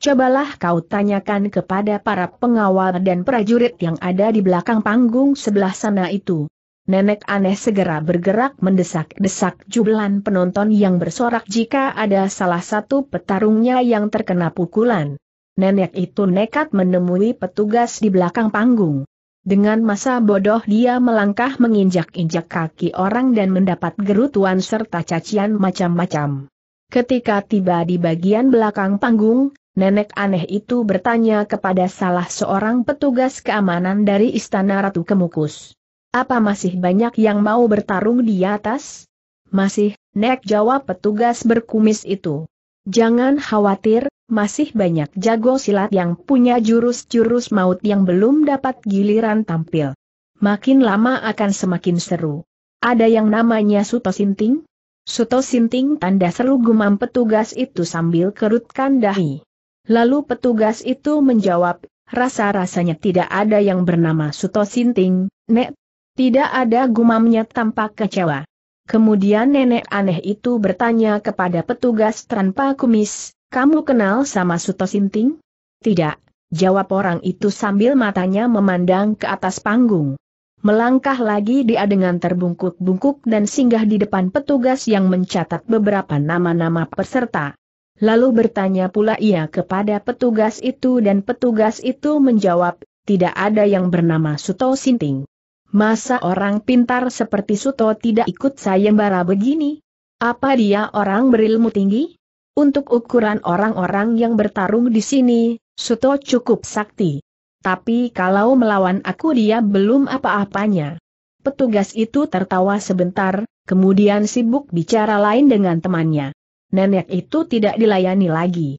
Cobalah kau tanyakan kepada para pengawal dan prajurit yang ada di belakang panggung sebelah sana itu. Nenek aneh segera bergerak mendesak-desak jubelan penonton yang bersorak jika ada salah satu petarungnya yang terkena pukulan. Nenek itu nekat menemui petugas di belakang panggung. Dengan masa bodoh dia melangkah menginjak-injak kaki orang dan mendapat gerutuan serta cacian macam-macam. Ketika tiba di bagian belakang panggung, nenek aneh itu bertanya kepada salah seorang petugas keamanan dari Istana Ratu Kemukus. Apa masih banyak yang mau bertarung di atas? Masih, Nek jawab petugas berkumis itu. Jangan khawatir, masih banyak jago silat yang punya jurus-jurus maut yang belum dapat giliran tampil. Makin lama akan semakin seru. Ada yang namanya Suto Sinting? Suto Sinting tanda seru gumam petugas itu sambil kerutkan dahi. Lalu petugas itu menjawab, rasa-rasanya tidak ada yang bernama Suto Sinting, Nek. Tidak ada gumamnya tampak kecewa. Kemudian nenek aneh itu bertanya kepada petugas tanpa kumis, kamu kenal sama Suto Sinting? Tidak, jawab orang itu sambil matanya memandang ke atas panggung. Melangkah lagi dia dengan terbungkuk-bungkuk dan singgah di depan petugas yang mencatat beberapa nama-nama peserta. Lalu bertanya pula ia kepada petugas itu dan petugas itu menjawab, tidak ada yang bernama Suto Sinting. Masa orang pintar seperti Suto tidak ikut sayembara begini? Apa dia orang berilmu tinggi? Untuk ukuran orang-orang yang bertarung di sini, Suto cukup sakti. Tapi kalau melawan aku dia belum apa-apanya. Petugas itu tertawa sebentar, kemudian sibuk bicara lain dengan temannya. Nenek itu tidak dilayani lagi.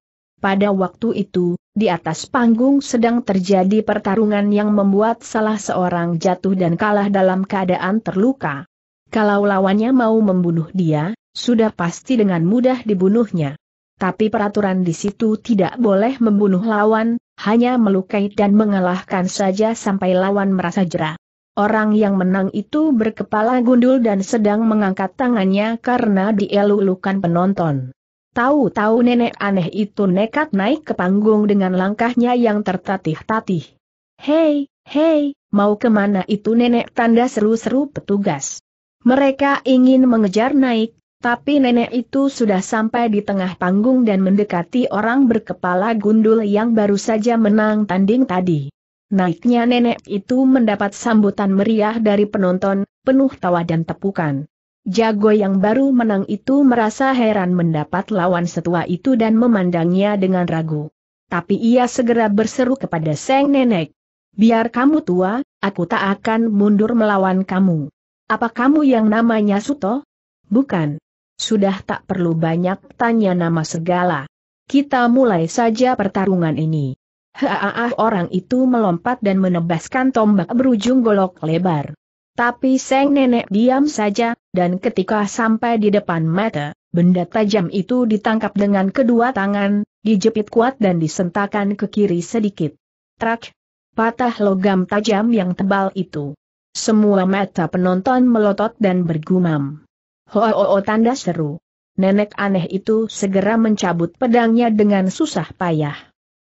Pada waktu itu, di atas panggung sedang terjadi pertarungan yang membuat salah seorang jatuh dan kalah dalam keadaan terluka. Kalau lawannya mau membunuh dia, sudah pasti dengan mudah dibunuhnya. Tapi peraturan di situ tidak boleh membunuh lawan, hanya melukai dan mengalahkan saja sampai lawan merasa jera. Orang yang menang itu berkepala gundul dan sedang mengangkat tangannya karena dielulukan penonton. Tahu-tahu nenek aneh itu nekat naik ke panggung dengan langkahnya yang tertatih-tatih. Hei, hei, mau kemana itu nenek tanda seru-seru petugas. Mereka ingin mengejar naik, tapi nenek itu sudah sampai di tengah panggung dan mendekati orang berkepala gundul yang baru saja menang tanding tadi. Naiknya nenek itu mendapat sambutan meriah dari penonton, penuh tawa dan tepukan. Jago yang baru menang itu merasa heran mendapat lawan setua itu dan memandangnya dengan ragu. Tapi ia segera berseru kepada Seng Nenek. Biar kamu tua, aku tak akan mundur melawan kamu. Apa kamu yang namanya Suto? Bukan. Sudah tak perlu banyak tanya nama segala. Kita mulai saja pertarungan ini. Haah orang itu melompat dan menebaskan tombak berujung golok lebar. Tapi Seng Nenek diam saja, dan ketika sampai di depan mata, benda tajam itu ditangkap dengan kedua tangan, dijepit kuat dan disentakan ke kiri sedikit. Trak! Patah logam tajam yang tebal itu. Semua mata penonton melotot dan bergumam. Ho, -ho, -ho tanda seru. Nenek aneh itu segera mencabut pedangnya dengan susah payah.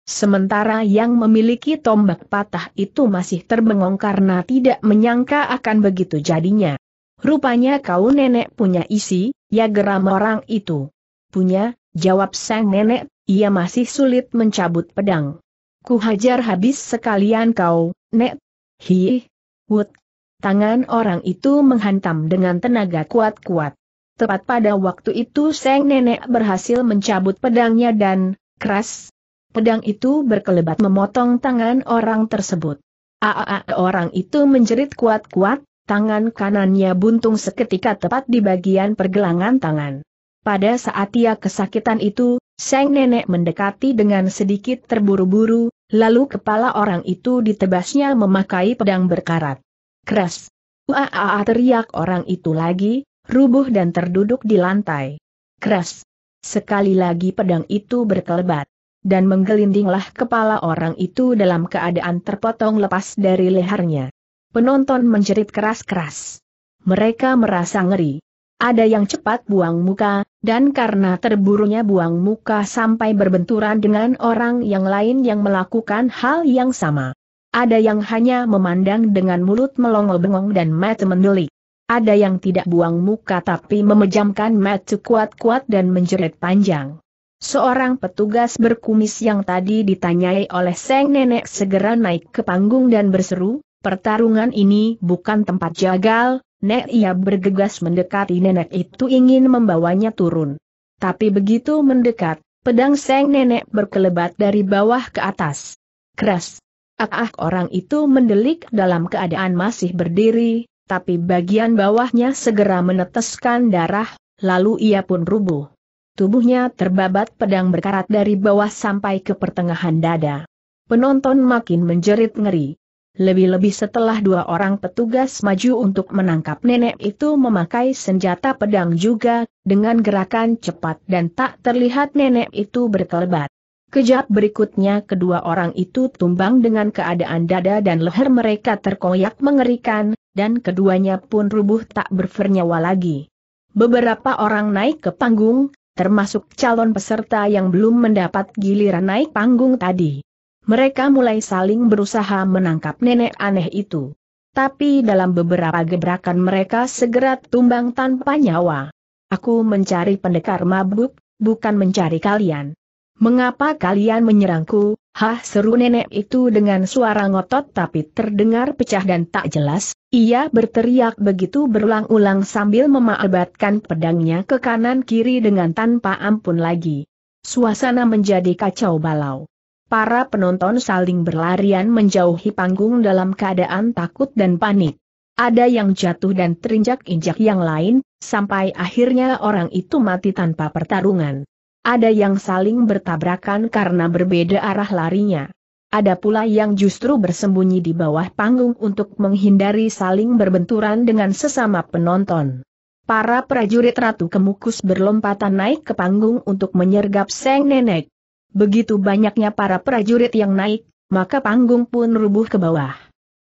Sementara yang memiliki tombak patah itu masih terbengong karena tidak menyangka akan begitu jadinya. Rupanya kau nenek punya isi, ya geram orang itu. Punya, jawab sang nenek, ia masih sulit mencabut pedang. Ku hajar habis sekalian kau, nek. Hi, wut. Tangan orang itu menghantam dengan tenaga kuat-kuat. Tepat pada waktu itu Seng Nenek berhasil mencabut pedangnya dan, keras, pedang itu berkelebat memotong tangan orang tersebut. Aa orang itu menjerit kuat-kuat, tangan kanannya buntung seketika tepat di bagian pergelangan tangan. Pada saat ia kesakitan itu, Seng nenek mendekati dengan sedikit terburu-buru, lalu kepala orang itu ditebasnya memakai pedang berkarat. Keras. Aa teriak orang itu lagi, rubuh dan terduduk di lantai. keras. Sekali lagi pedang itu berkelebat. Dan menggelindinglah kepala orang itu dalam keadaan terpotong lepas dari lehernya. Penonton menjerit keras-keras. Mereka merasa ngeri. Ada yang cepat buang muka, dan karena terburunya buang muka sampai berbenturan dengan orang yang lain yang melakukan hal yang sama. Ada yang hanya memandang dengan mulut melongo-bengong dan mata mendelik. Ada yang tidak buang muka tapi memejamkan mata kuat-kuat dan menjerit panjang. Seorang petugas berkumis yang tadi ditanyai oleh Seng Nenek segera naik ke panggung dan berseru, pertarungan ini bukan tempat jagal, Nek ia bergegas mendekati nenek itu ingin membawanya turun. Tapi begitu mendekat, pedang Seng Nenek berkelebat dari bawah ke atas. Keras, Ah, ah orang itu mendelik dalam keadaan masih berdiri, tapi bagian bawahnya segera meneteskan darah, lalu ia pun rubuh. Tubuhnya terbabat pedang berkarat dari bawah sampai ke pertengahan dada. Penonton makin menjerit ngeri. Lebih-lebih setelah dua orang petugas maju untuk menangkap nenek itu memakai senjata pedang juga, dengan gerakan cepat dan tak terlihat nenek itu berkelebat. Kejap berikutnya kedua orang itu tumbang dengan keadaan dada dan leher mereka terkoyak mengerikan, dan keduanya pun rubuh tak bernyawa lagi. Beberapa orang naik ke panggung, termasuk calon peserta yang belum mendapat giliran naik panggung tadi. Mereka mulai saling berusaha menangkap nenek aneh itu. Tapi dalam beberapa gebrakan mereka segera tumbang tanpa nyawa. Aku mencari pendekar mabuk, bukan mencari kalian. Mengapa kalian menyerangku, Hah seru nenek itu dengan suara ngotot tapi terdengar pecah dan tak jelas, ia berteriak begitu berulang-ulang sambil memaabatkan pedangnya ke kanan-kiri dengan tanpa ampun lagi. Suasana menjadi kacau balau. Para penonton saling berlarian menjauhi panggung dalam keadaan takut dan panik. Ada yang jatuh dan terinjak-injak yang lain, sampai akhirnya orang itu mati tanpa pertarungan. Ada yang saling bertabrakan karena berbeda arah larinya. Ada pula yang justru bersembunyi di bawah panggung untuk menghindari saling berbenturan dengan sesama penonton. Para prajurit Ratu Kemukus berlompatan naik ke panggung untuk menyergap Seng Nenek. Begitu banyaknya para prajurit yang naik, maka panggung pun rubuh ke bawah.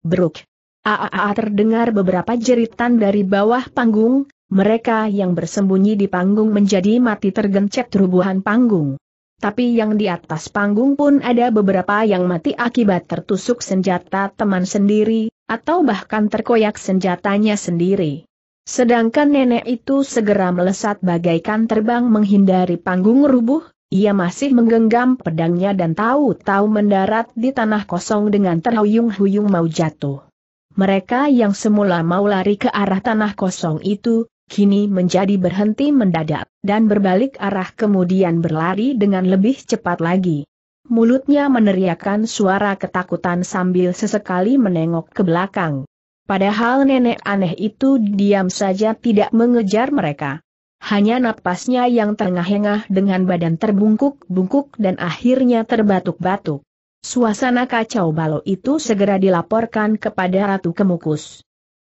Bruk. Aaaa terdengar beberapa jeritan dari bawah panggung, mereka yang bersembunyi di panggung menjadi mati tergencet rubuhan panggung. Tapi yang di atas panggung pun ada beberapa yang mati akibat tertusuk senjata teman sendiri, atau bahkan terkoyak senjatanya sendiri. Sedangkan nenek itu segera melesat bagaikan terbang menghindari panggung rubuh, ia masih menggenggam pedangnya dan tahu-tahu mendarat di tanah kosong dengan terhuyung-huyung mau jatuh. Mereka yang semula mau lari ke arah tanah kosong itu, kini menjadi berhenti mendadak, dan berbalik arah kemudian berlari dengan lebih cepat lagi. Mulutnya meneriakkan suara ketakutan sambil sesekali menengok ke belakang. Padahal nenek aneh itu diam saja tidak mengejar mereka. Hanya napasnya yang terengah-engah dengan badan terbungkuk-bungkuk dan akhirnya terbatuk-batuk. Suasana kacau balau itu segera dilaporkan kepada Ratu Kemukus.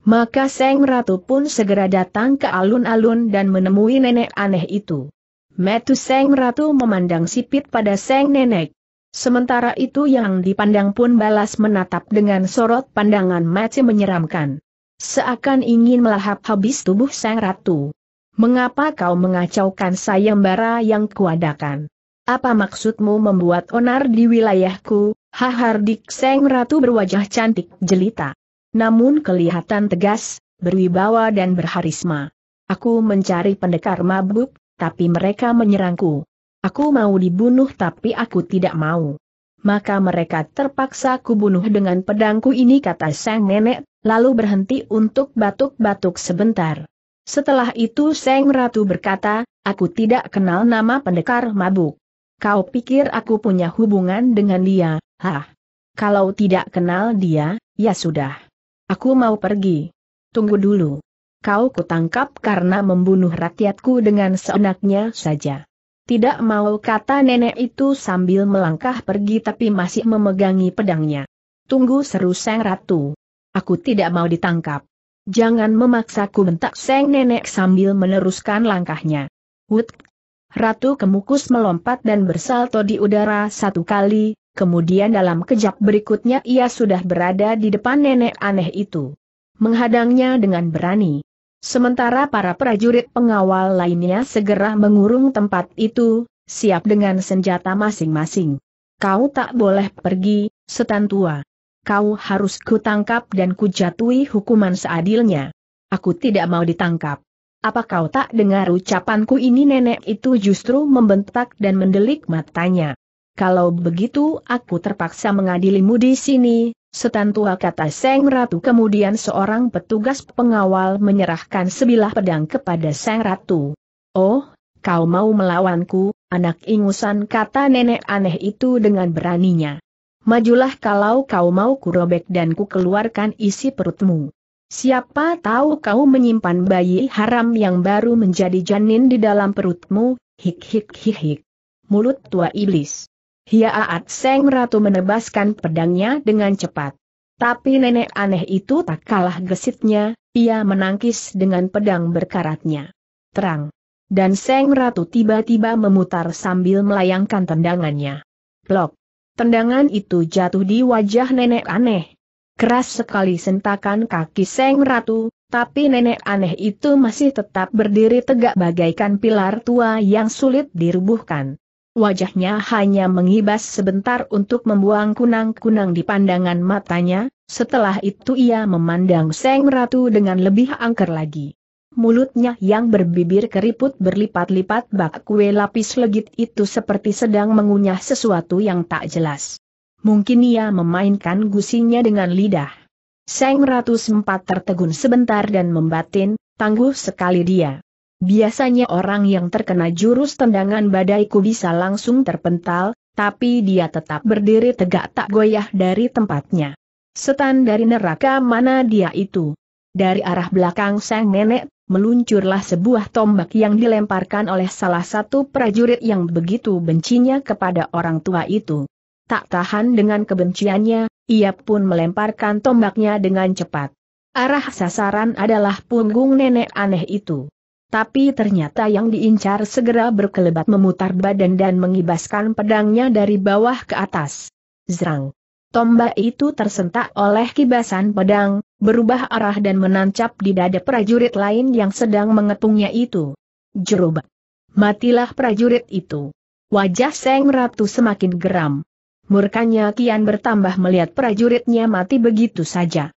Maka Seng Ratu pun segera datang ke alun-alun dan menemui nenek aneh itu. Metu Seng Ratu memandang sipit pada Seng Nenek. Sementara itu yang dipandang pun balas menatap dengan sorot pandangan mati menyeramkan. Seakan ingin melahap habis tubuh Seng ratu. Mengapa kau mengacaukan sayembara yang kuadakan? Apa maksudmu membuat onar di wilayahku? Hahardik Seng ratu berwajah cantik jelita. Namun kelihatan tegas, berwibawa dan berharisma. Aku mencari pendekar mabuk, tapi mereka menyerangku. Aku mau dibunuh tapi aku tidak mau. Maka mereka terpaksa kubunuh dengan pedangku ini kata sang nenek, lalu berhenti untuk batuk-batuk sebentar. Setelah itu sang Ratu berkata, aku tidak kenal nama pendekar mabuk. Kau pikir aku punya hubungan dengan dia, hah? Kalau tidak kenal dia, ya sudah. Aku mau pergi. Tunggu dulu. Kau kutangkap karena membunuh rakyatku dengan seenaknya saja. Tidak mau kata nenek itu sambil melangkah pergi tapi masih memegangi pedangnya. Tunggu seru Seng Ratu. Aku tidak mau ditangkap. Jangan memaksaku bentak Seng Nenek sambil meneruskan langkahnya. Wut! Ratu Kemukus melompat dan bersalto di udara satu kali, Kemudian dalam kejap berikutnya ia sudah berada di depan nenek aneh itu. Menghadangnya dengan berani. Sementara para prajurit pengawal lainnya segera mengurung tempat itu, siap dengan senjata masing-masing. Kau tak boleh pergi, setan tua. Kau harus kutangkap dan kujatui hukuman seadilnya. Aku tidak mau ditangkap. Apa kau tak dengar ucapanku ini nenek itu justru membentak dan mendelik matanya. Kalau begitu aku terpaksa mengadilimu di sini, setan tua kata Seng Ratu kemudian seorang petugas pengawal menyerahkan sebilah pedang kepada Seng Ratu. Oh, kau mau melawanku, anak ingusan kata nenek aneh itu dengan beraninya. Majulah kalau kau mau kurobek dan ku keluarkan isi perutmu. Siapa tahu kau menyimpan bayi haram yang baru menjadi janin di dalam perutmu, hik hik hik hik. Mulut tua iblis. Hiaat Seng Ratu menebaskan pedangnya dengan cepat. Tapi nenek aneh itu tak kalah gesitnya, ia menangkis dengan pedang berkaratnya. Terang. Dan Seng Ratu tiba-tiba memutar sambil melayangkan tendangannya. Blok. Tendangan itu jatuh di wajah nenek aneh. Keras sekali sentakan kaki Seng Ratu, tapi nenek aneh itu masih tetap berdiri tegak bagaikan pilar tua yang sulit dirubuhkan wajahnya hanya mengibas sebentar untuk membuang kunang-kunang di pandangan matanya, setelah itu ia memandang Seng Ratu dengan lebih angker lagi. Mulutnya yang berbibir keriput berlipat-lipat bak kue lapis legit itu seperti sedang mengunyah sesuatu yang tak jelas. Mungkin ia memainkan gusinya dengan lidah. Seng Ratu sempat tertegun sebentar dan membatin, tangguh sekali dia. Biasanya orang yang terkena jurus tendangan badaiku bisa langsung terpental, tapi dia tetap berdiri tegak tak goyah dari tempatnya. Setan dari neraka mana dia itu? Dari arah belakang sang nenek, meluncurlah sebuah tombak yang dilemparkan oleh salah satu prajurit yang begitu bencinya kepada orang tua itu. Tak tahan dengan kebenciannya, ia pun melemparkan tombaknya dengan cepat. Arah sasaran adalah punggung nenek aneh itu. Tapi ternyata yang diincar segera berkelebat memutar badan dan mengibaskan pedangnya dari bawah ke atas. Zrang. Tombak itu tersentak oleh kibasan pedang, berubah arah dan menancap di dada prajurit lain yang sedang mengepungnya itu. Jerubak. Matilah prajurit itu. Wajah Seng Ratu semakin geram. Murkanya kian bertambah melihat prajuritnya mati begitu saja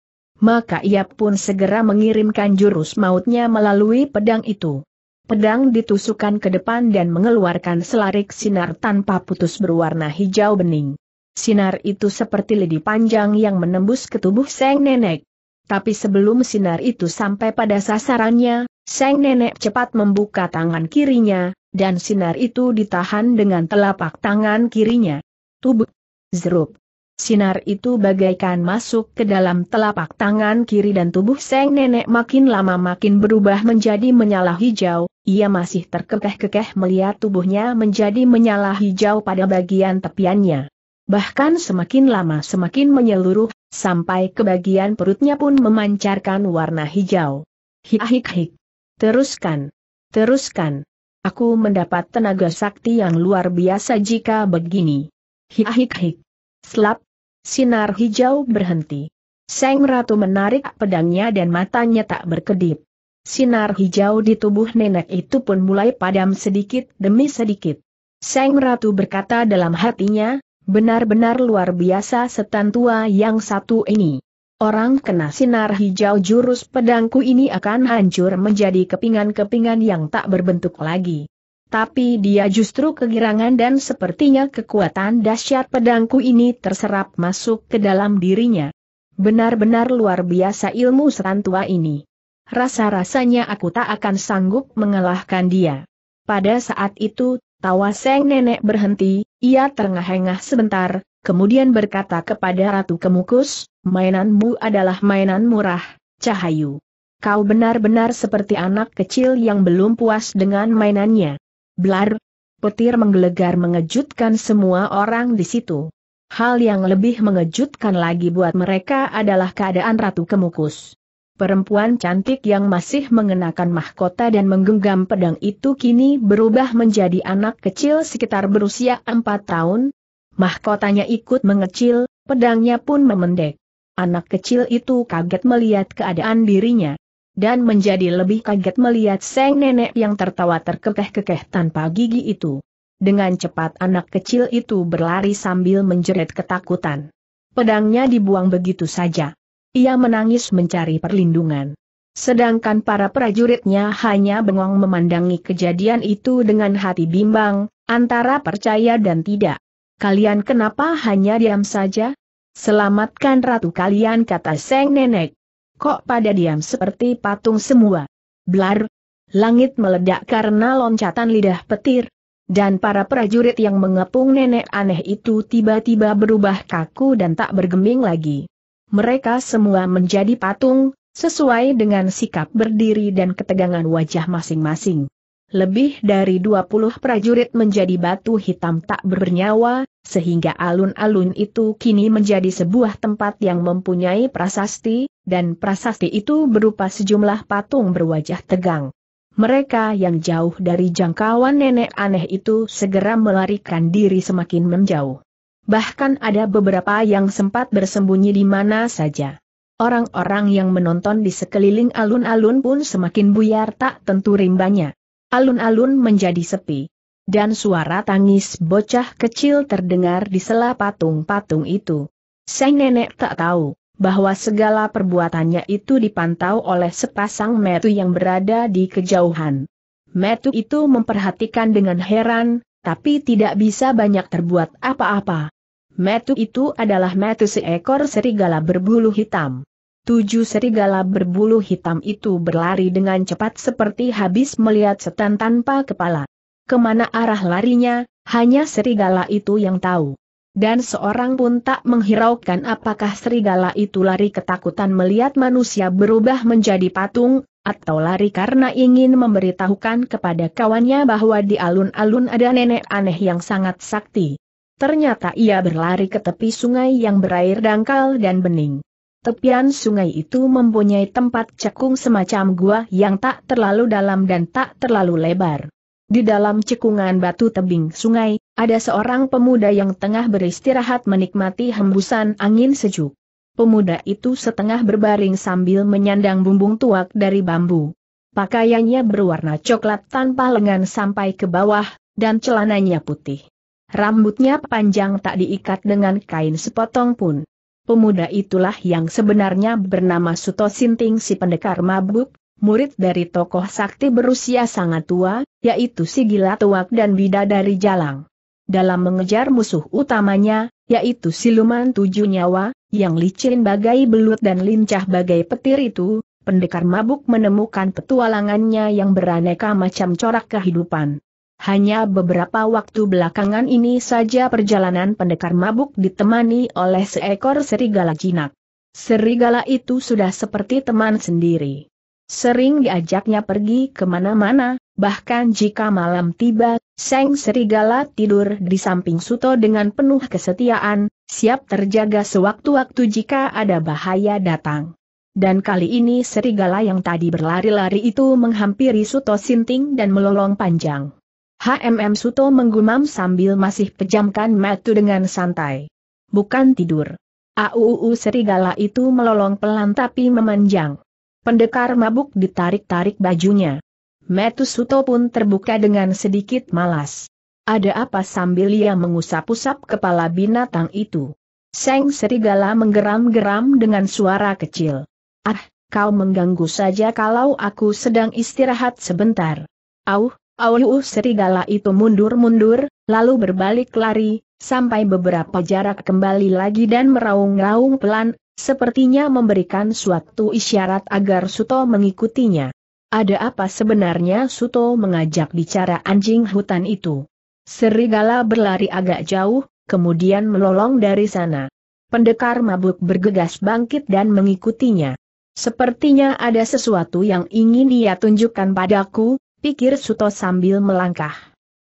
maka ia pun segera mengirimkan jurus mautnya melalui pedang itu. Pedang ditusukkan ke depan dan mengeluarkan selarik sinar tanpa putus berwarna hijau bening. Sinar itu seperti lidi panjang yang menembus ke tubuh Seng Nenek. Tapi sebelum sinar itu sampai pada sasarannya, Seng Nenek cepat membuka tangan kirinya, dan sinar itu ditahan dengan telapak tangan kirinya. Tubuh. Zrup. Sinar itu bagaikan masuk ke dalam telapak tangan kiri dan tubuh Seng Nenek makin lama makin berubah menjadi menyala hijau, ia masih terkekeh-kekeh melihat tubuhnya menjadi menyala hijau pada bagian tepiannya. Bahkan semakin lama semakin menyeluruh, sampai ke bagian perutnya pun memancarkan warna hijau. Hik-hik-hik. Teruskan. Teruskan. Aku mendapat tenaga sakti yang luar biasa jika begini. Hik-hik-hik. Slap, Sinar hijau berhenti. Seng Ratu menarik pedangnya dan matanya tak berkedip. Sinar hijau di tubuh nenek itu pun mulai padam sedikit demi sedikit. Seng Ratu berkata dalam hatinya, benar-benar luar biasa setan tua yang satu ini. Orang kena sinar hijau jurus pedangku ini akan hancur menjadi kepingan-kepingan yang tak berbentuk lagi. Tapi dia justru kegirangan dan sepertinya kekuatan dahsyat pedangku ini terserap masuk ke dalam dirinya. Benar-benar luar biasa ilmu serantua ini. Rasa-rasanya aku tak akan sanggup mengalahkan dia. Pada saat itu, tawa seng nenek berhenti, ia terengah-engah sebentar, kemudian berkata kepada Ratu Kemukus, mainanmu adalah mainan murah, Cahayu. Kau benar-benar seperti anak kecil yang belum puas dengan mainannya. Blar! Petir menggelegar mengejutkan semua orang di situ. Hal yang lebih mengejutkan lagi buat mereka adalah keadaan Ratu Kemukus. Perempuan cantik yang masih mengenakan mahkota dan menggenggam pedang itu kini berubah menjadi anak kecil sekitar berusia 4 tahun. Mahkotanya ikut mengecil, pedangnya pun memendek. Anak kecil itu kaget melihat keadaan dirinya dan menjadi lebih kaget melihat sang nenek yang tertawa terkekeh-kekeh tanpa gigi itu. Dengan cepat anak kecil itu berlari sambil menjerit ketakutan. Pedangnya dibuang begitu saja. Ia menangis mencari perlindungan. Sedangkan para prajuritnya hanya bengong memandangi kejadian itu dengan hati bimbang, antara percaya dan tidak. Kalian kenapa hanya diam saja? Selamatkan ratu kalian kata Seng nenek kok pada diam seperti patung semua. Blar! Langit meledak karena loncatan lidah petir. Dan para prajurit yang mengepung nenek aneh itu tiba-tiba berubah kaku dan tak bergeming lagi. Mereka semua menjadi patung, sesuai dengan sikap berdiri dan ketegangan wajah masing-masing. Lebih dari 20 prajurit menjadi batu hitam tak bernyawa, sehingga alun-alun itu kini menjadi sebuah tempat yang mempunyai prasasti, dan prasasti itu berupa sejumlah patung berwajah tegang. Mereka yang jauh dari jangkauan nenek aneh itu segera melarikan diri semakin menjauh. Bahkan ada beberapa yang sempat bersembunyi di mana saja. Orang-orang yang menonton di sekeliling alun-alun pun semakin buyar tak tentu rimbanya. Alun-alun menjadi sepi. Dan suara tangis bocah kecil terdengar di sela patung-patung itu. Sang nenek tak tahu bahwa segala perbuatannya itu dipantau oleh sepasang metu yang berada di kejauhan. Metu itu memperhatikan dengan heran, tapi tidak bisa banyak terbuat apa-apa. Metu itu adalah metu seekor serigala berbulu hitam. Tujuh serigala berbulu hitam itu berlari dengan cepat seperti habis melihat setan tanpa kepala. Kemana arah larinya, hanya serigala itu yang tahu. Dan seorang pun tak menghiraukan apakah serigala itu lari ketakutan melihat manusia berubah menjadi patung, atau lari karena ingin memberitahukan kepada kawannya bahwa di alun-alun ada nenek aneh yang sangat sakti. Ternyata ia berlari ke tepi sungai yang berair dangkal dan bening. Tepian sungai itu mempunyai tempat cekung semacam gua yang tak terlalu dalam dan tak terlalu lebar. Di dalam cekungan batu tebing sungai, ada seorang pemuda yang tengah beristirahat menikmati hembusan angin sejuk. Pemuda itu setengah berbaring sambil menyandang bumbung tuak dari bambu. Pakaiannya berwarna coklat tanpa lengan sampai ke bawah, dan celananya putih. Rambutnya panjang tak diikat dengan kain sepotong pun. Pemuda itulah yang sebenarnya bernama Suto Sinting si pendekar mabuk, murid dari tokoh sakti berusia sangat tua, yaitu Sigila Tuak dan Bida dari Jalang. Dalam mengejar musuh utamanya, yaitu siluman tujuh nyawa, yang licin bagai belut dan lincah bagai petir itu, pendekar mabuk menemukan petualangannya yang beraneka macam corak kehidupan. Hanya beberapa waktu belakangan ini saja perjalanan pendekar mabuk ditemani oleh seekor serigala jinak. Serigala itu sudah seperti teman sendiri. Sering diajaknya pergi kemana-mana, bahkan jika malam tiba, Seng Serigala tidur di samping Suto dengan penuh kesetiaan, siap terjaga sewaktu-waktu jika ada bahaya datang. Dan kali ini Serigala yang tadi berlari-lari itu menghampiri Suto Sinting dan melolong panjang. HMM Suto menggumam sambil masih pejamkan matu dengan santai. Bukan tidur. AUU Serigala itu melolong pelan tapi memanjang. Pendekar mabuk ditarik-tarik bajunya. Metusuto pun terbuka dengan sedikit malas. Ada apa sambil ia mengusap-usap kepala binatang itu? Seng serigala menggeram-geram dengan suara kecil. Ah, kau mengganggu saja kalau aku sedang istirahat sebentar. Auh, au, serigala itu mundur-mundur, lalu berbalik lari, sampai beberapa jarak kembali lagi dan meraung-raung pelan, sepertinya memberikan suatu isyarat agar Suto mengikutinya. Ada apa sebenarnya Suto mengajak bicara anjing hutan itu? Serigala berlari agak jauh, kemudian melolong dari sana. Pendekar mabuk bergegas bangkit dan mengikutinya. Sepertinya ada sesuatu yang ingin ia tunjukkan padaku, pikir Suto sambil melangkah.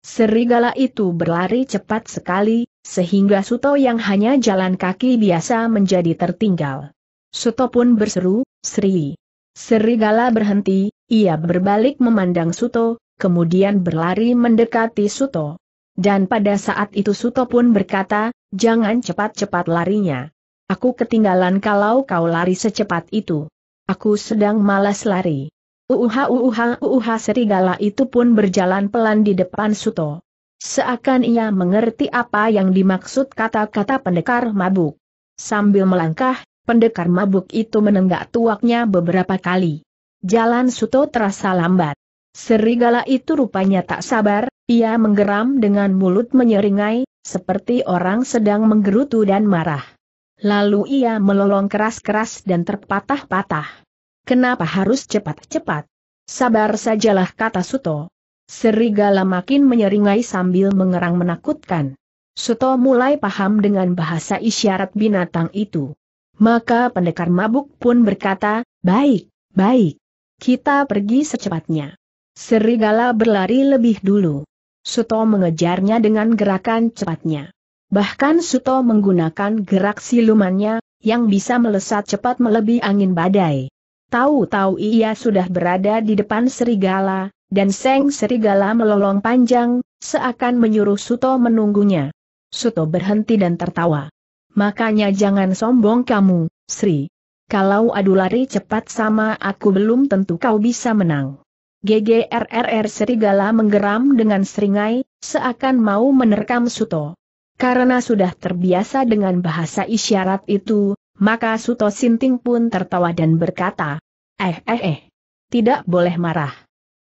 Serigala itu berlari cepat sekali, sehingga Suto yang hanya jalan kaki biasa menjadi tertinggal. Suto pun berseru, Sri. Serigala berhenti, ia berbalik memandang Suto, kemudian berlari mendekati Suto. Dan pada saat itu Suto pun berkata, jangan cepat-cepat larinya. Aku ketinggalan kalau kau lari secepat itu. Aku sedang malas lari. Uuha uuha uuha serigala itu pun berjalan pelan di depan Suto. Seakan ia mengerti apa yang dimaksud kata-kata pendekar mabuk. Sambil melangkah, pendekar mabuk itu menenggak tuaknya beberapa kali. Jalan Suto terasa lambat. Serigala itu rupanya tak sabar, ia menggeram dengan mulut menyeringai, seperti orang sedang menggerutu dan marah. Lalu ia melolong keras-keras dan terpatah-patah. Kenapa harus cepat-cepat? Sabar sajalah kata Suto. Serigala makin menyeringai sambil mengerang menakutkan. Suto mulai paham dengan bahasa isyarat binatang itu. Maka pendekar mabuk pun berkata, baik, baik. Kita pergi secepatnya. Serigala berlari lebih dulu. Suto mengejarnya dengan gerakan cepatnya. Bahkan Suto menggunakan gerak silumannya, yang bisa melesat cepat melebihi angin badai. Tahu-tahu ia sudah berada di depan serigala, dan Seng Serigala melolong panjang, seakan menyuruh Suto menunggunya. Suto berhenti dan tertawa. Makanya jangan sombong kamu, Sri. Kalau adu lari cepat sama aku belum tentu kau bisa menang. GGRRR Serigala menggeram dengan seringai, seakan mau menerkam Suto. Karena sudah terbiasa dengan bahasa isyarat itu, maka Suto Sinting pun tertawa dan berkata, Eh eh eh, tidak boleh marah.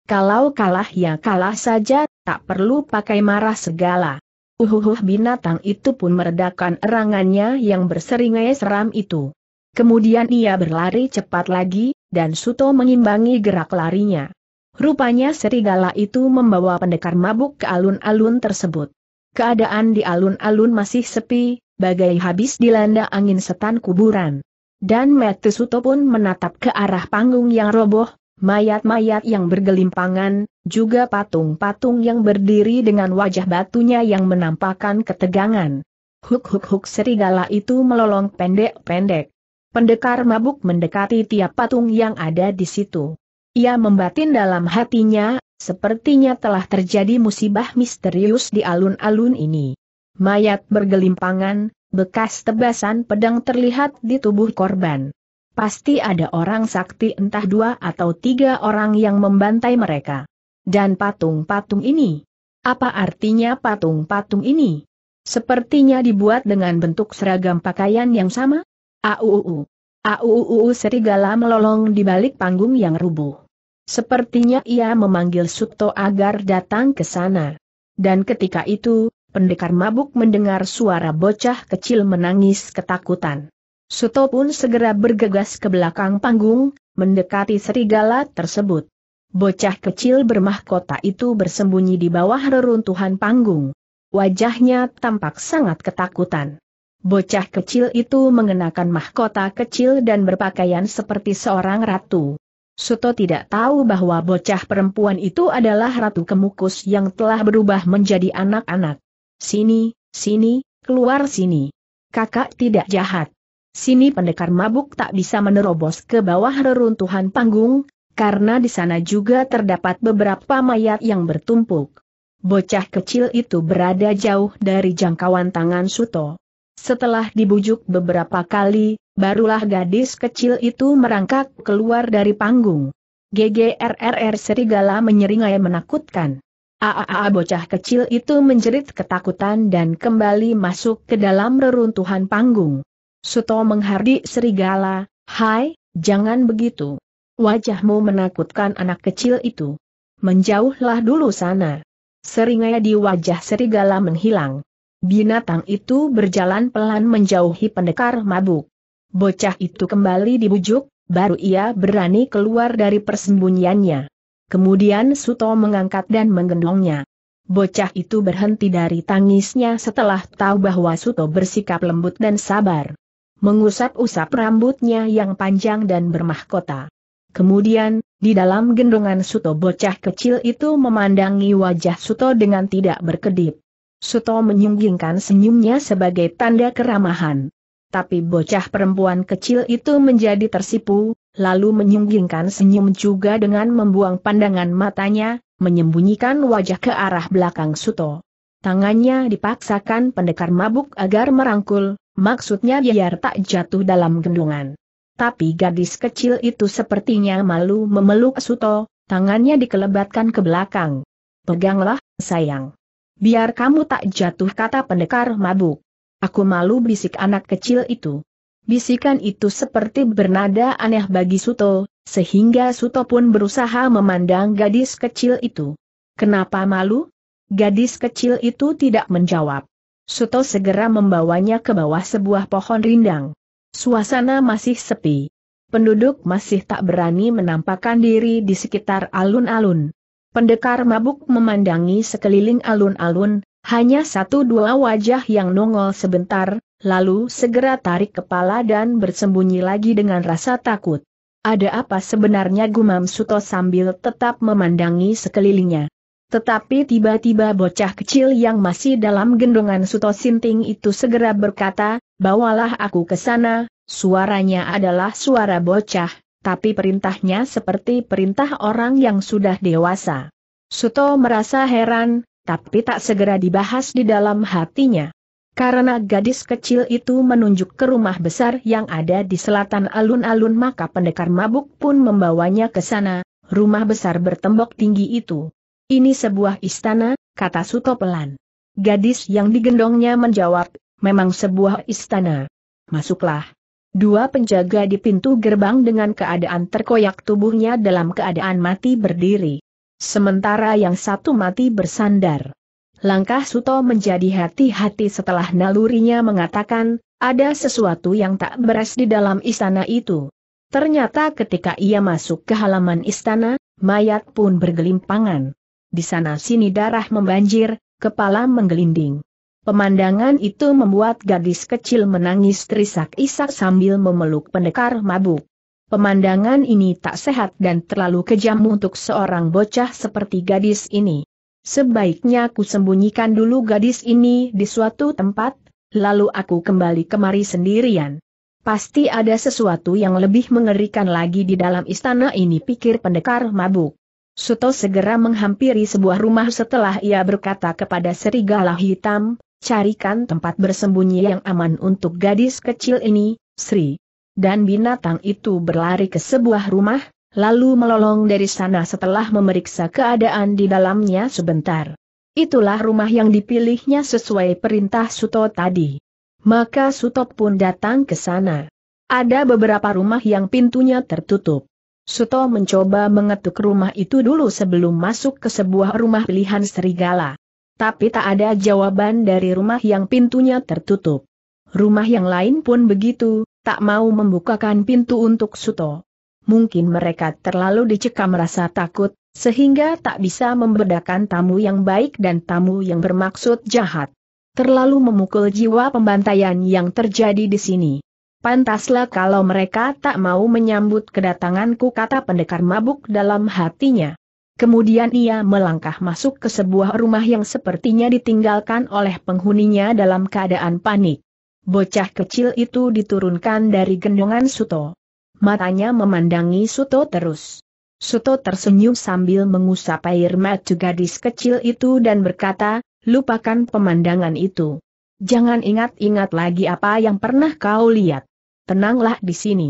Kalau kalah ya kalah saja, tak perlu pakai marah segala. Uhuhuh binatang itu pun meredakan erangannya yang berseringai seram itu. Kemudian ia berlari cepat lagi, dan Suto mengimbangi gerak larinya. Rupanya serigala itu membawa pendekar mabuk ke alun-alun tersebut. Keadaan di alun-alun masih sepi, bagai habis dilanda angin setan kuburan. Dan Mete Suto pun menatap ke arah panggung yang roboh, mayat-mayat yang bergelimpangan, juga patung-patung yang berdiri dengan wajah batunya yang menampakkan ketegangan. Huk-huk-huk serigala itu melolong pendek-pendek. Pendekar mabuk mendekati tiap patung yang ada di situ. Ia membatin dalam hatinya, sepertinya telah terjadi musibah misterius di alun-alun ini. Mayat bergelimpangan, bekas tebasan pedang terlihat di tubuh korban. Pasti ada orang sakti entah dua atau tiga orang yang membantai mereka. Dan patung-patung ini? Apa artinya patung-patung ini? Sepertinya dibuat dengan bentuk seragam pakaian yang sama? AUUU. AUUU serigala melolong di balik panggung yang rubuh. Sepertinya ia memanggil Suto agar datang ke sana. Dan ketika itu, pendekar mabuk mendengar suara bocah kecil menangis ketakutan. Suto pun segera bergegas ke belakang panggung, mendekati serigala tersebut. Bocah kecil bermahkota itu bersembunyi di bawah reruntuhan panggung. Wajahnya tampak sangat ketakutan. Bocah kecil itu mengenakan mahkota kecil dan berpakaian seperti seorang ratu. Suto tidak tahu bahwa bocah perempuan itu adalah ratu kemukus yang telah berubah menjadi anak-anak. Sini, sini, keluar sini. Kakak tidak jahat. Sini pendekar mabuk tak bisa menerobos ke bawah reruntuhan panggung, karena di sana juga terdapat beberapa mayat yang bertumpuk. Bocah kecil itu berada jauh dari jangkauan tangan Suto. Setelah dibujuk beberapa kali, barulah gadis kecil itu merangkak keluar dari panggung. GGRRR serigala menyeringai menakutkan. Aaa bocah kecil itu menjerit ketakutan dan kembali masuk ke dalam reruntuhan panggung. Suto menghardik serigala, hai, jangan begitu. Wajahmu menakutkan anak kecil itu. Menjauhlah dulu sana. Seringai di wajah serigala menghilang. Binatang itu berjalan pelan menjauhi pendekar mabuk. Bocah itu kembali dibujuk, baru ia berani keluar dari persembunyiannya. Kemudian Suto mengangkat dan menggendongnya. Bocah itu berhenti dari tangisnya setelah tahu bahwa Suto bersikap lembut dan sabar mengusap-usap rambutnya yang panjang dan bermahkota. Kemudian, di dalam gendongan Suto bocah kecil itu memandangi wajah Suto dengan tidak berkedip. Suto menyunggingkan senyumnya sebagai tanda keramahan. Tapi bocah perempuan kecil itu menjadi tersipu, lalu menyunggingkan senyum juga dengan membuang pandangan matanya, menyembunyikan wajah ke arah belakang Suto. Tangannya dipaksakan pendekar mabuk agar merangkul, maksudnya biar tak jatuh dalam gendungan. Tapi gadis kecil itu sepertinya malu memeluk Suto, tangannya dikelebatkan ke belakang. Peganglah, sayang. Biar kamu tak jatuh kata pendekar mabuk. Aku malu bisik anak kecil itu. Bisikan itu seperti bernada aneh bagi Suto, sehingga Suto pun berusaha memandang gadis kecil itu. Kenapa malu? Gadis kecil itu tidak menjawab. Suto segera membawanya ke bawah sebuah pohon rindang. Suasana masih sepi. Penduduk masih tak berani menampakkan diri di sekitar alun-alun. Pendekar mabuk memandangi sekeliling alun-alun, hanya satu dua wajah yang nongol sebentar, lalu segera tarik kepala dan bersembunyi lagi dengan rasa takut. Ada apa sebenarnya gumam Suto sambil tetap memandangi sekelilingnya. Tetapi tiba-tiba bocah kecil yang masih dalam gendongan Suto Sinting itu segera berkata, bawalah aku ke sana, suaranya adalah suara bocah, tapi perintahnya seperti perintah orang yang sudah dewasa. Suto merasa heran, tapi tak segera dibahas di dalam hatinya. Karena gadis kecil itu menunjuk ke rumah besar yang ada di selatan alun-alun maka pendekar mabuk pun membawanya ke sana, rumah besar bertembok tinggi itu. Ini sebuah istana, kata Suto pelan. Gadis yang digendongnya menjawab, memang sebuah istana. Masuklah. Dua penjaga di pintu gerbang dengan keadaan terkoyak tubuhnya dalam keadaan mati berdiri. Sementara yang satu mati bersandar. Langkah Suto menjadi hati-hati setelah nalurinya mengatakan, ada sesuatu yang tak beres di dalam istana itu. Ternyata ketika ia masuk ke halaman istana, mayat pun bergelimpangan di sana-sini darah membanjir, kepala menggelinding. Pemandangan itu membuat gadis kecil menangis terisak-isak sambil memeluk pendekar mabuk. Pemandangan ini tak sehat dan terlalu kejam untuk seorang bocah seperti gadis ini. Sebaiknya aku sembunyikan dulu gadis ini di suatu tempat, lalu aku kembali kemari sendirian. Pasti ada sesuatu yang lebih mengerikan lagi di dalam istana ini pikir pendekar mabuk. Suto segera menghampiri sebuah rumah setelah ia berkata kepada serigala hitam, carikan tempat bersembunyi yang aman untuk gadis kecil ini, Sri. Dan binatang itu berlari ke sebuah rumah, lalu melolong dari sana setelah memeriksa keadaan di dalamnya sebentar. Itulah rumah yang dipilihnya sesuai perintah Suto tadi. Maka Suto pun datang ke sana. Ada beberapa rumah yang pintunya tertutup. Suto mencoba mengetuk rumah itu dulu sebelum masuk ke sebuah rumah pilihan serigala. Tapi tak ada jawaban dari rumah yang pintunya tertutup. Rumah yang lain pun begitu, tak mau membukakan pintu untuk Suto. Mungkin mereka terlalu dicekam rasa takut, sehingga tak bisa membedakan tamu yang baik dan tamu yang bermaksud jahat terlalu memukul jiwa pembantaian yang terjadi di sini. Pantaslah kalau mereka tak mau menyambut kedatanganku kata pendekar mabuk dalam hatinya. Kemudian ia melangkah masuk ke sebuah rumah yang sepertinya ditinggalkan oleh penghuninya dalam keadaan panik. Bocah kecil itu diturunkan dari gendongan Suto. Matanya memandangi Suto terus. Suto tersenyum sambil mengusap air mata gadis kecil itu dan berkata, lupakan pemandangan itu. Jangan ingat-ingat lagi apa yang pernah kau lihat tenanglah di sini.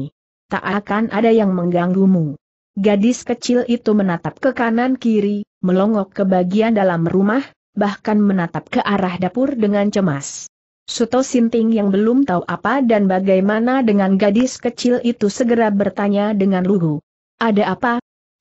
Tak akan ada yang mengganggumu. Gadis kecil itu menatap ke kanan kiri, melongok ke bagian dalam rumah, bahkan menatap ke arah dapur dengan cemas. Suto Sinting yang belum tahu apa dan bagaimana dengan gadis kecil itu segera bertanya dengan lugu. Ada apa?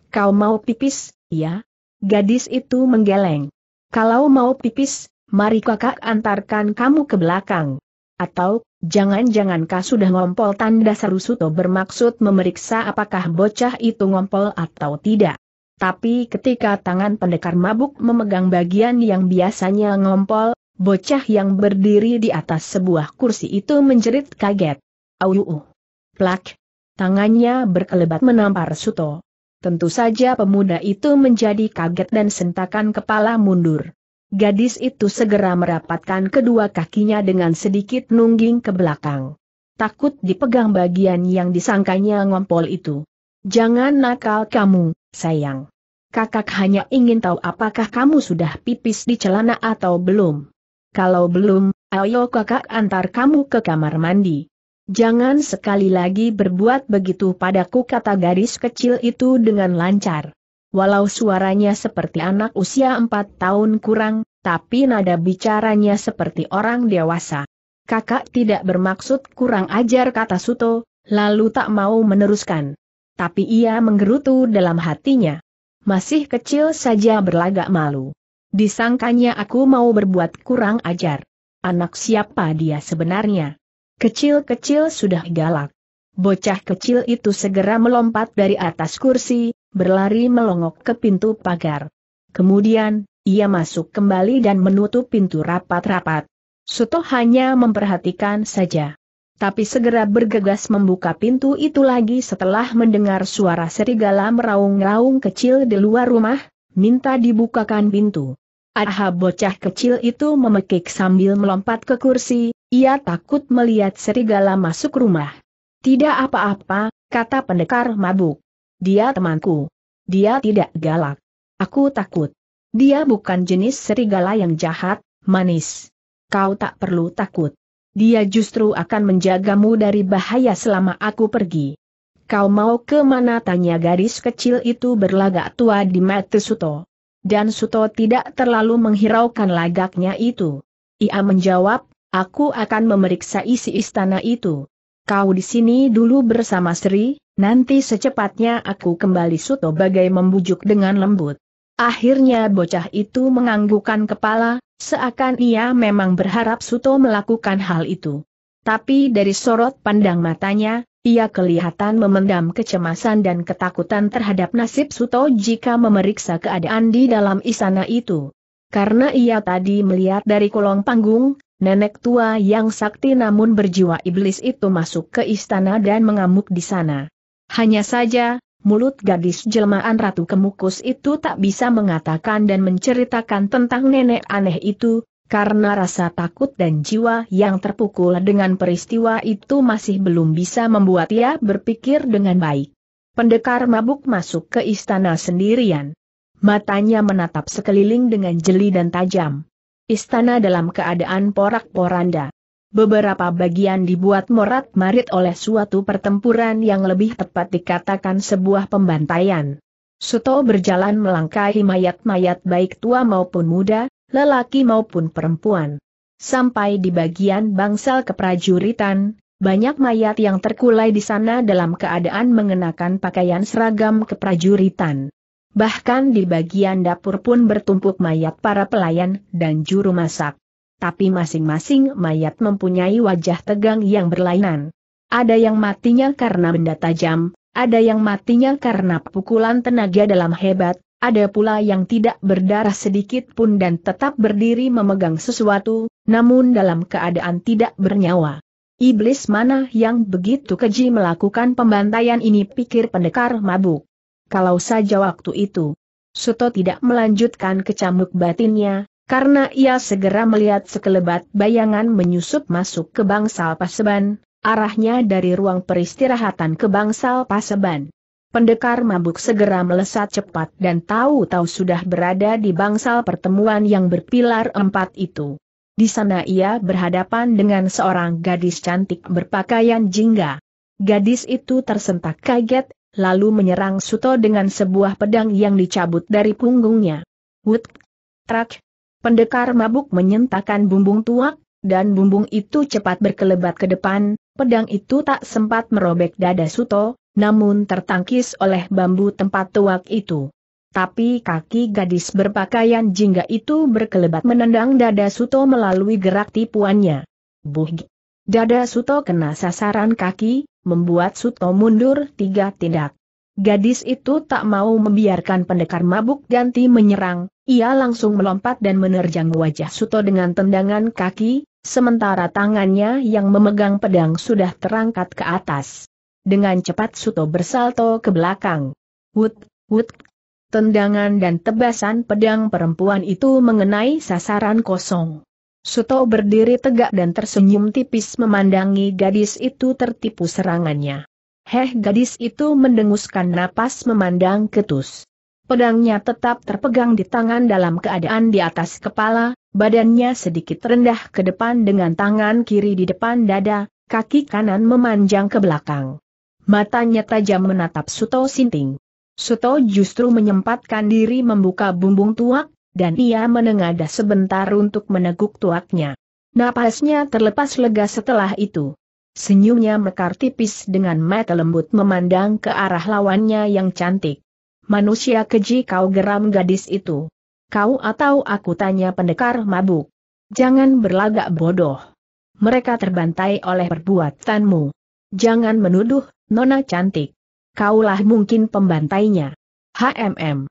Kau mau pipis, ya? Gadis itu menggeleng. Kalau mau pipis, mari kakak antarkan kamu ke belakang. Atau, jangan jangan kau sudah ngompol tanda seru Suto bermaksud memeriksa apakah bocah itu ngompol atau tidak. Tapi ketika tangan pendekar mabuk memegang bagian yang biasanya ngompol, bocah yang berdiri di atas sebuah kursi itu menjerit kaget. Auuu! Plak! Tangannya berkelebat menampar Suto. Tentu saja pemuda itu menjadi kaget dan sentakan kepala mundur. Gadis itu segera merapatkan kedua kakinya dengan sedikit nungging ke belakang. Takut dipegang bagian yang disangkanya ngompol itu. Jangan nakal kamu, sayang. Kakak hanya ingin tahu apakah kamu sudah pipis di celana atau belum. Kalau belum, ayo kakak antar kamu ke kamar mandi. Jangan sekali lagi berbuat begitu padaku kata gadis kecil itu dengan lancar. Walau suaranya seperti anak usia empat tahun kurang, tapi nada bicaranya seperti orang dewasa. Kakak tidak bermaksud kurang ajar kata Suto, lalu tak mau meneruskan. Tapi ia menggerutu dalam hatinya. Masih kecil saja berlagak malu. Disangkanya aku mau berbuat kurang ajar. Anak siapa dia sebenarnya? Kecil-kecil sudah galak. Bocah kecil itu segera melompat dari atas kursi, berlari melongok ke pintu pagar. Kemudian, ia masuk kembali dan menutup pintu rapat-rapat. Suto hanya memperhatikan saja. Tapi segera bergegas membuka pintu itu lagi setelah mendengar suara serigala meraung-raung kecil di luar rumah, minta dibukakan pintu. Aha bocah kecil itu memekik sambil melompat ke kursi, ia takut melihat serigala masuk rumah. Tidak apa-apa, kata pendekar mabuk. Dia temanku. Dia tidak galak. Aku takut. Dia bukan jenis serigala yang jahat, manis. Kau tak perlu takut. Dia justru akan menjagamu dari bahaya selama aku pergi. Kau mau ke mana tanya garis kecil itu berlagak tua di mata Suto. Dan Suto tidak terlalu menghiraukan lagaknya itu. Ia menjawab, aku akan memeriksa isi istana itu. Kau di sini dulu bersama Sri, nanti secepatnya aku kembali Suto bagai membujuk dengan lembut. Akhirnya bocah itu menganggukkan kepala, seakan ia memang berharap Suto melakukan hal itu. Tapi dari sorot pandang matanya, ia kelihatan memendam kecemasan dan ketakutan terhadap nasib Suto jika memeriksa keadaan di dalam istana itu. Karena ia tadi melihat dari kolong panggung, Nenek tua yang sakti namun berjiwa iblis itu masuk ke istana dan mengamuk di sana. Hanya saja, mulut gadis jelmaan Ratu Kemukus itu tak bisa mengatakan dan menceritakan tentang nenek aneh itu, karena rasa takut dan jiwa yang terpukul dengan peristiwa itu masih belum bisa membuat ia berpikir dengan baik. Pendekar mabuk masuk ke istana sendirian. Matanya menatap sekeliling dengan jeli dan tajam. Istana dalam keadaan porak-poranda. Beberapa bagian dibuat morat-marit oleh suatu pertempuran yang lebih tepat dikatakan sebuah pembantaian. Suto berjalan melangkahi mayat-mayat baik tua maupun muda, lelaki maupun perempuan. Sampai di bagian bangsal keprajuritan, banyak mayat yang terkulai di sana dalam keadaan mengenakan pakaian seragam keprajuritan. Bahkan di bagian dapur pun bertumpuk mayat para pelayan dan juru masak. Tapi masing-masing mayat mempunyai wajah tegang yang berlainan. Ada yang matinya karena benda tajam, ada yang matinya karena pukulan tenaga dalam hebat, ada pula yang tidak berdarah sedikit pun dan tetap berdiri memegang sesuatu, namun dalam keadaan tidak bernyawa. Iblis mana yang begitu keji melakukan pembantaian ini pikir pendekar mabuk kalau saja waktu itu. Suto tidak melanjutkan kecamuk batinnya, karena ia segera melihat sekelebat bayangan menyusup masuk ke bangsal paseban, arahnya dari ruang peristirahatan ke bangsal paseban. Pendekar mabuk segera melesat cepat dan tahu-tahu sudah berada di bangsal pertemuan yang berpilar empat itu. Di sana ia berhadapan dengan seorang gadis cantik berpakaian jingga. Gadis itu tersentak kaget, lalu menyerang Suto dengan sebuah pedang yang dicabut dari punggungnya. Wut! Trak! Pendekar mabuk menyentakan bumbung tuak, dan bumbung itu cepat berkelebat ke depan, pedang itu tak sempat merobek dada Suto, namun tertangkis oleh bambu tempat tuak itu. Tapi kaki gadis berpakaian jingga itu berkelebat menendang dada Suto melalui gerak tipuannya. Buh! Dada Suto kena sasaran kaki, membuat Suto mundur tiga tindak. Gadis itu tak mau membiarkan pendekar mabuk ganti menyerang, ia langsung melompat dan menerjang wajah Suto dengan tendangan kaki, sementara tangannya yang memegang pedang sudah terangkat ke atas. Dengan cepat Suto bersalto ke belakang. Wut, wut. Tendangan dan tebasan pedang perempuan itu mengenai sasaran kosong. Suto berdiri tegak dan tersenyum tipis memandangi gadis itu tertipu serangannya. Heh gadis itu mendenguskan napas memandang ketus. Pedangnya tetap terpegang di tangan dalam keadaan di atas kepala, badannya sedikit rendah ke depan dengan tangan kiri di depan dada, kaki kanan memanjang ke belakang. Matanya tajam menatap Suto Sinting. Suto justru menyempatkan diri membuka bumbung tuak, dan ia menengadah sebentar untuk meneguk tuaknya. Napasnya terlepas lega setelah itu. Senyumnya mekar tipis dengan mata lembut memandang ke arah lawannya yang cantik. Manusia keji kau geram gadis itu. Kau atau aku tanya pendekar mabuk. Jangan berlagak bodoh. Mereka terbantai oleh perbuatanmu. Jangan menuduh, nona cantik. Kaulah mungkin pembantainya. HMM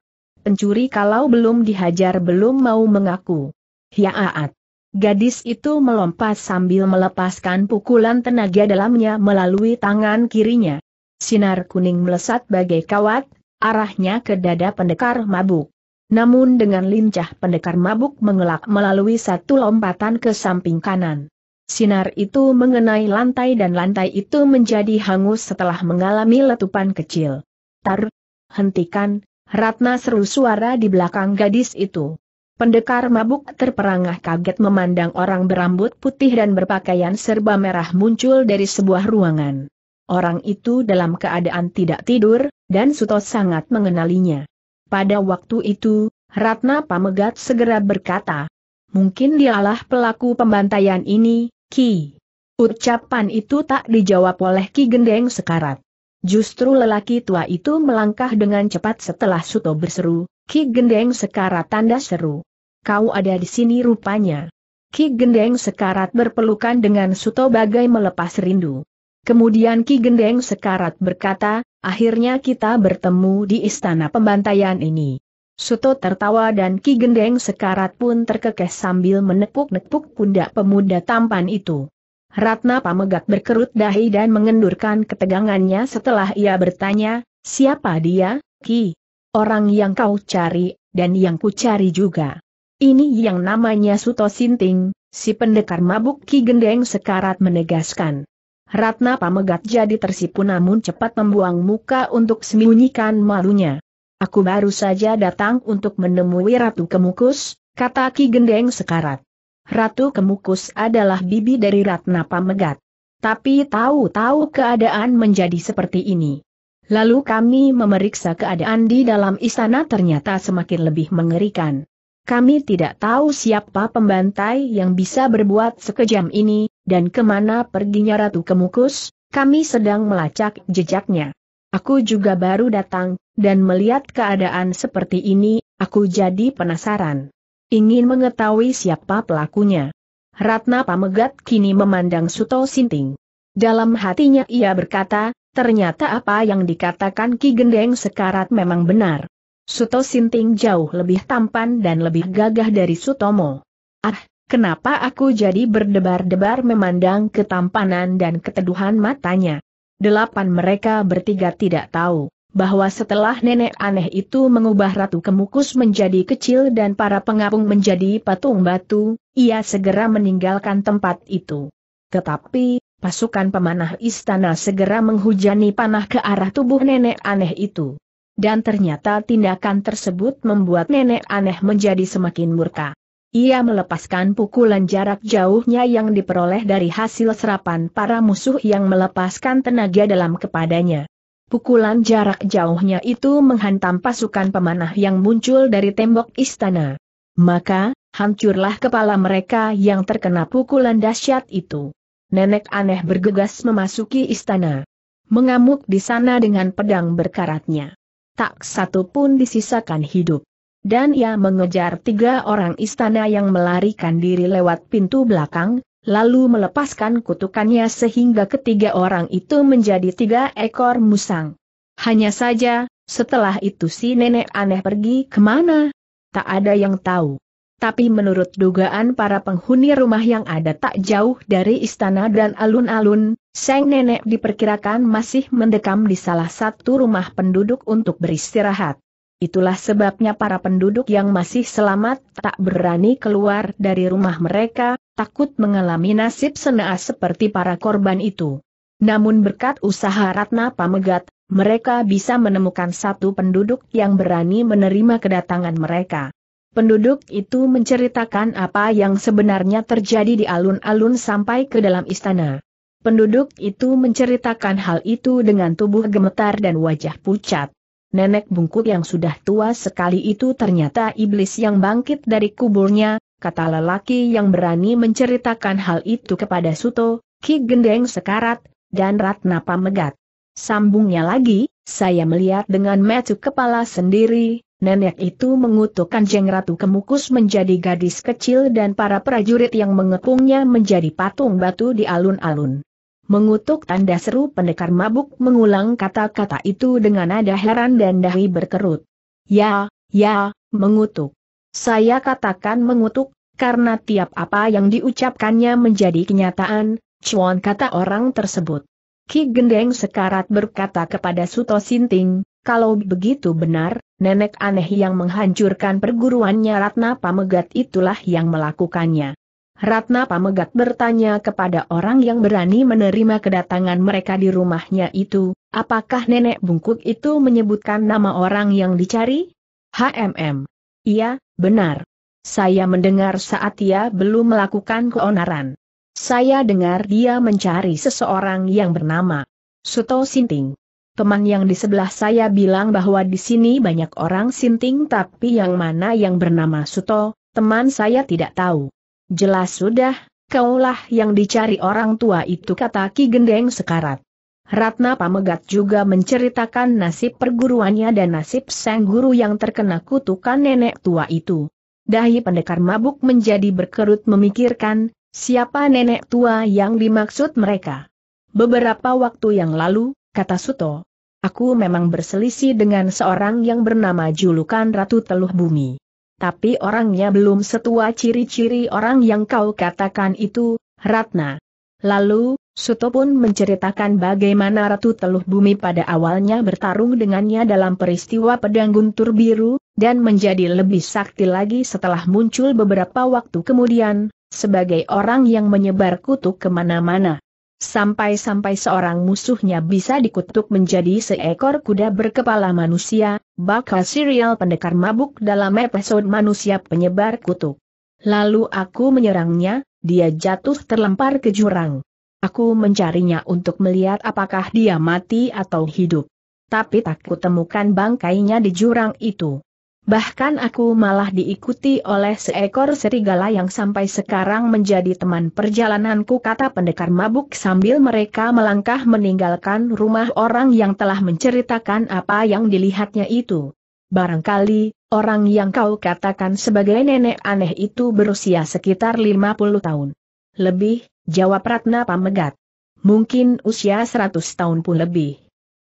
pencuri kalau belum dihajar belum mau mengaku. Hiaat. Gadis itu melompat sambil melepaskan pukulan tenaga dalamnya melalui tangan kirinya. Sinar kuning melesat bagai kawat, arahnya ke dada pendekar mabuk. Namun dengan lincah pendekar mabuk mengelak melalui satu lompatan ke samping kanan. Sinar itu mengenai lantai dan lantai itu menjadi hangus setelah mengalami letupan kecil. Tar, hentikan, Ratna seru suara di belakang gadis itu. Pendekar mabuk terperangah kaget memandang orang berambut putih dan berpakaian serba merah muncul dari sebuah ruangan. Orang itu dalam keadaan tidak tidur, dan Suto sangat mengenalinya. Pada waktu itu, Ratna Pamegat segera berkata, Mungkin dialah pelaku pembantaian ini, Ki. Ucapan itu tak dijawab oleh Ki Gendeng Sekarat. Justru lelaki tua itu melangkah dengan cepat setelah Suto berseru, Ki Gendeng Sekarat tanda seru. Kau ada di sini rupanya. Ki Gendeng Sekarat berpelukan dengan Suto bagai melepas rindu. Kemudian Ki Gendeng Sekarat berkata, akhirnya kita bertemu di istana pembantaian ini. Suto tertawa dan Ki Gendeng Sekarat pun terkekeh sambil menepuk-nepuk pundak pemuda tampan itu. Ratna pamegat berkerut dahi dan mengendurkan ketegangannya setelah ia bertanya, siapa dia, Ki? Orang yang kau cari, dan yang ku cari juga. Ini yang namanya Suto Sinting, si pendekar mabuk Ki Gendeng sekarat menegaskan. Ratna Pamegat jadi tersipu namun cepat membuang muka untuk sembunyikan malunya. Aku baru saja datang untuk menemui Ratu Kemukus, kata Ki Gendeng sekarat. Ratu Kemukus adalah bibi dari Ratna Pamegat. Tapi tahu-tahu keadaan menjadi seperti ini. Lalu kami memeriksa keadaan di dalam istana ternyata semakin lebih mengerikan. Kami tidak tahu siapa pembantai yang bisa berbuat sekejam ini, dan kemana perginya Ratu Kemukus, kami sedang melacak jejaknya. Aku juga baru datang, dan melihat keadaan seperti ini, aku jadi penasaran ingin mengetahui siapa pelakunya. Ratna Pamegat kini memandang Suto Sinting. Dalam hatinya ia berkata, ternyata apa yang dikatakan Ki Gendeng sekarat memang benar. Suto Sinting jauh lebih tampan dan lebih gagah dari Sutomo. Ah, kenapa aku jadi berdebar-debar memandang ketampanan dan keteduhan matanya? Delapan mereka bertiga tidak tahu bahwa setelah nenek aneh itu mengubah Ratu Kemukus menjadi kecil dan para pengapung menjadi patung batu, ia segera meninggalkan tempat itu. Tetapi, pasukan pemanah istana segera menghujani panah ke arah tubuh nenek aneh itu. Dan ternyata tindakan tersebut membuat nenek aneh menjadi semakin murka. Ia melepaskan pukulan jarak jauhnya yang diperoleh dari hasil serapan para musuh yang melepaskan tenaga dalam kepadanya. Pukulan jarak jauhnya itu menghantam pasukan pemanah yang muncul dari tembok istana. Maka, hancurlah kepala mereka yang terkena pukulan dahsyat itu. Nenek aneh bergegas memasuki istana. Mengamuk di sana dengan pedang berkaratnya. Tak satu pun disisakan hidup. Dan ia mengejar tiga orang istana yang melarikan diri lewat pintu belakang, lalu melepaskan kutukannya sehingga ketiga orang itu menjadi tiga ekor musang. Hanya saja, setelah itu si nenek aneh pergi kemana? Tak ada yang tahu. Tapi menurut dugaan para penghuni rumah yang ada tak jauh dari istana dan alun-alun, sang nenek diperkirakan masih mendekam di salah satu rumah penduduk untuk beristirahat. Itulah sebabnya para penduduk yang masih selamat tak berani keluar dari rumah mereka, takut mengalami nasib senaas seperti para korban itu. Namun berkat usaha Ratna Pamegat, mereka bisa menemukan satu penduduk yang berani menerima kedatangan mereka. Penduduk itu menceritakan apa yang sebenarnya terjadi di alun-alun sampai ke dalam istana. Penduduk itu menceritakan hal itu dengan tubuh gemetar dan wajah pucat. Nenek bungkuk yang sudah tua sekali itu ternyata iblis yang bangkit dari kuburnya, kata lelaki yang berani menceritakan hal itu kepada Suto, Ki Gendeng Sekarat, dan Ratna Pamegat. Sambungnya lagi, saya melihat dengan metu kepala sendiri, nenek itu mengutuk Kanjeng Ratu Kemukus menjadi gadis kecil dan para prajurit yang mengepungnya menjadi patung batu di alun-alun. Mengutuk tanda seru pendekar mabuk mengulang kata-kata itu dengan nada heran dan dahi berkerut. Ya, ya, mengutuk. Saya katakan mengutuk, karena tiap apa yang diucapkannya menjadi kenyataan, cuan kata orang tersebut. Ki Gendeng sekarat berkata kepada Suto Sinting, kalau begitu benar, nenek aneh yang menghancurkan perguruannya Ratna Pamegat itulah yang melakukannya. Ratna Pamegat bertanya kepada orang yang berani menerima kedatangan mereka di rumahnya itu, apakah nenek bungkuk itu menyebutkan nama orang yang dicari? HMM. Iya, benar. Saya mendengar saat ia belum melakukan keonaran. Saya dengar dia mencari seseorang yang bernama Suto Sinting. Teman yang di sebelah saya bilang bahwa di sini banyak orang Sinting tapi yang mana yang bernama Suto, teman saya tidak tahu. Jelas sudah, kaulah yang dicari orang tua itu kata Ki Gendeng Sekarat. Ratna Pamegat juga menceritakan nasib perguruannya dan nasib sang guru yang terkena kutukan nenek tua itu. Dahi pendekar mabuk menjadi berkerut memikirkan, siapa nenek tua yang dimaksud mereka. Beberapa waktu yang lalu, kata Suto, aku memang berselisih dengan seorang yang bernama julukan Ratu Teluh Bumi. Tapi orangnya belum setua ciri-ciri orang yang kau katakan itu, Ratna. Lalu, Suto pun menceritakan bagaimana Ratu Teluh Bumi pada awalnya bertarung dengannya dalam peristiwa pedang guntur biru, dan menjadi lebih sakti lagi setelah muncul beberapa waktu kemudian, sebagai orang yang menyebar kutuk kemana-mana. Sampai-sampai seorang musuhnya bisa dikutuk menjadi seekor kuda berkepala manusia, bakal serial pendekar mabuk dalam episode manusia penyebar kutuk. Lalu aku menyerangnya, dia jatuh terlempar ke jurang. Aku mencarinya untuk melihat apakah dia mati atau hidup. Tapi tak kutemukan bangkainya di jurang itu. Bahkan aku malah diikuti oleh seekor serigala yang sampai sekarang menjadi teman perjalananku kata pendekar mabuk sambil mereka melangkah meninggalkan rumah orang yang telah menceritakan apa yang dilihatnya itu. Barangkali, orang yang kau katakan sebagai nenek aneh itu berusia sekitar 50 tahun. Lebih, Jawab Ratna Pamegat. Mungkin usia 100 tahun pun lebih.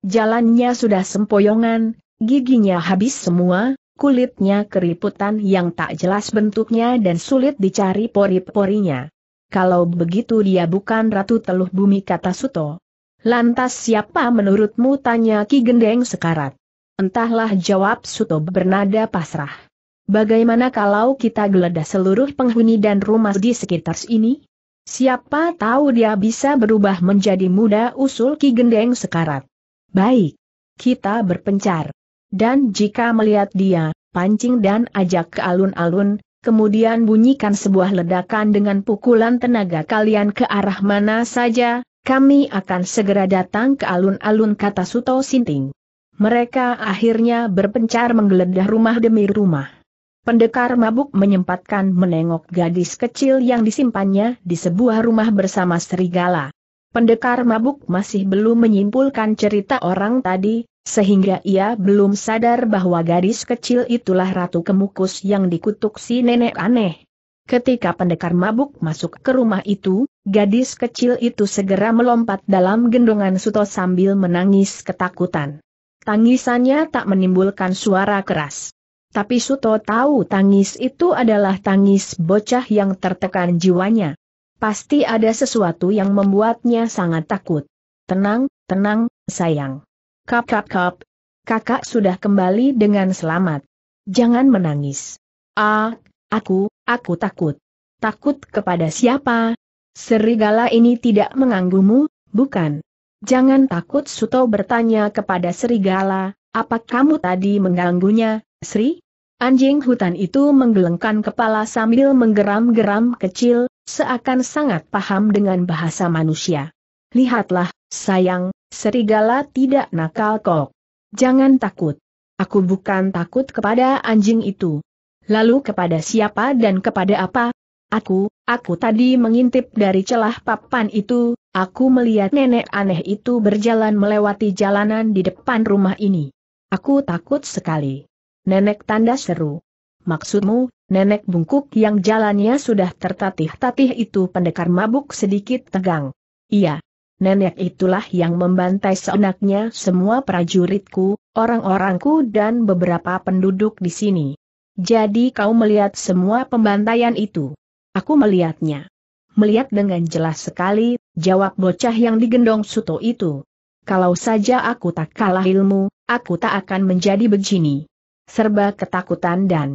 Jalannya sudah sempoyongan, giginya habis semua, kulitnya keriputan yang tak jelas bentuknya dan sulit dicari pori-porinya. Kalau begitu dia bukan Ratu Teluh Bumi kata Suto. Lantas siapa menurutmu tanya Ki Gendeng sekarat? Entahlah jawab Suto bernada pasrah. Bagaimana kalau kita geledah seluruh penghuni dan rumah di sekitar sini? Siapa tahu dia bisa berubah menjadi muda usul Ki Gendeng sekarat. Baik. Kita berpencar. Dan jika melihat dia, pancing dan ajak ke alun-alun, kemudian bunyikan sebuah ledakan dengan pukulan tenaga kalian ke arah mana saja, kami akan segera datang ke alun-alun kata Suto Sinting. Mereka akhirnya berpencar menggeledah rumah demi rumah. Pendekar mabuk menyempatkan menengok gadis kecil yang disimpannya di sebuah rumah bersama serigala. Pendekar mabuk masih belum menyimpulkan cerita orang tadi, sehingga ia belum sadar bahwa gadis kecil itulah Ratu Kemukus yang dikutuk si nenek aneh. Ketika pendekar mabuk masuk ke rumah itu, gadis kecil itu segera melompat dalam gendongan Suto sambil menangis ketakutan. Tangisannya tak menimbulkan suara keras. Tapi Suto tahu tangis itu adalah tangis bocah yang tertekan jiwanya. Pasti ada sesuatu yang membuatnya sangat takut. Tenang, tenang, sayang. Kap kap kap. Kakak sudah kembali dengan selamat. Jangan menangis. Ah, aku, aku takut. Takut kepada siapa? Serigala ini tidak mengganggumu, bukan? Jangan takut Suto bertanya kepada serigala, apa kamu tadi mengganggunya, Sri? Anjing hutan itu menggelengkan kepala sambil menggeram-geram kecil, seakan sangat paham dengan bahasa manusia. Lihatlah, sayang, serigala tidak nakal kok. Jangan takut. Aku bukan takut kepada anjing itu. Lalu kepada siapa dan kepada apa? Aku, aku tadi mengintip dari celah papan itu, aku melihat nenek aneh itu berjalan melewati jalanan di depan rumah ini. Aku takut sekali. Nenek tanda seru. Maksudmu, nenek bungkuk yang jalannya sudah tertatih-tatih itu pendekar mabuk sedikit tegang. Iya. Nenek itulah yang membantai seenaknya semua prajuritku, orang-orangku dan beberapa penduduk di sini. Jadi kau melihat semua pembantaian itu. Aku melihatnya. Melihat dengan jelas sekali, jawab bocah yang digendong Suto itu. Kalau saja aku tak kalah ilmu, aku tak akan menjadi begini serba ketakutan dan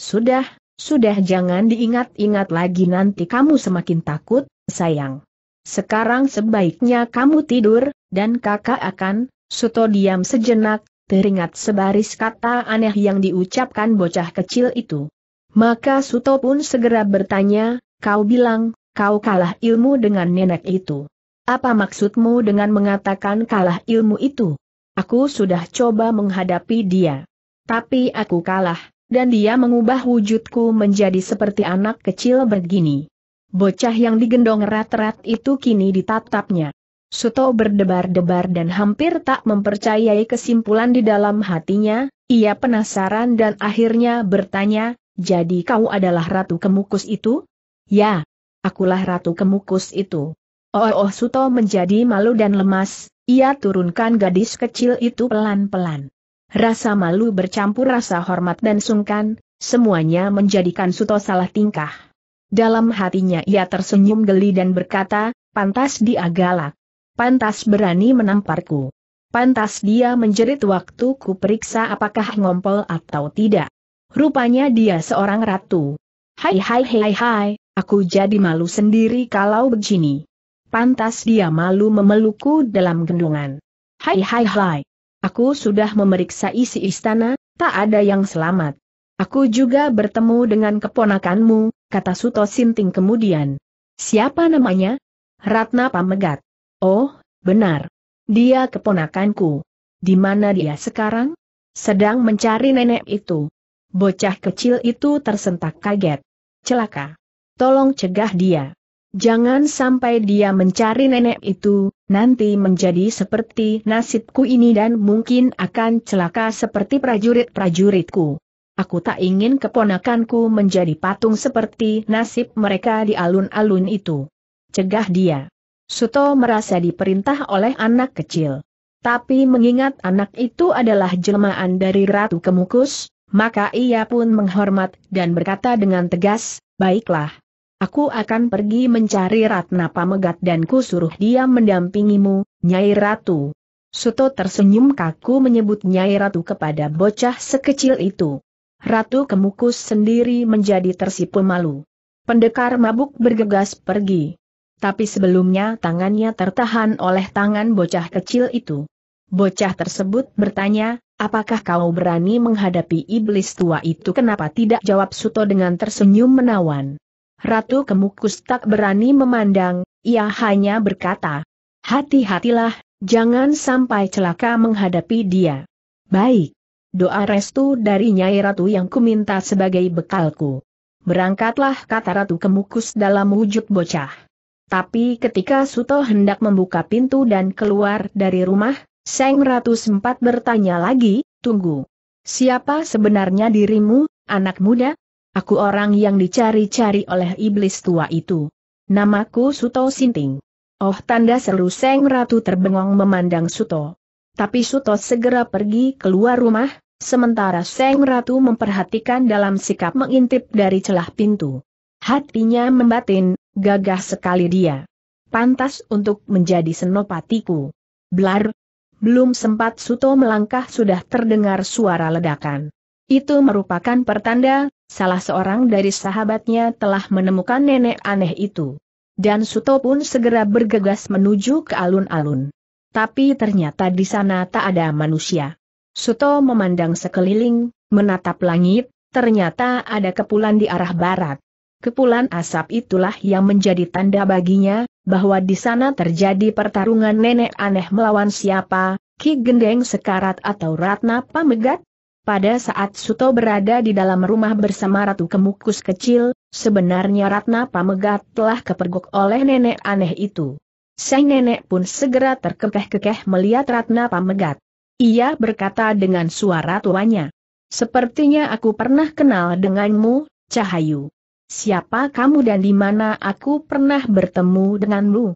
sudah, sudah jangan diingat-ingat lagi nanti kamu semakin takut, sayang. Sekarang sebaiknya kamu tidur, dan kakak akan, Suto diam sejenak, teringat sebaris kata aneh yang diucapkan bocah kecil itu. Maka Suto pun segera bertanya, kau bilang, kau kalah ilmu dengan nenek itu. Apa maksudmu dengan mengatakan kalah ilmu itu? Aku sudah coba menghadapi dia. Tapi aku kalah, dan dia mengubah wujudku menjadi seperti anak kecil begini. Bocah yang digendong rat-rat itu kini ditatapnya. Suto berdebar-debar dan hampir tak mempercayai kesimpulan di dalam hatinya, ia penasaran dan akhirnya bertanya, jadi kau adalah Ratu Kemukus itu? Ya, akulah Ratu Kemukus itu. Oh, oh Suto menjadi malu dan lemas, ia turunkan gadis kecil itu pelan-pelan. Rasa malu bercampur rasa hormat dan sungkan, semuanya menjadikan Suto salah tingkah. Dalam hatinya ia tersenyum geli dan berkata, pantas dia galak. Pantas berani menamparku. Pantas dia menjerit waktu ku periksa apakah ngompol atau tidak. Rupanya dia seorang ratu. Hai hai hai hai, aku jadi malu sendiri kalau begini. Pantas dia malu memelukku dalam gendungan. Hai hai hai, Aku sudah memeriksa isi istana, tak ada yang selamat. Aku juga bertemu dengan keponakanmu, kata Suto Sinting kemudian. Siapa namanya? Ratna Pamegat. Oh, benar. Dia keponakanku. Di mana dia sekarang? Sedang mencari nenek itu. Bocah kecil itu tersentak kaget. Celaka. Tolong cegah dia. Jangan sampai dia mencari nenek itu, nanti menjadi seperti nasibku ini dan mungkin akan celaka seperti prajurit-prajuritku. Aku tak ingin keponakanku menjadi patung seperti nasib mereka di alun-alun itu. Cegah dia. Suto merasa diperintah oleh anak kecil. Tapi mengingat anak itu adalah jelmaan dari Ratu Kemukus, maka ia pun menghormat dan berkata dengan tegas, baiklah. Aku akan pergi mencari Ratna Pamegat dan ku suruh dia mendampingimu, Nyai Ratu. Suto tersenyum kaku menyebut Nyai Ratu kepada bocah sekecil itu. Ratu Kemukus sendiri menjadi tersipu malu. Pendekar mabuk bergegas pergi. Tapi sebelumnya tangannya tertahan oleh tangan bocah kecil itu. Bocah tersebut bertanya, apakah kau berani menghadapi iblis tua itu kenapa tidak jawab Suto dengan tersenyum menawan. Ratu Kemukus tak berani memandang, ia hanya berkata, Hati-hatilah, jangan sampai celaka menghadapi dia. Baik. Doa restu dari Nyai Ratu yang kuminta sebagai bekalku. Berangkatlah kata Ratu Kemukus dalam wujud bocah. Tapi ketika Suto hendak membuka pintu dan keluar dari rumah, Seng Ratu sempat bertanya lagi, tunggu. Siapa sebenarnya dirimu, anak muda? Aku orang yang dicari-cari oleh iblis tua itu. Namaku Suto Sinting. Oh tanda seru Seng Ratu terbengong memandang Suto. Tapi Suto segera pergi keluar rumah, sementara Seng Ratu memperhatikan dalam sikap mengintip dari celah pintu. Hatinya membatin, gagah sekali dia. Pantas untuk menjadi senopatiku. Blar. Belum sempat Suto melangkah sudah terdengar suara ledakan. Itu merupakan pertanda salah seorang dari sahabatnya telah menemukan nenek aneh itu. Dan Suto pun segera bergegas menuju ke alun-alun. Tapi ternyata di sana tak ada manusia. Suto memandang sekeliling, menatap langit, ternyata ada kepulan di arah barat. Kepulan asap itulah yang menjadi tanda baginya, bahwa di sana terjadi pertarungan nenek aneh melawan siapa, Ki Gendeng Sekarat atau Ratna Pamegat? Pada saat Suto berada di dalam rumah bersama Ratu Kemukus kecil, sebenarnya Ratna Pamegat telah kepergok oleh nenek aneh itu. Sang nenek pun segera terkekeh-kekeh melihat Ratna Pamegat. Ia berkata dengan suara tuanya. Sepertinya aku pernah kenal denganmu, Cahayu. Siapa kamu dan di mana aku pernah bertemu denganmu?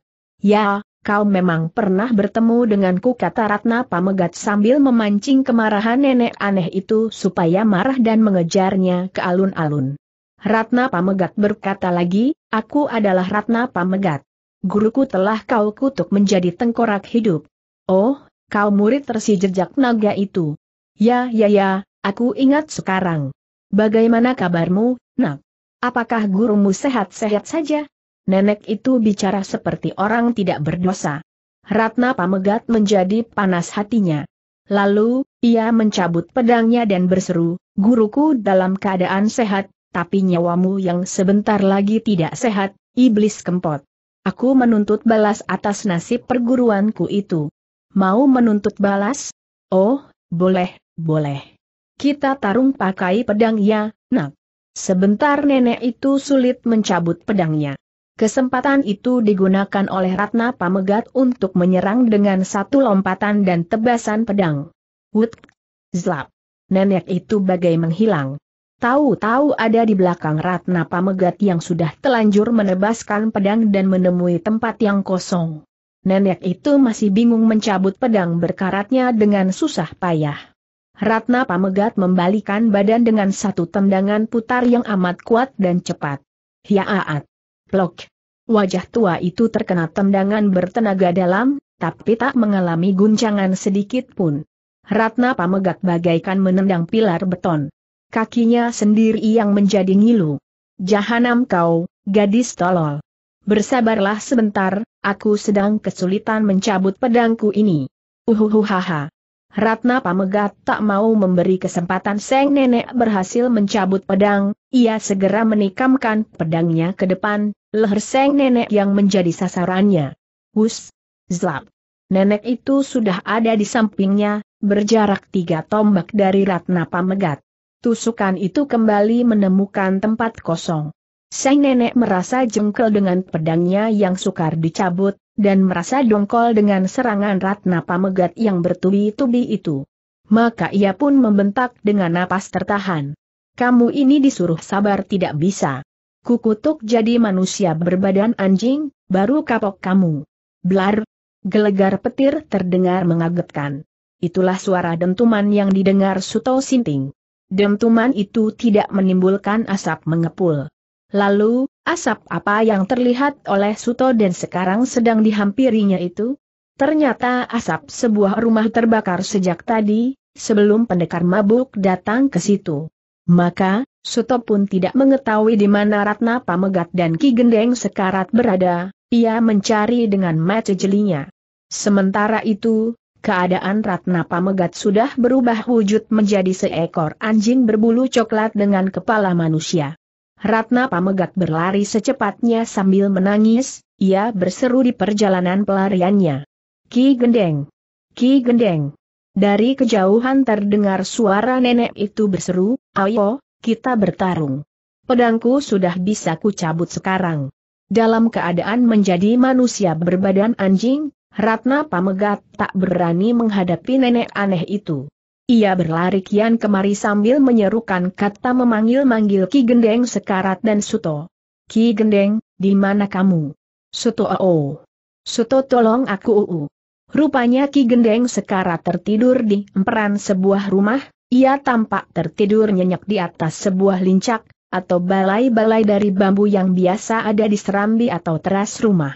Ya, kau memang pernah bertemu denganku kata Ratna Pamegat sambil memancing kemarahan nenek aneh itu supaya marah dan mengejarnya ke alun-alun. Ratna Pamegat berkata lagi, aku adalah Ratna Pamegat. Guruku telah kau kutuk menjadi tengkorak hidup. Oh, kau murid tersi jejak naga itu. Ya ya ya, aku ingat sekarang. Bagaimana kabarmu, nak? Apakah gurumu sehat-sehat saja? nenek itu bicara seperti orang tidak berdosa. Ratna Pamegat menjadi panas hatinya. Lalu, ia mencabut pedangnya dan berseru, Guruku dalam keadaan sehat, tapi nyawamu yang sebentar lagi tidak sehat, iblis kempot. Aku menuntut balas atas nasib perguruanku itu. Mau menuntut balas? Oh, boleh, boleh. Kita tarung pakai pedang ya, nak. Sebentar nenek itu sulit mencabut pedangnya. Kesempatan itu digunakan oleh Ratna Pamegat untuk menyerang dengan satu lompatan dan tebasan pedang. Wut! Zlap! Nenek itu bagai menghilang. Tahu-tahu ada di belakang Ratna Pamegat yang sudah telanjur menebaskan pedang dan menemui tempat yang kosong. Nenek itu masih bingung mencabut pedang berkaratnya dengan susah payah. Ratna Pamegat membalikan badan dengan satu tendangan putar yang amat kuat dan cepat. Hiaat! Plok. Wajah tua itu terkena tendangan bertenaga dalam, tapi tak mengalami guncangan sedikit pun. Ratna pamegak bagaikan menendang pilar beton. Kakinya sendiri yang menjadi ngilu. Jahanam kau, gadis tolol. Bersabarlah sebentar, aku sedang kesulitan mencabut pedangku ini. Uhuhuhaha. Ratna Pamegat tak mau memberi kesempatan Seng Nenek berhasil mencabut pedang, ia segera menikamkan pedangnya ke depan, leher Seng Nenek yang menjadi sasarannya. Hus! Zlap! Nenek itu sudah ada di sampingnya, berjarak tiga tombak dari Ratna Pamegat. Tusukan itu kembali menemukan tempat kosong. Sang nenek merasa jengkel dengan pedangnya yang sukar dicabut, dan merasa dongkol dengan serangan Ratna Pamegat yang bertubi-tubi itu. Maka ia pun membentak dengan napas tertahan. Kamu ini disuruh sabar tidak bisa. Kukutuk jadi manusia berbadan anjing, baru kapok kamu. Blar! Gelegar petir terdengar mengagetkan. Itulah suara dentuman yang didengar Suto Sinting. Dentuman itu tidak menimbulkan asap mengepul Lalu, asap apa yang terlihat oleh Suto dan sekarang sedang dihampirinya itu? Ternyata asap sebuah rumah terbakar sejak tadi, sebelum pendekar mabuk datang ke situ. Maka, Suto pun tidak mengetahui di mana Ratna Pamegat dan Ki Gendeng Sekarat berada, ia mencari dengan mata jelinya. Sementara itu, keadaan Ratna Pamegat sudah berubah wujud menjadi seekor anjing berbulu coklat dengan kepala manusia. Ratna Pamegat berlari secepatnya sambil menangis, ia berseru di perjalanan pelariannya. Ki Gendeng! Ki Gendeng! Dari kejauhan terdengar suara nenek itu berseru, ayo, kita bertarung. Pedangku sudah bisa kucabut sekarang. Dalam keadaan menjadi manusia berbadan anjing, Ratna Pamegat tak berani menghadapi nenek aneh itu. Ia berlari kian kemari sambil menyerukan kata memanggil-manggil Ki Gendeng Sekarat dan Suto. Ki Gendeng, di mana kamu? Suto oh. Suto tolong aku uu. Rupanya Ki Gendeng Sekarat tertidur di emperan sebuah rumah, ia tampak tertidur nyenyak di atas sebuah lincak, atau balai-balai dari bambu yang biasa ada di serambi atau teras rumah.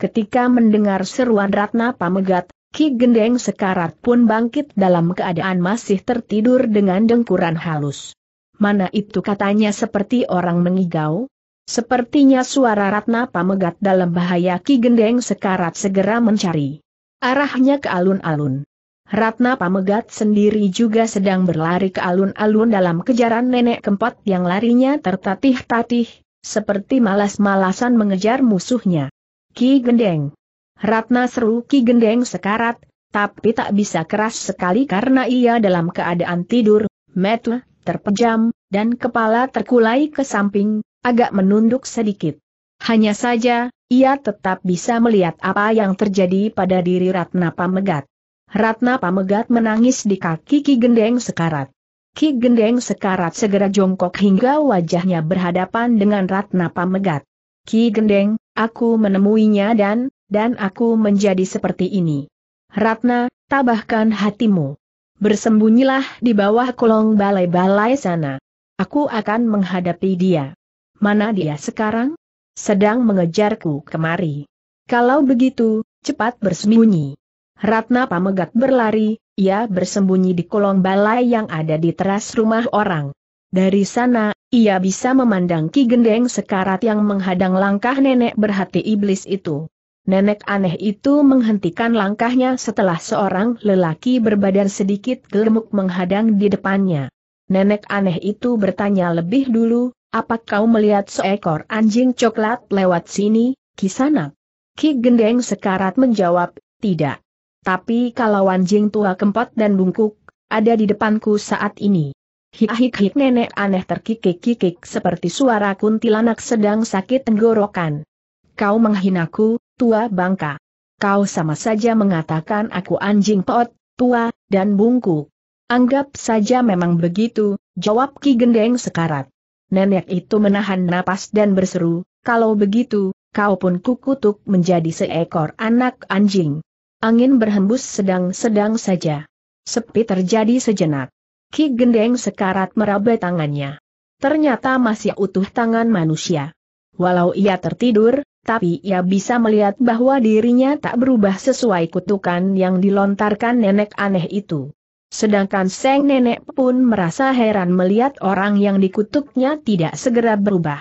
Ketika mendengar seruan Ratna Pamegat, Ki Gendeng sekarat pun bangkit dalam keadaan masih tertidur dengan dengkuran halus. Mana itu katanya seperti orang mengigau? Sepertinya suara Ratna Pamegat dalam bahaya Ki Gendeng sekarat segera mencari. Arahnya ke alun-alun. Ratna Pamegat sendiri juga sedang berlari ke alun-alun dalam kejaran nenek keempat yang larinya tertatih-tatih, seperti malas-malasan mengejar musuhnya. Ki Gendeng Ratna seru Ki Gendeng sekarat, tapi tak bisa keras sekali karena ia dalam keadaan tidur, metu, terpejam, dan kepala terkulai ke samping, agak menunduk sedikit. Hanya saja, ia tetap bisa melihat apa yang terjadi pada diri Ratna Pamegat. Ratna Pamegat menangis di kaki Ki Gendeng sekarat. Ki Gendeng sekarat segera jongkok hingga wajahnya berhadapan dengan Ratna Pamegat. Ki Gendeng, aku menemuinya dan, dan aku menjadi seperti ini. Ratna, tabahkan hatimu. Bersembunyilah di bawah kolong balai-balai sana. Aku akan menghadapi dia. Mana dia sekarang? Sedang mengejarku kemari. Kalau begitu, cepat bersembunyi. Ratna Pamegat berlari, ia bersembunyi di kolong balai yang ada di teras rumah orang. Dari sana, ia bisa memandang Ki Gendeng sekarat yang menghadang langkah nenek berhati iblis itu. Nenek aneh itu menghentikan langkahnya setelah seorang lelaki berbadan sedikit gemuk menghadang di depannya. Nenek aneh itu bertanya lebih dulu, apa kau melihat seekor anjing coklat lewat sini, kisanak? Ki Gendeng sekarat menjawab, tidak. Tapi kalau anjing tua kempot dan bungkuk, ada di depanku saat ini. Hik-hik-hik nenek aneh terkikik-kikik seperti suara kuntilanak sedang sakit tenggorokan. Kau menghinaku, tua bangka. Kau sama saja mengatakan aku anjing peot, tua, dan bungku. Anggap saja memang begitu, jawab Ki Gendeng sekarat. Nenek itu menahan napas dan berseru, kalau begitu, kau pun kukutuk menjadi seekor anak anjing. Angin berhembus sedang-sedang saja. Sepi terjadi sejenak. Ki Gendeng sekarat meraba tangannya. Ternyata masih utuh tangan manusia. Walau ia tertidur, tapi ia bisa melihat bahwa dirinya tak berubah sesuai kutukan yang dilontarkan nenek aneh itu. Sedangkan Seng Nenek pun merasa heran melihat orang yang dikutuknya tidak segera berubah.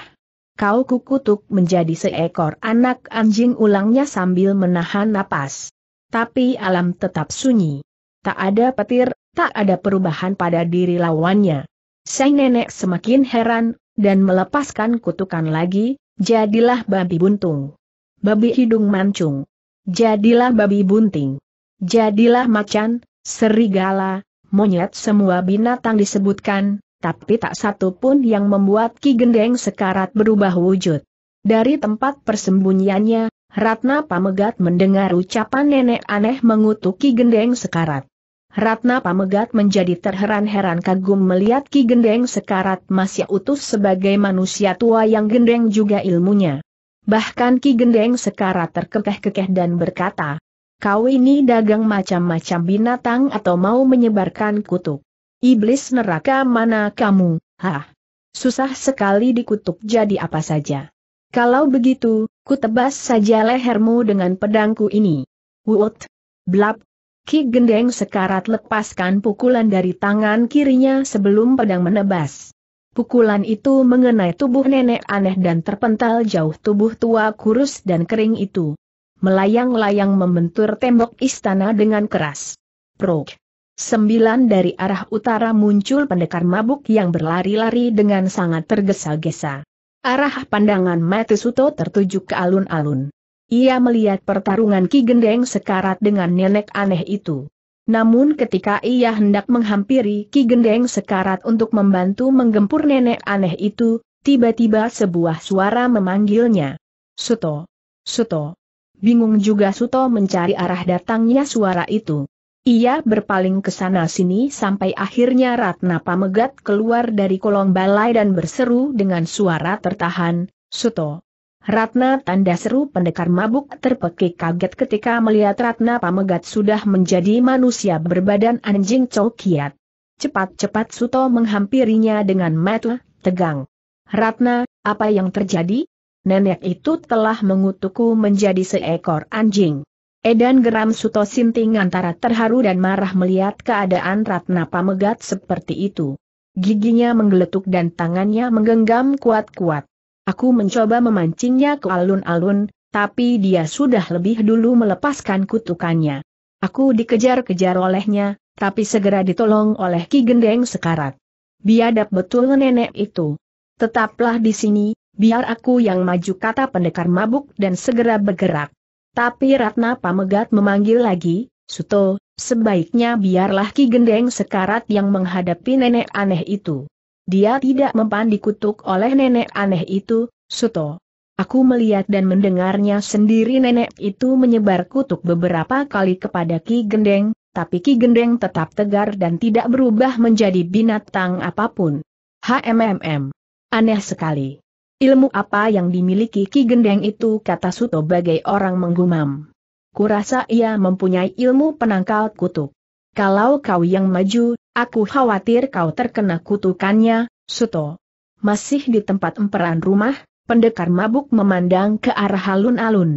Kau kukutuk menjadi seekor anak anjing ulangnya sambil menahan napas. Tapi alam tetap sunyi. Tak ada petir, tak ada perubahan pada diri lawannya. Seng Nenek semakin heran, dan melepaskan kutukan lagi, Jadilah babi buntung. Babi hidung mancung. Jadilah babi bunting. Jadilah macan, serigala, monyet semua binatang disebutkan, tapi tak satu pun yang membuat Ki Gendeng sekarat berubah wujud. Dari tempat persembunyiannya, Ratna Pamegat mendengar ucapan nenek aneh mengutuk Ki Gendeng sekarat. Ratna Pamegat menjadi terheran-heran kagum melihat Ki Gendeng sekarat masih utuh sebagai manusia tua yang gendeng juga ilmunya. Bahkan Ki Gendeng sekarat terkekeh-kekeh dan berkata, Kau ini dagang macam-macam binatang atau mau menyebarkan kutuk. Iblis neraka mana kamu, hah? Susah sekali dikutuk jadi apa saja. Kalau begitu, kutebas saja lehermu dengan pedangku ini. Wut! Blap! Ki Gendeng sekarat lepaskan pukulan dari tangan kirinya sebelum pedang menebas. Pukulan itu mengenai tubuh nenek aneh dan terpental jauh tubuh tua kurus dan kering itu. Melayang-layang membentur tembok istana dengan keras. Prok. Sembilan dari arah utara muncul pendekar mabuk yang berlari-lari dengan sangat tergesa-gesa. Arah pandangan Matisuto tertuju ke alun-alun. Ia melihat pertarungan Ki Gendeng sekarat dengan nenek aneh itu. Namun ketika ia hendak menghampiri Ki Gendeng sekarat untuk membantu menggempur nenek aneh itu, tiba-tiba sebuah suara memanggilnya. Suto. Suto. Bingung juga Suto mencari arah datangnya suara itu. Ia berpaling ke sana sini sampai akhirnya Ratna Pamegat keluar dari kolong balai dan berseru dengan suara tertahan, Suto. Ratna tanda seru pendekar mabuk terpekik kaget ketika melihat Ratna Pamegat sudah menjadi manusia berbadan anjing cokiat. Cepat-cepat Suto menghampirinya dengan mata tegang. Ratna, apa yang terjadi? Nenek itu telah mengutukku menjadi seekor anjing. Edan geram Suto Sinting antara terharu dan marah melihat keadaan Ratna Pamegat seperti itu. Giginya menggeletuk dan tangannya menggenggam kuat-kuat. Aku mencoba memancingnya ke alun-alun, tapi dia sudah lebih dulu melepaskan kutukannya. Aku dikejar-kejar olehnya, tapi segera ditolong oleh Ki Gendeng sekarat. Biadab betul nenek itu. Tetaplah di sini, biar aku yang maju kata pendekar mabuk dan segera bergerak. Tapi Ratna Pamegat memanggil lagi, Suto, sebaiknya biarlah Ki Gendeng sekarat yang menghadapi nenek aneh itu. Dia tidak mempan dikutuk oleh nenek aneh itu, Suto. Aku melihat dan mendengarnya sendiri nenek itu menyebar kutuk beberapa kali kepada Ki Gendeng, tapi Ki Gendeng tetap tegar dan tidak berubah menjadi binatang apapun. HMMM. Aneh sekali. Ilmu apa yang dimiliki Ki Gendeng itu kata Suto bagai orang menggumam. Kurasa ia mempunyai ilmu penangkal kutuk. Kalau kau yang maju, Aku khawatir kau terkena kutukannya, Suto. Masih di tempat emperan rumah, pendekar mabuk memandang ke arah halun alun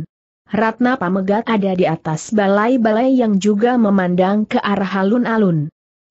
Ratna Pamegat ada di atas balai-balai yang juga memandang ke arah halun alun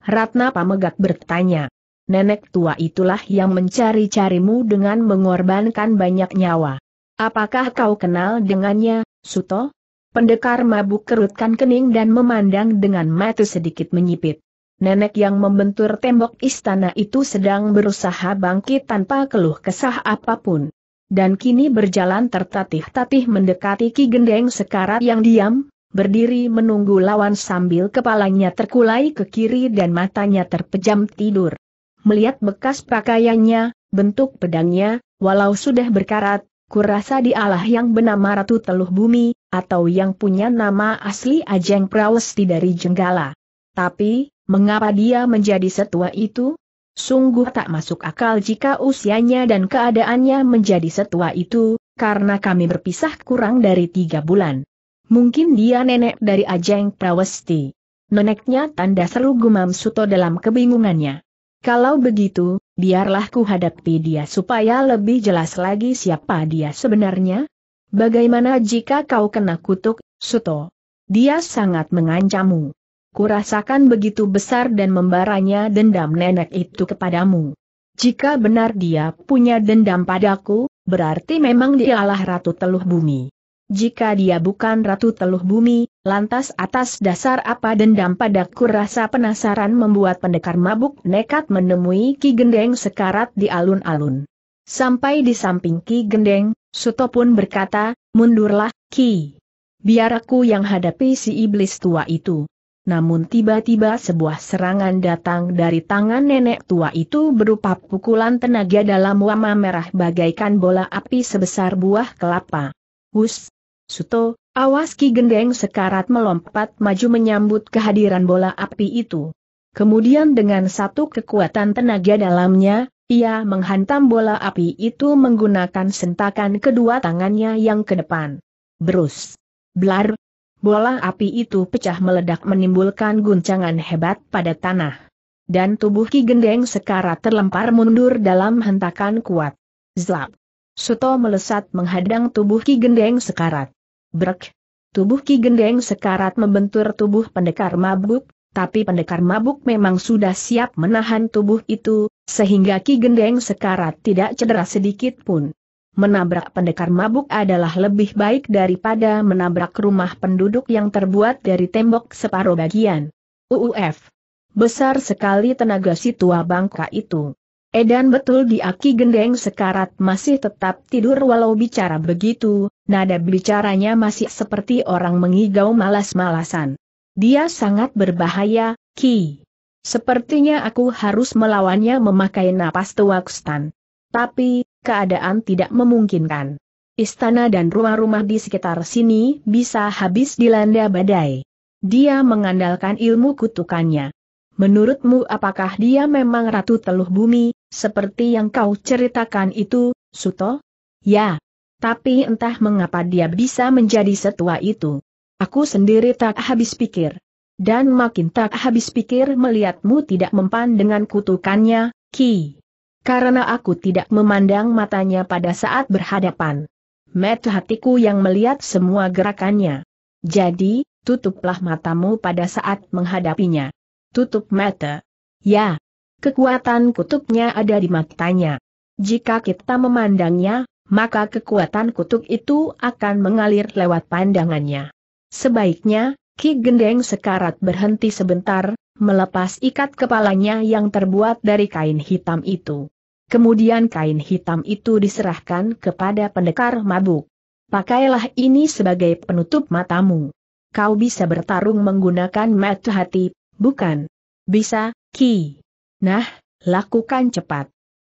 Ratna Pamegat bertanya, Nenek tua itulah yang mencari-carimu dengan mengorbankan banyak nyawa. Apakah kau kenal dengannya, Suto? Pendekar mabuk kerutkan kening dan memandang dengan mata sedikit menyipit nenek yang membentur tembok istana itu sedang berusaha bangkit tanpa keluh kesah apapun. Dan kini berjalan tertatih-tatih mendekati Ki Gendeng sekarat yang diam, berdiri menunggu lawan sambil kepalanya terkulai ke kiri dan matanya terpejam tidur. Melihat bekas pakaiannya, bentuk pedangnya, walau sudah berkarat, Kurasa dialah yang bernama Ratu Teluh Bumi, atau yang punya nama asli Ajeng Prawesti dari Jenggala. Tapi, mengapa dia menjadi setua itu? Sungguh tak masuk akal jika usianya dan keadaannya menjadi setua itu, karena kami berpisah kurang dari tiga bulan. Mungkin dia nenek dari Ajeng Prawesti. Neneknya tanda seru gumam Suto dalam kebingungannya. Kalau begitu, biarlah ku hadapi dia supaya lebih jelas lagi siapa dia sebenarnya. Bagaimana jika kau kena kutuk, Suto? Dia sangat mengancammu. Kurasakan begitu besar dan membaranya dendam nenek itu kepadamu. Jika benar dia punya dendam padaku, berarti memang dialah ratu teluh bumi. Jika dia bukan ratu teluh bumi, lantas atas dasar apa dendam padaku rasa penasaran membuat pendekar mabuk nekat menemui Ki Gendeng sekarat di alun-alun. Sampai di samping Ki Gendeng, Suto pun berkata, mundurlah, Ki. Biar aku yang hadapi si iblis tua itu namun tiba-tiba sebuah serangan datang dari tangan nenek tua itu berupa pukulan tenaga dalam wama merah bagaikan bola api sebesar buah kelapa. Hus, Suto, awas Ki Gendeng sekarat melompat maju menyambut kehadiran bola api itu. Kemudian dengan satu kekuatan tenaga dalamnya, ia menghantam bola api itu menggunakan sentakan kedua tangannya yang ke depan. Berus. Blar, Bola api itu pecah meledak menimbulkan guncangan hebat pada tanah. Dan tubuh Ki Gendeng sekarat terlempar mundur dalam hentakan kuat. Zlap. Suto melesat menghadang tubuh Ki Gendeng sekarat. Brek. Tubuh Ki Gendeng sekarat membentur tubuh pendekar mabuk, tapi pendekar mabuk memang sudah siap menahan tubuh itu, sehingga Ki Gendeng sekarat tidak cedera sedikit pun menabrak pendekar mabuk adalah lebih baik daripada menabrak rumah penduduk yang terbuat dari tembok separuh bagian. UUF. Besar sekali tenaga si tua bangka itu. Edan betul di aki gendeng sekarat masih tetap tidur walau bicara begitu, nada bicaranya masih seperti orang mengigau malas-malasan. Dia sangat berbahaya, Ki. Sepertinya aku harus melawannya memakai napas tuakstan. Tapi, keadaan tidak memungkinkan. Istana dan rumah-rumah di sekitar sini bisa habis dilanda badai. Dia mengandalkan ilmu kutukannya. Menurutmu apakah dia memang ratu teluh bumi, seperti yang kau ceritakan itu, Suto? Ya. Tapi entah mengapa dia bisa menjadi setua itu. Aku sendiri tak habis pikir. Dan makin tak habis pikir melihatmu tidak mempan dengan kutukannya, Ki karena aku tidak memandang matanya pada saat berhadapan. Mata hatiku yang melihat semua gerakannya. Jadi, tutuplah matamu pada saat menghadapinya. Tutup mata. Ya. Kekuatan kutuknya ada di matanya. Jika kita memandangnya, maka kekuatan kutuk itu akan mengalir lewat pandangannya. Sebaiknya, Ki Gendeng Sekarat berhenti sebentar, melepas ikat kepalanya yang terbuat dari kain hitam itu. Kemudian kain hitam itu diserahkan kepada pendekar mabuk. Pakailah ini sebagai penutup matamu. Kau bisa bertarung menggunakan mata hati, bukan? Bisa, Ki. Nah, lakukan cepat.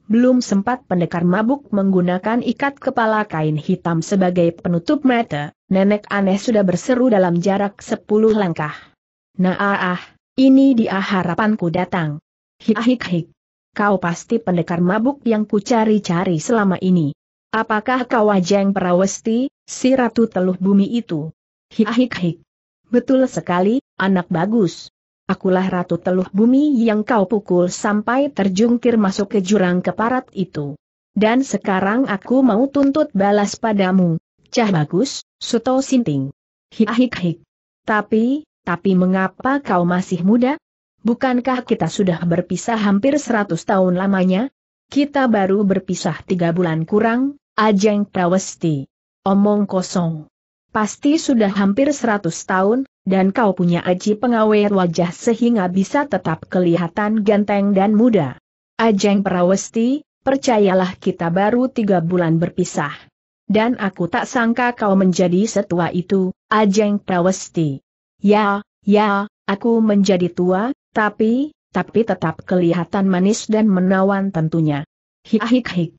Belum sempat pendekar mabuk menggunakan ikat kepala kain hitam sebagai penutup mata, nenek aneh sudah berseru dalam jarak sepuluh langkah. Nah ah ah, ini dia harapanku datang. Hik hik Kau pasti pendekar mabuk yang ku cari-cari selama ini. Apakah kau wajeng Perawesti, si ratu teluh bumi itu? Hik hik Betul sekali, anak bagus. Akulah ratu teluh bumi yang kau pukul sampai terjungkir masuk ke jurang keparat itu. Dan sekarang aku mau tuntut balas padamu. Cah bagus, Suto Sinting. Hik hik hik. Tapi, tapi mengapa kau masih muda? Bukankah kita sudah berpisah hampir seratus tahun lamanya? Kita baru berpisah tiga bulan kurang, ajeng prawesti. Omong kosong. Pasti sudah hampir seratus tahun, dan kau punya aji pengawet wajah sehingga bisa tetap kelihatan ganteng dan muda. Ajeng Prawesti, percayalah kita baru tiga bulan berpisah. Dan aku tak sangka kau menjadi setua itu, Ajeng Prawesti. Ya, ya, aku menjadi tua, tapi, tapi tetap kelihatan manis dan menawan tentunya. Hik hik hik.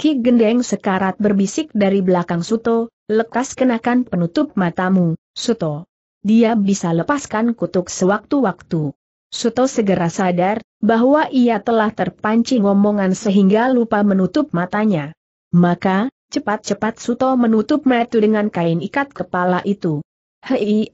Ki Gendeng sekarat berbisik dari belakang Suto, lekas kenakan penutup matamu, Suto. Dia bisa lepaskan kutuk sewaktu-waktu. Suto segera sadar, bahwa ia telah terpancing omongan sehingga lupa menutup matanya. Maka, cepat-cepat Suto menutup metu dengan kain ikat kepala itu. Hei,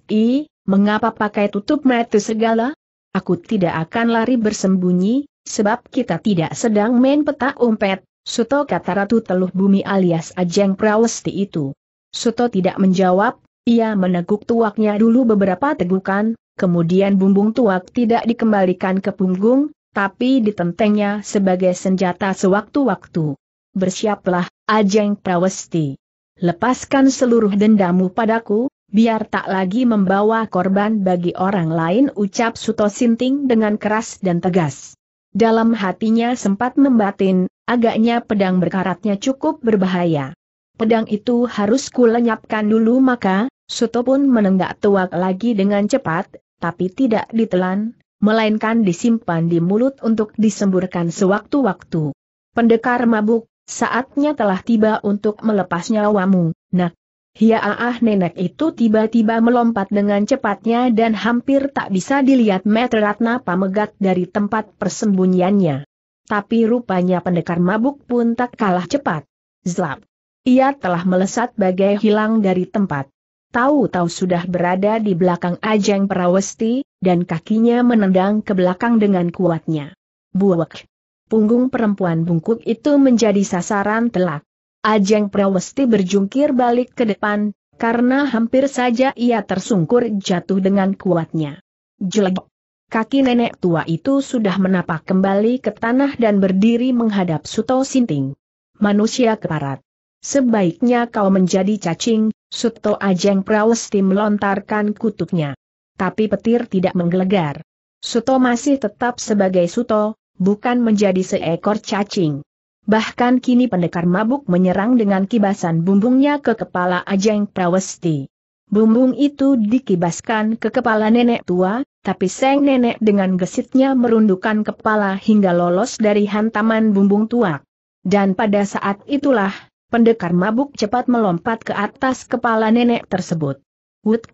Mengapa pakai tutup mata segala? Aku tidak akan lari bersembunyi, sebab kita tidak sedang main petak umpet, Suto kata Ratu Teluh Bumi alias Ajeng Prawesti itu. Suto tidak menjawab, ia meneguk tuaknya dulu beberapa tegukan, kemudian bumbung tuak tidak dikembalikan ke punggung, tapi ditentengnya sebagai senjata sewaktu-waktu. Bersiaplah, Ajeng Prawesti. Lepaskan seluruh dendamu padaku, biar tak lagi membawa korban bagi orang lain ucap Suto Sinting dengan keras dan tegas. Dalam hatinya sempat membatin, agaknya pedang berkaratnya cukup berbahaya. Pedang itu harus kulenyapkan dulu maka, Suto pun menenggak tuak lagi dengan cepat, tapi tidak ditelan, melainkan disimpan di mulut untuk disemburkan sewaktu-waktu. Pendekar mabuk, saatnya telah tiba untuk melepas nyawamu, nak. Hia ah nenek itu tiba-tiba melompat dengan cepatnya dan hampir tak bisa dilihat Meteratna pamegat dari tempat persembunyiannya. Tapi rupanya pendekar mabuk pun tak kalah cepat. Zlap. Ia telah melesat bagai hilang dari tempat. Tahu-tahu sudah berada di belakang ajeng perawesti, dan kakinya menendang ke belakang dengan kuatnya. Buwek. Punggung perempuan bungkuk itu menjadi sasaran telak. Ajeng Prawesti berjungkir balik ke depan, karena hampir saja ia tersungkur jatuh dengan kuatnya. Jelek. Kaki nenek tua itu sudah menapak kembali ke tanah dan berdiri menghadap Suto Sinting. Manusia keparat. Sebaiknya kau menjadi cacing, Suto Ajeng Prawesti melontarkan kutuknya. Tapi petir tidak menggelegar. Suto masih tetap sebagai Suto, bukan menjadi seekor cacing. Bahkan kini pendekar mabuk menyerang dengan kibasan bumbungnya ke kepala Ajeng Prawesti. Bumbung itu dikibaskan ke kepala nenek tua, tapi sang nenek dengan gesitnya merundukkan kepala hingga lolos dari hantaman bumbung tua. Dan pada saat itulah, pendekar mabuk cepat melompat ke atas kepala nenek tersebut. Wut!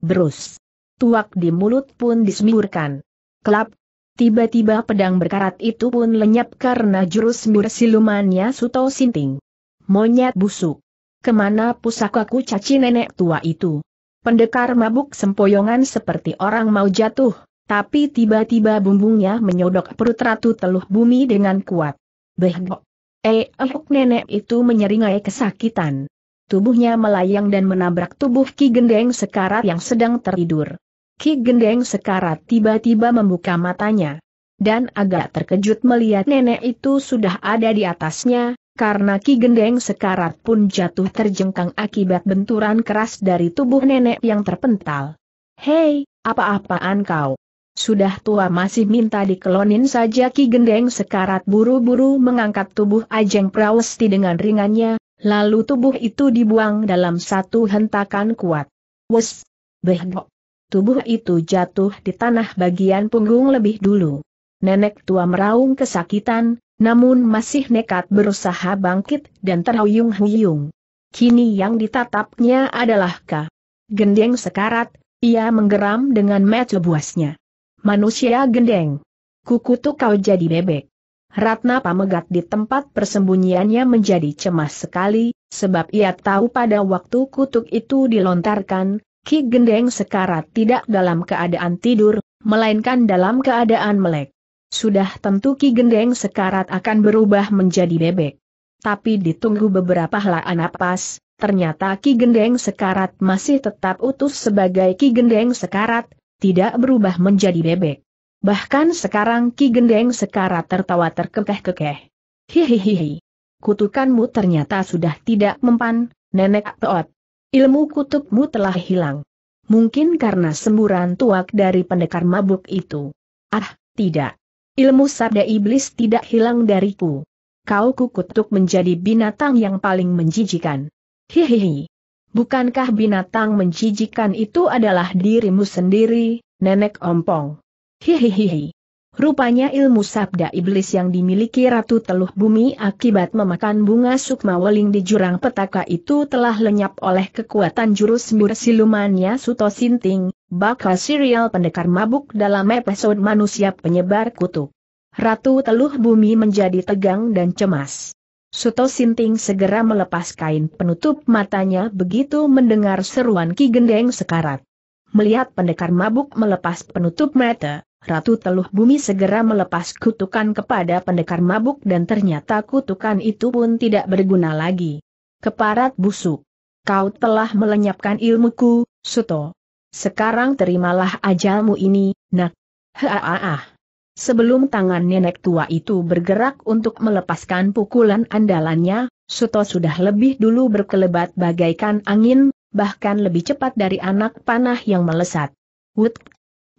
Berus! Tuak di mulut pun disemburkan. Kelap, Tiba-tiba pedang berkarat itu pun lenyap karena jurus mir silumannya Suto Sinting. Monyet busuk. Kemana pusakaku caci nenek tua itu? Pendekar mabuk sempoyongan seperti orang mau jatuh, tapi tiba-tiba bumbungnya menyodok perut ratu teluh bumi dengan kuat. Behgok. Eh, elok nenek itu menyeringai kesakitan. Tubuhnya melayang dan menabrak tubuh Ki Gendeng sekarat yang sedang tertidur. Ki Gendeng sekarat tiba-tiba membuka matanya. Dan agak terkejut melihat nenek itu sudah ada di atasnya, karena Ki Gendeng sekarat pun jatuh terjengkang akibat benturan keras dari tubuh nenek yang terpental. Hei, apa-apaan kau? Sudah tua masih minta dikelonin saja Ki Gendeng sekarat buru-buru mengangkat tubuh Ajeng Prawesti dengan ringannya, lalu tubuh itu dibuang dalam satu hentakan kuat. Wes! behok tubuh itu jatuh di tanah bagian punggung lebih dulu. Nenek tua meraung kesakitan, namun masih nekat berusaha bangkit dan terhuyung-huyung. Kini yang ditatapnya adalah ka. Gendeng sekarat, ia menggeram dengan mata buasnya. Manusia gendeng. Kukutuk kau jadi bebek. Ratna pamegat di tempat persembunyiannya menjadi cemas sekali, sebab ia tahu pada waktu kutuk itu dilontarkan, Ki Gendeng sekarat tidak dalam keadaan tidur, melainkan dalam keadaan melek. Sudah tentu Ki Gendeng sekarat akan berubah menjadi bebek. Tapi ditunggu beberapa helaan napas, ternyata Ki Gendeng sekarat masih tetap utuh sebagai Ki Gendeng sekarat, tidak berubah menjadi bebek. Bahkan sekarang Ki Gendeng sekarat tertawa terkekeh-kekeh. Hihihihi. Kutukanmu ternyata sudah tidak mempan, Nenek Toot. Ilmu kutukmu telah hilang. Mungkin karena semburan tuak dari pendekar mabuk itu. Ah, tidak. Ilmu sabda iblis tidak hilang dariku. Kau kukutuk menjadi binatang yang paling menjijikan. Hihihi. Bukankah binatang menjijikan itu adalah dirimu sendiri, nenek ompong? Hihihihi. Rupanya ilmu sabda iblis yang dimiliki Ratu Teluh Bumi akibat memakan bunga sukma weling di jurang petaka itu telah lenyap oleh kekuatan jurus mur silumannya Suto Sinting, bakal serial pendekar mabuk dalam episode manusia penyebar kutuk. Ratu Teluh Bumi menjadi tegang dan cemas. Suto Sinting segera melepas kain penutup matanya begitu mendengar seruan Ki Gendeng sekarat. Melihat pendekar mabuk melepas penutup mata, Ratu Teluh Bumi segera melepas kutukan kepada pendekar mabuk dan ternyata kutukan itu pun tidak berguna lagi. Keparat busuk. Kau telah melenyapkan ilmuku, Suto. Sekarang terimalah ajalmu ini, nak. Haaah. Sebelum tangan nenek tua itu bergerak untuk melepaskan pukulan andalannya, Suto sudah lebih dulu berkelebat bagaikan angin, bahkan lebih cepat dari anak panah yang melesat. Wut!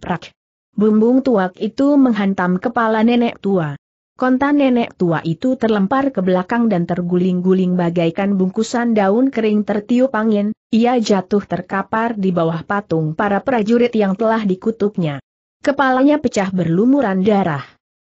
Prak! Bumbung tuak itu menghantam kepala nenek tua. Kontan nenek tua itu terlempar ke belakang dan terguling-guling bagaikan bungkusan daun kering tertiup angin, ia jatuh terkapar di bawah patung para prajurit yang telah dikutuknya. Kepalanya pecah berlumuran darah.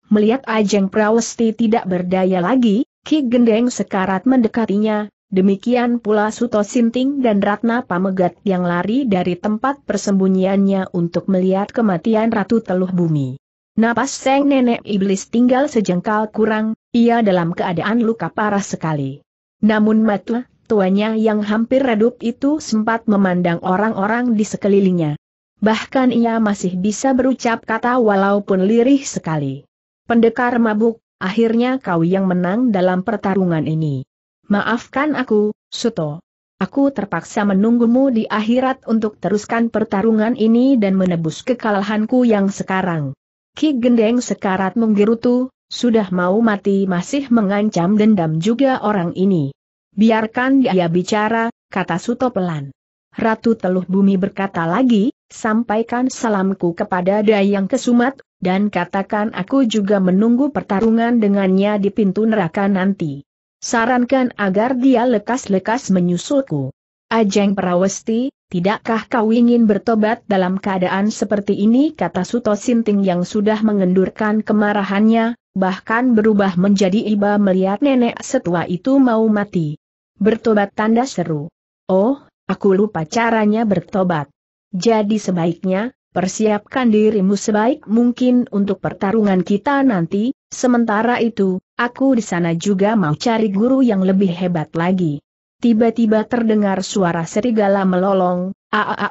Melihat Ajeng Prawesti tidak berdaya lagi, Ki Gendeng sekarat mendekatinya, Demikian pula Suto Sinting dan Ratna Pamegat yang lari dari tempat persembunyiannya untuk melihat kematian Ratu Teluh Bumi. Napas Seng nenek iblis tinggal sejengkal kurang, ia dalam keadaan luka parah sekali. Namun mata, tuanya yang hampir redup itu sempat memandang orang-orang di sekelilingnya. Bahkan ia masih bisa berucap kata walaupun lirih sekali. Pendekar mabuk, akhirnya kau yang menang dalam pertarungan ini. Maafkan aku, Suto. Aku terpaksa menunggumu di akhirat untuk teruskan pertarungan ini dan menebus kekalahanku yang sekarang. Ki Gendeng sekarat menggerutu, sudah mau mati masih mengancam dendam juga orang ini. Biarkan dia bicara, kata Suto pelan. Ratu Teluh Bumi berkata lagi, sampaikan salamku kepada Dayang Kesumat, dan katakan aku juga menunggu pertarungan dengannya di pintu neraka nanti. Sarankan agar dia lekas-lekas menyusulku. Ajeng Prawesti, tidakkah kau ingin bertobat dalam keadaan seperti ini kata Suto Sinting yang sudah mengendurkan kemarahannya, bahkan berubah menjadi iba melihat nenek setua itu mau mati. Bertobat tanda seru. Oh, aku lupa caranya bertobat. Jadi sebaiknya, persiapkan dirimu sebaik mungkin untuk pertarungan kita nanti, Sementara itu, aku di sana juga mau cari guru yang lebih hebat lagi. Tiba-tiba terdengar suara serigala melolong,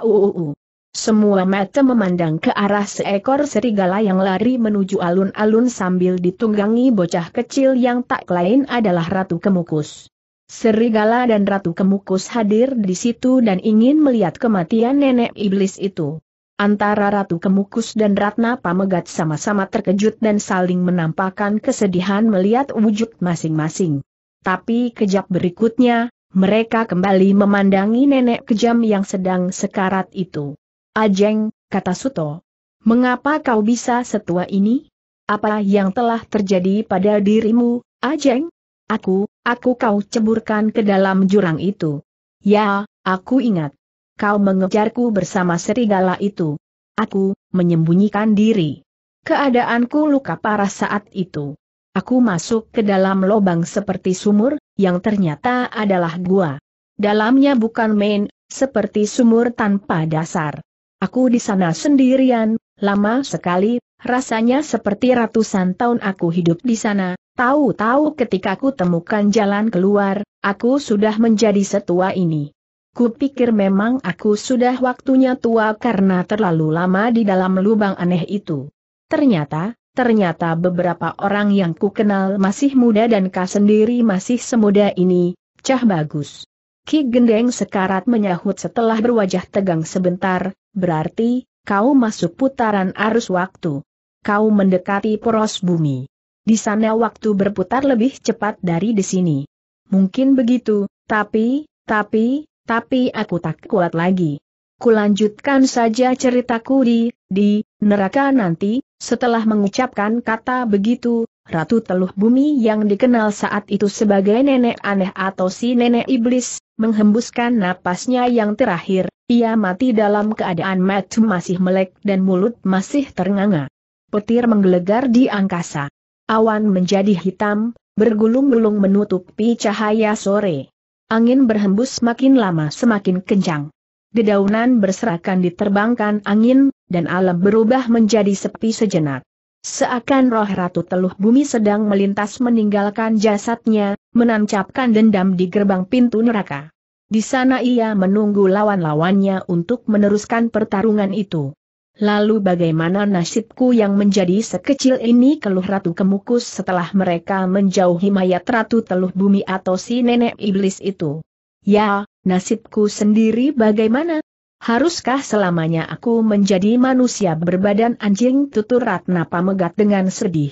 u. Semua mata memandang ke arah seekor serigala yang lari menuju alun-alun sambil ditunggangi bocah kecil yang tak lain adalah Ratu Kemukus. Serigala dan Ratu Kemukus hadir di situ dan ingin melihat kematian nenek iblis itu. Antara Ratu Kemukus dan Ratna Pamegat sama-sama terkejut dan saling menampakkan kesedihan melihat wujud masing-masing. Tapi kejap berikutnya, mereka kembali memandangi nenek kejam yang sedang sekarat itu. Ajeng, kata Suto. Mengapa kau bisa setua ini? Apa yang telah terjadi pada dirimu, Ajeng? Aku, aku kau ceburkan ke dalam jurang itu. Ya, aku ingat kau mengejarku bersama serigala itu. Aku, menyembunyikan diri. Keadaanku luka parah saat itu. Aku masuk ke dalam lubang seperti sumur, yang ternyata adalah gua. Dalamnya bukan main, seperti sumur tanpa dasar. Aku di sana sendirian, lama sekali, rasanya seperti ratusan tahun aku hidup di sana, Tahu-tahu ketika aku temukan jalan keluar, aku sudah menjadi setua ini. Ku pikir memang aku sudah waktunya tua karena terlalu lama di dalam lubang aneh itu. Ternyata, ternyata beberapa orang yang ku kenal masih muda dan kau sendiri masih semuda ini, cah bagus. Ki Gendeng sekarat menyahut setelah berwajah tegang sebentar, berarti, kau masuk putaran arus waktu. Kau mendekati poros bumi. Di sana waktu berputar lebih cepat dari di sini. Mungkin begitu, tapi, tapi, tapi aku tak kuat lagi. Kulanjutkan saja ceritaku di, di, neraka nanti, setelah mengucapkan kata begitu, Ratu Teluh Bumi yang dikenal saat itu sebagai nenek aneh atau si nenek iblis, menghembuskan napasnya yang terakhir, ia mati dalam keadaan mat masih melek dan mulut masih ternganga. Petir menggelegar di angkasa. Awan menjadi hitam, bergulung-gulung menutupi cahaya sore. Angin berhembus makin lama semakin kencang. Dedaunan berserakan diterbangkan angin, dan alam berubah menjadi sepi sejenak. Seakan roh Ratu Teluh Bumi sedang melintas meninggalkan jasadnya, menancapkan dendam di gerbang pintu neraka. Di sana ia menunggu lawan-lawannya untuk meneruskan pertarungan itu. Lalu bagaimana nasibku yang menjadi sekecil ini keluh Ratu Kemukus setelah mereka menjauhi mayat Ratu Teluh Bumi atau si nenek iblis itu? Ya, nasibku sendiri bagaimana? Haruskah selamanya aku menjadi manusia berbadan anjing tutur Ratna Pamegat dengan sedih?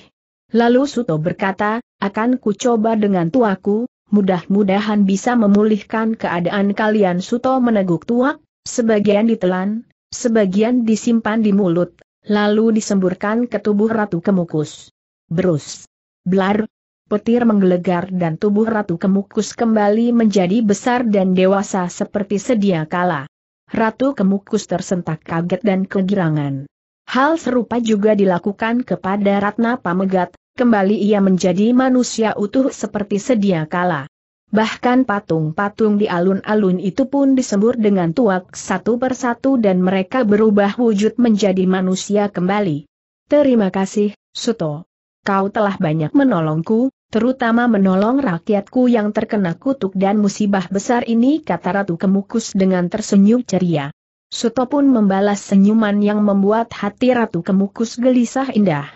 Lalu Suto berkata, akan ku coba dengan tuaku, mudah-mudahan bisa memulihkan keadaan kalian Suto meneguk tuak, sebagian ditelan, sebagian disimpan di mulut, lalu disemburkan ke tubuh Ratu Kemukus. Berus. Blar. Petir menggelegar dan tubuh Ratu Kemukus kembali menjadi besar dan dewasa seperti sedia kala. Ratu Kemukus tersentak kaget dan kegirangan. Hal serupa juga dilakukan kepada Ratna Pamegat, kembali ia menjadi manusia utuh seperti sedia kala. Bahkan patung-patung di alun-alun itu pun disembur dengan tuak satu persatu dan mereka berubah wujud menjadi manusia kembali. Terima kasih, Suto. Kau telah banyak menolongku, terutama menolong rakyatku yang terkena kutuk dan musibah besar ini kata Ratu Kemukus dengan tersenyum ceria. Suto pun membalas senyuman yang membuat hati Ratu Kemukus gelisah indah.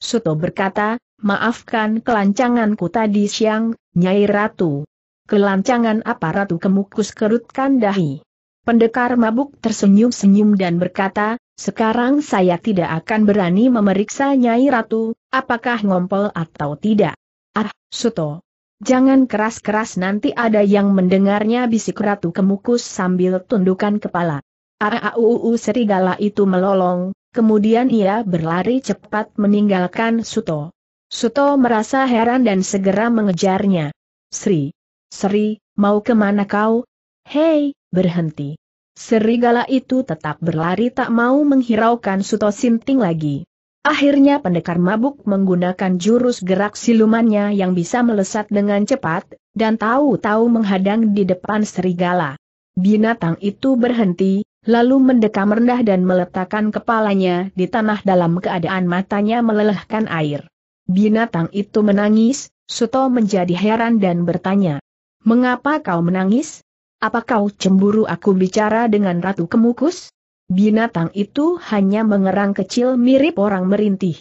Suto berkata, maafkan kelancanganku tadi siang, Nyai Ratu kelancangan apa Ratu Kemukus kerutkan dahi. Pendekar mabuk tersenyum-senyum dan berkata, sekarang saya tidak akan berani memeriksa Nyai Ratu, apakah ngompol atau tidak. Ah, Suto. Jangan keras-keras nanti ada yang mendengarnya bisik Ratu Kemukus sambil tundukan kepala. Aauu ah, ah, uh, uh, uh, serigala itu melolong, kemudian ia berlari cepat meninggalkan Suto. Suto merasa heran dan segera mengejarnya. Sri. Seri, mau kemana kau? Hei, berhenti. Serigala itu tetap berlari tak mau menghiraukan Suto Sinting lagi. Akhirnya pendekar mabuk menggunakan jurus gerak silumannya yang bisa melesat dengan cepat, dan tahu-tahu menghadang di depan serigala. Binatang itu berhenti, lalu mendekam rendah dan meletakkan kepalanya di tanah dalam keadaan matanya melelehkan air. Binatang itu menangis, Suto menjadi heran dan bertanya, Mengapa kau menangis? Apa kau cemburu aku bicara dengan Ratu Kemukus? Binatang itu hanya mengerang kecil mirip orang merintih.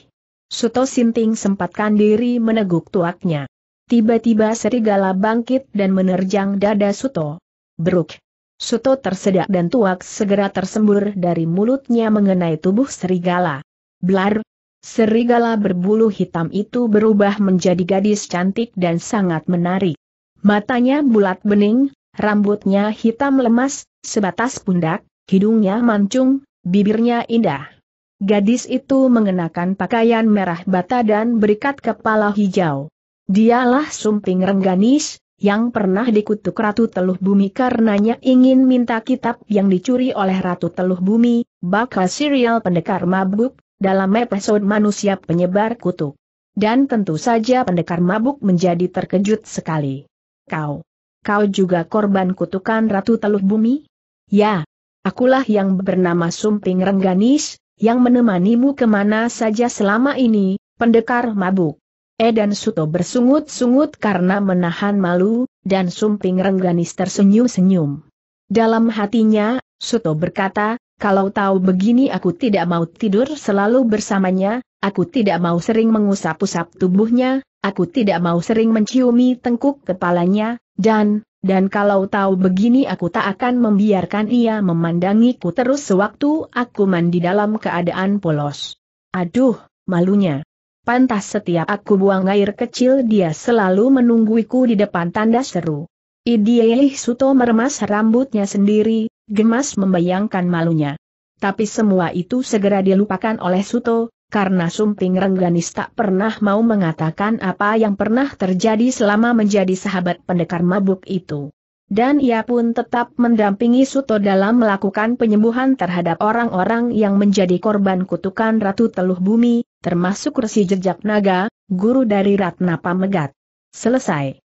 Suto Sinting sempatkan diri meneguk tuaknya. Tiba-tiba serigala bangkit dan menerjang dada Suto. Beruk. Suto tersedak dan tuak segera tersembur dari mulutnya mengenai tubuh serigala. Blar. Serigala berbulu hitam itu berubah menjadi gadis cantik dan sangat menarik. Matanya bulat bening, rambutnya hitam lemas, sebatas pundak, hidungnya mancung, bibirnya indah. Gadis itu mengenakan pakaian merah bata dan berikat kepala hijau. Dialah Sumping Rengganis, yang pernah dikutuk Ratu Teluh Bumi karenanya ingin minta kitab yang dicuri oleh Ratu Teluh Bumi, bakal serial pendekar mabuk, dalam episode manusia penyebar kutuk. Dan tentu saja pendekar mabuk menjadi terkejut sekali. Kau, kau juga korban kutukan Ratu Teluh Bumi? Ya, akulah yang bernama Sumping Rengganis, yang menemanimu kemana saja selama ini, pendekar mabuk. Edan Suto bersungut-sungut karena menahan malu, dan Sumping Rengganis tersenyum-senyum. Dalam hatinya, Suto berkata, kalau tahu begini aku tidak mau tidur selalu bersamanya, aku tidak mau sering mengusap-usap tubuhnya, Aku tidak mau sering menciumi tengkuk kepalanya, dan, dan kalau tahu begini aku tak akan membiarkan ia memandangiku terus sewaktu aku mandi dalam keadaan polos. Aduh, malunya. Pantas setiap aku buang air kecil dia selalu menungguiku di depan tanda seru. Idielih Suto meremas rambutnya sendiri, gemas membayangkan malunya. Tapi semua itu segera dilupakan oleh Suto, karena Sumping Rengganis tak pernah mau mengatakan apa yang pernah terjadi selama menjadi sahabat pendekar mabuk itu. Dan ia pun tetap mendampingi Suto dalam melakukan penyembuhan terhadap orang-orang yang menjadi korban kutukan Ratu Teluh Bumi, termasuk Resi Jejak Naga, guru dari Ratna Pamegat. Selesai.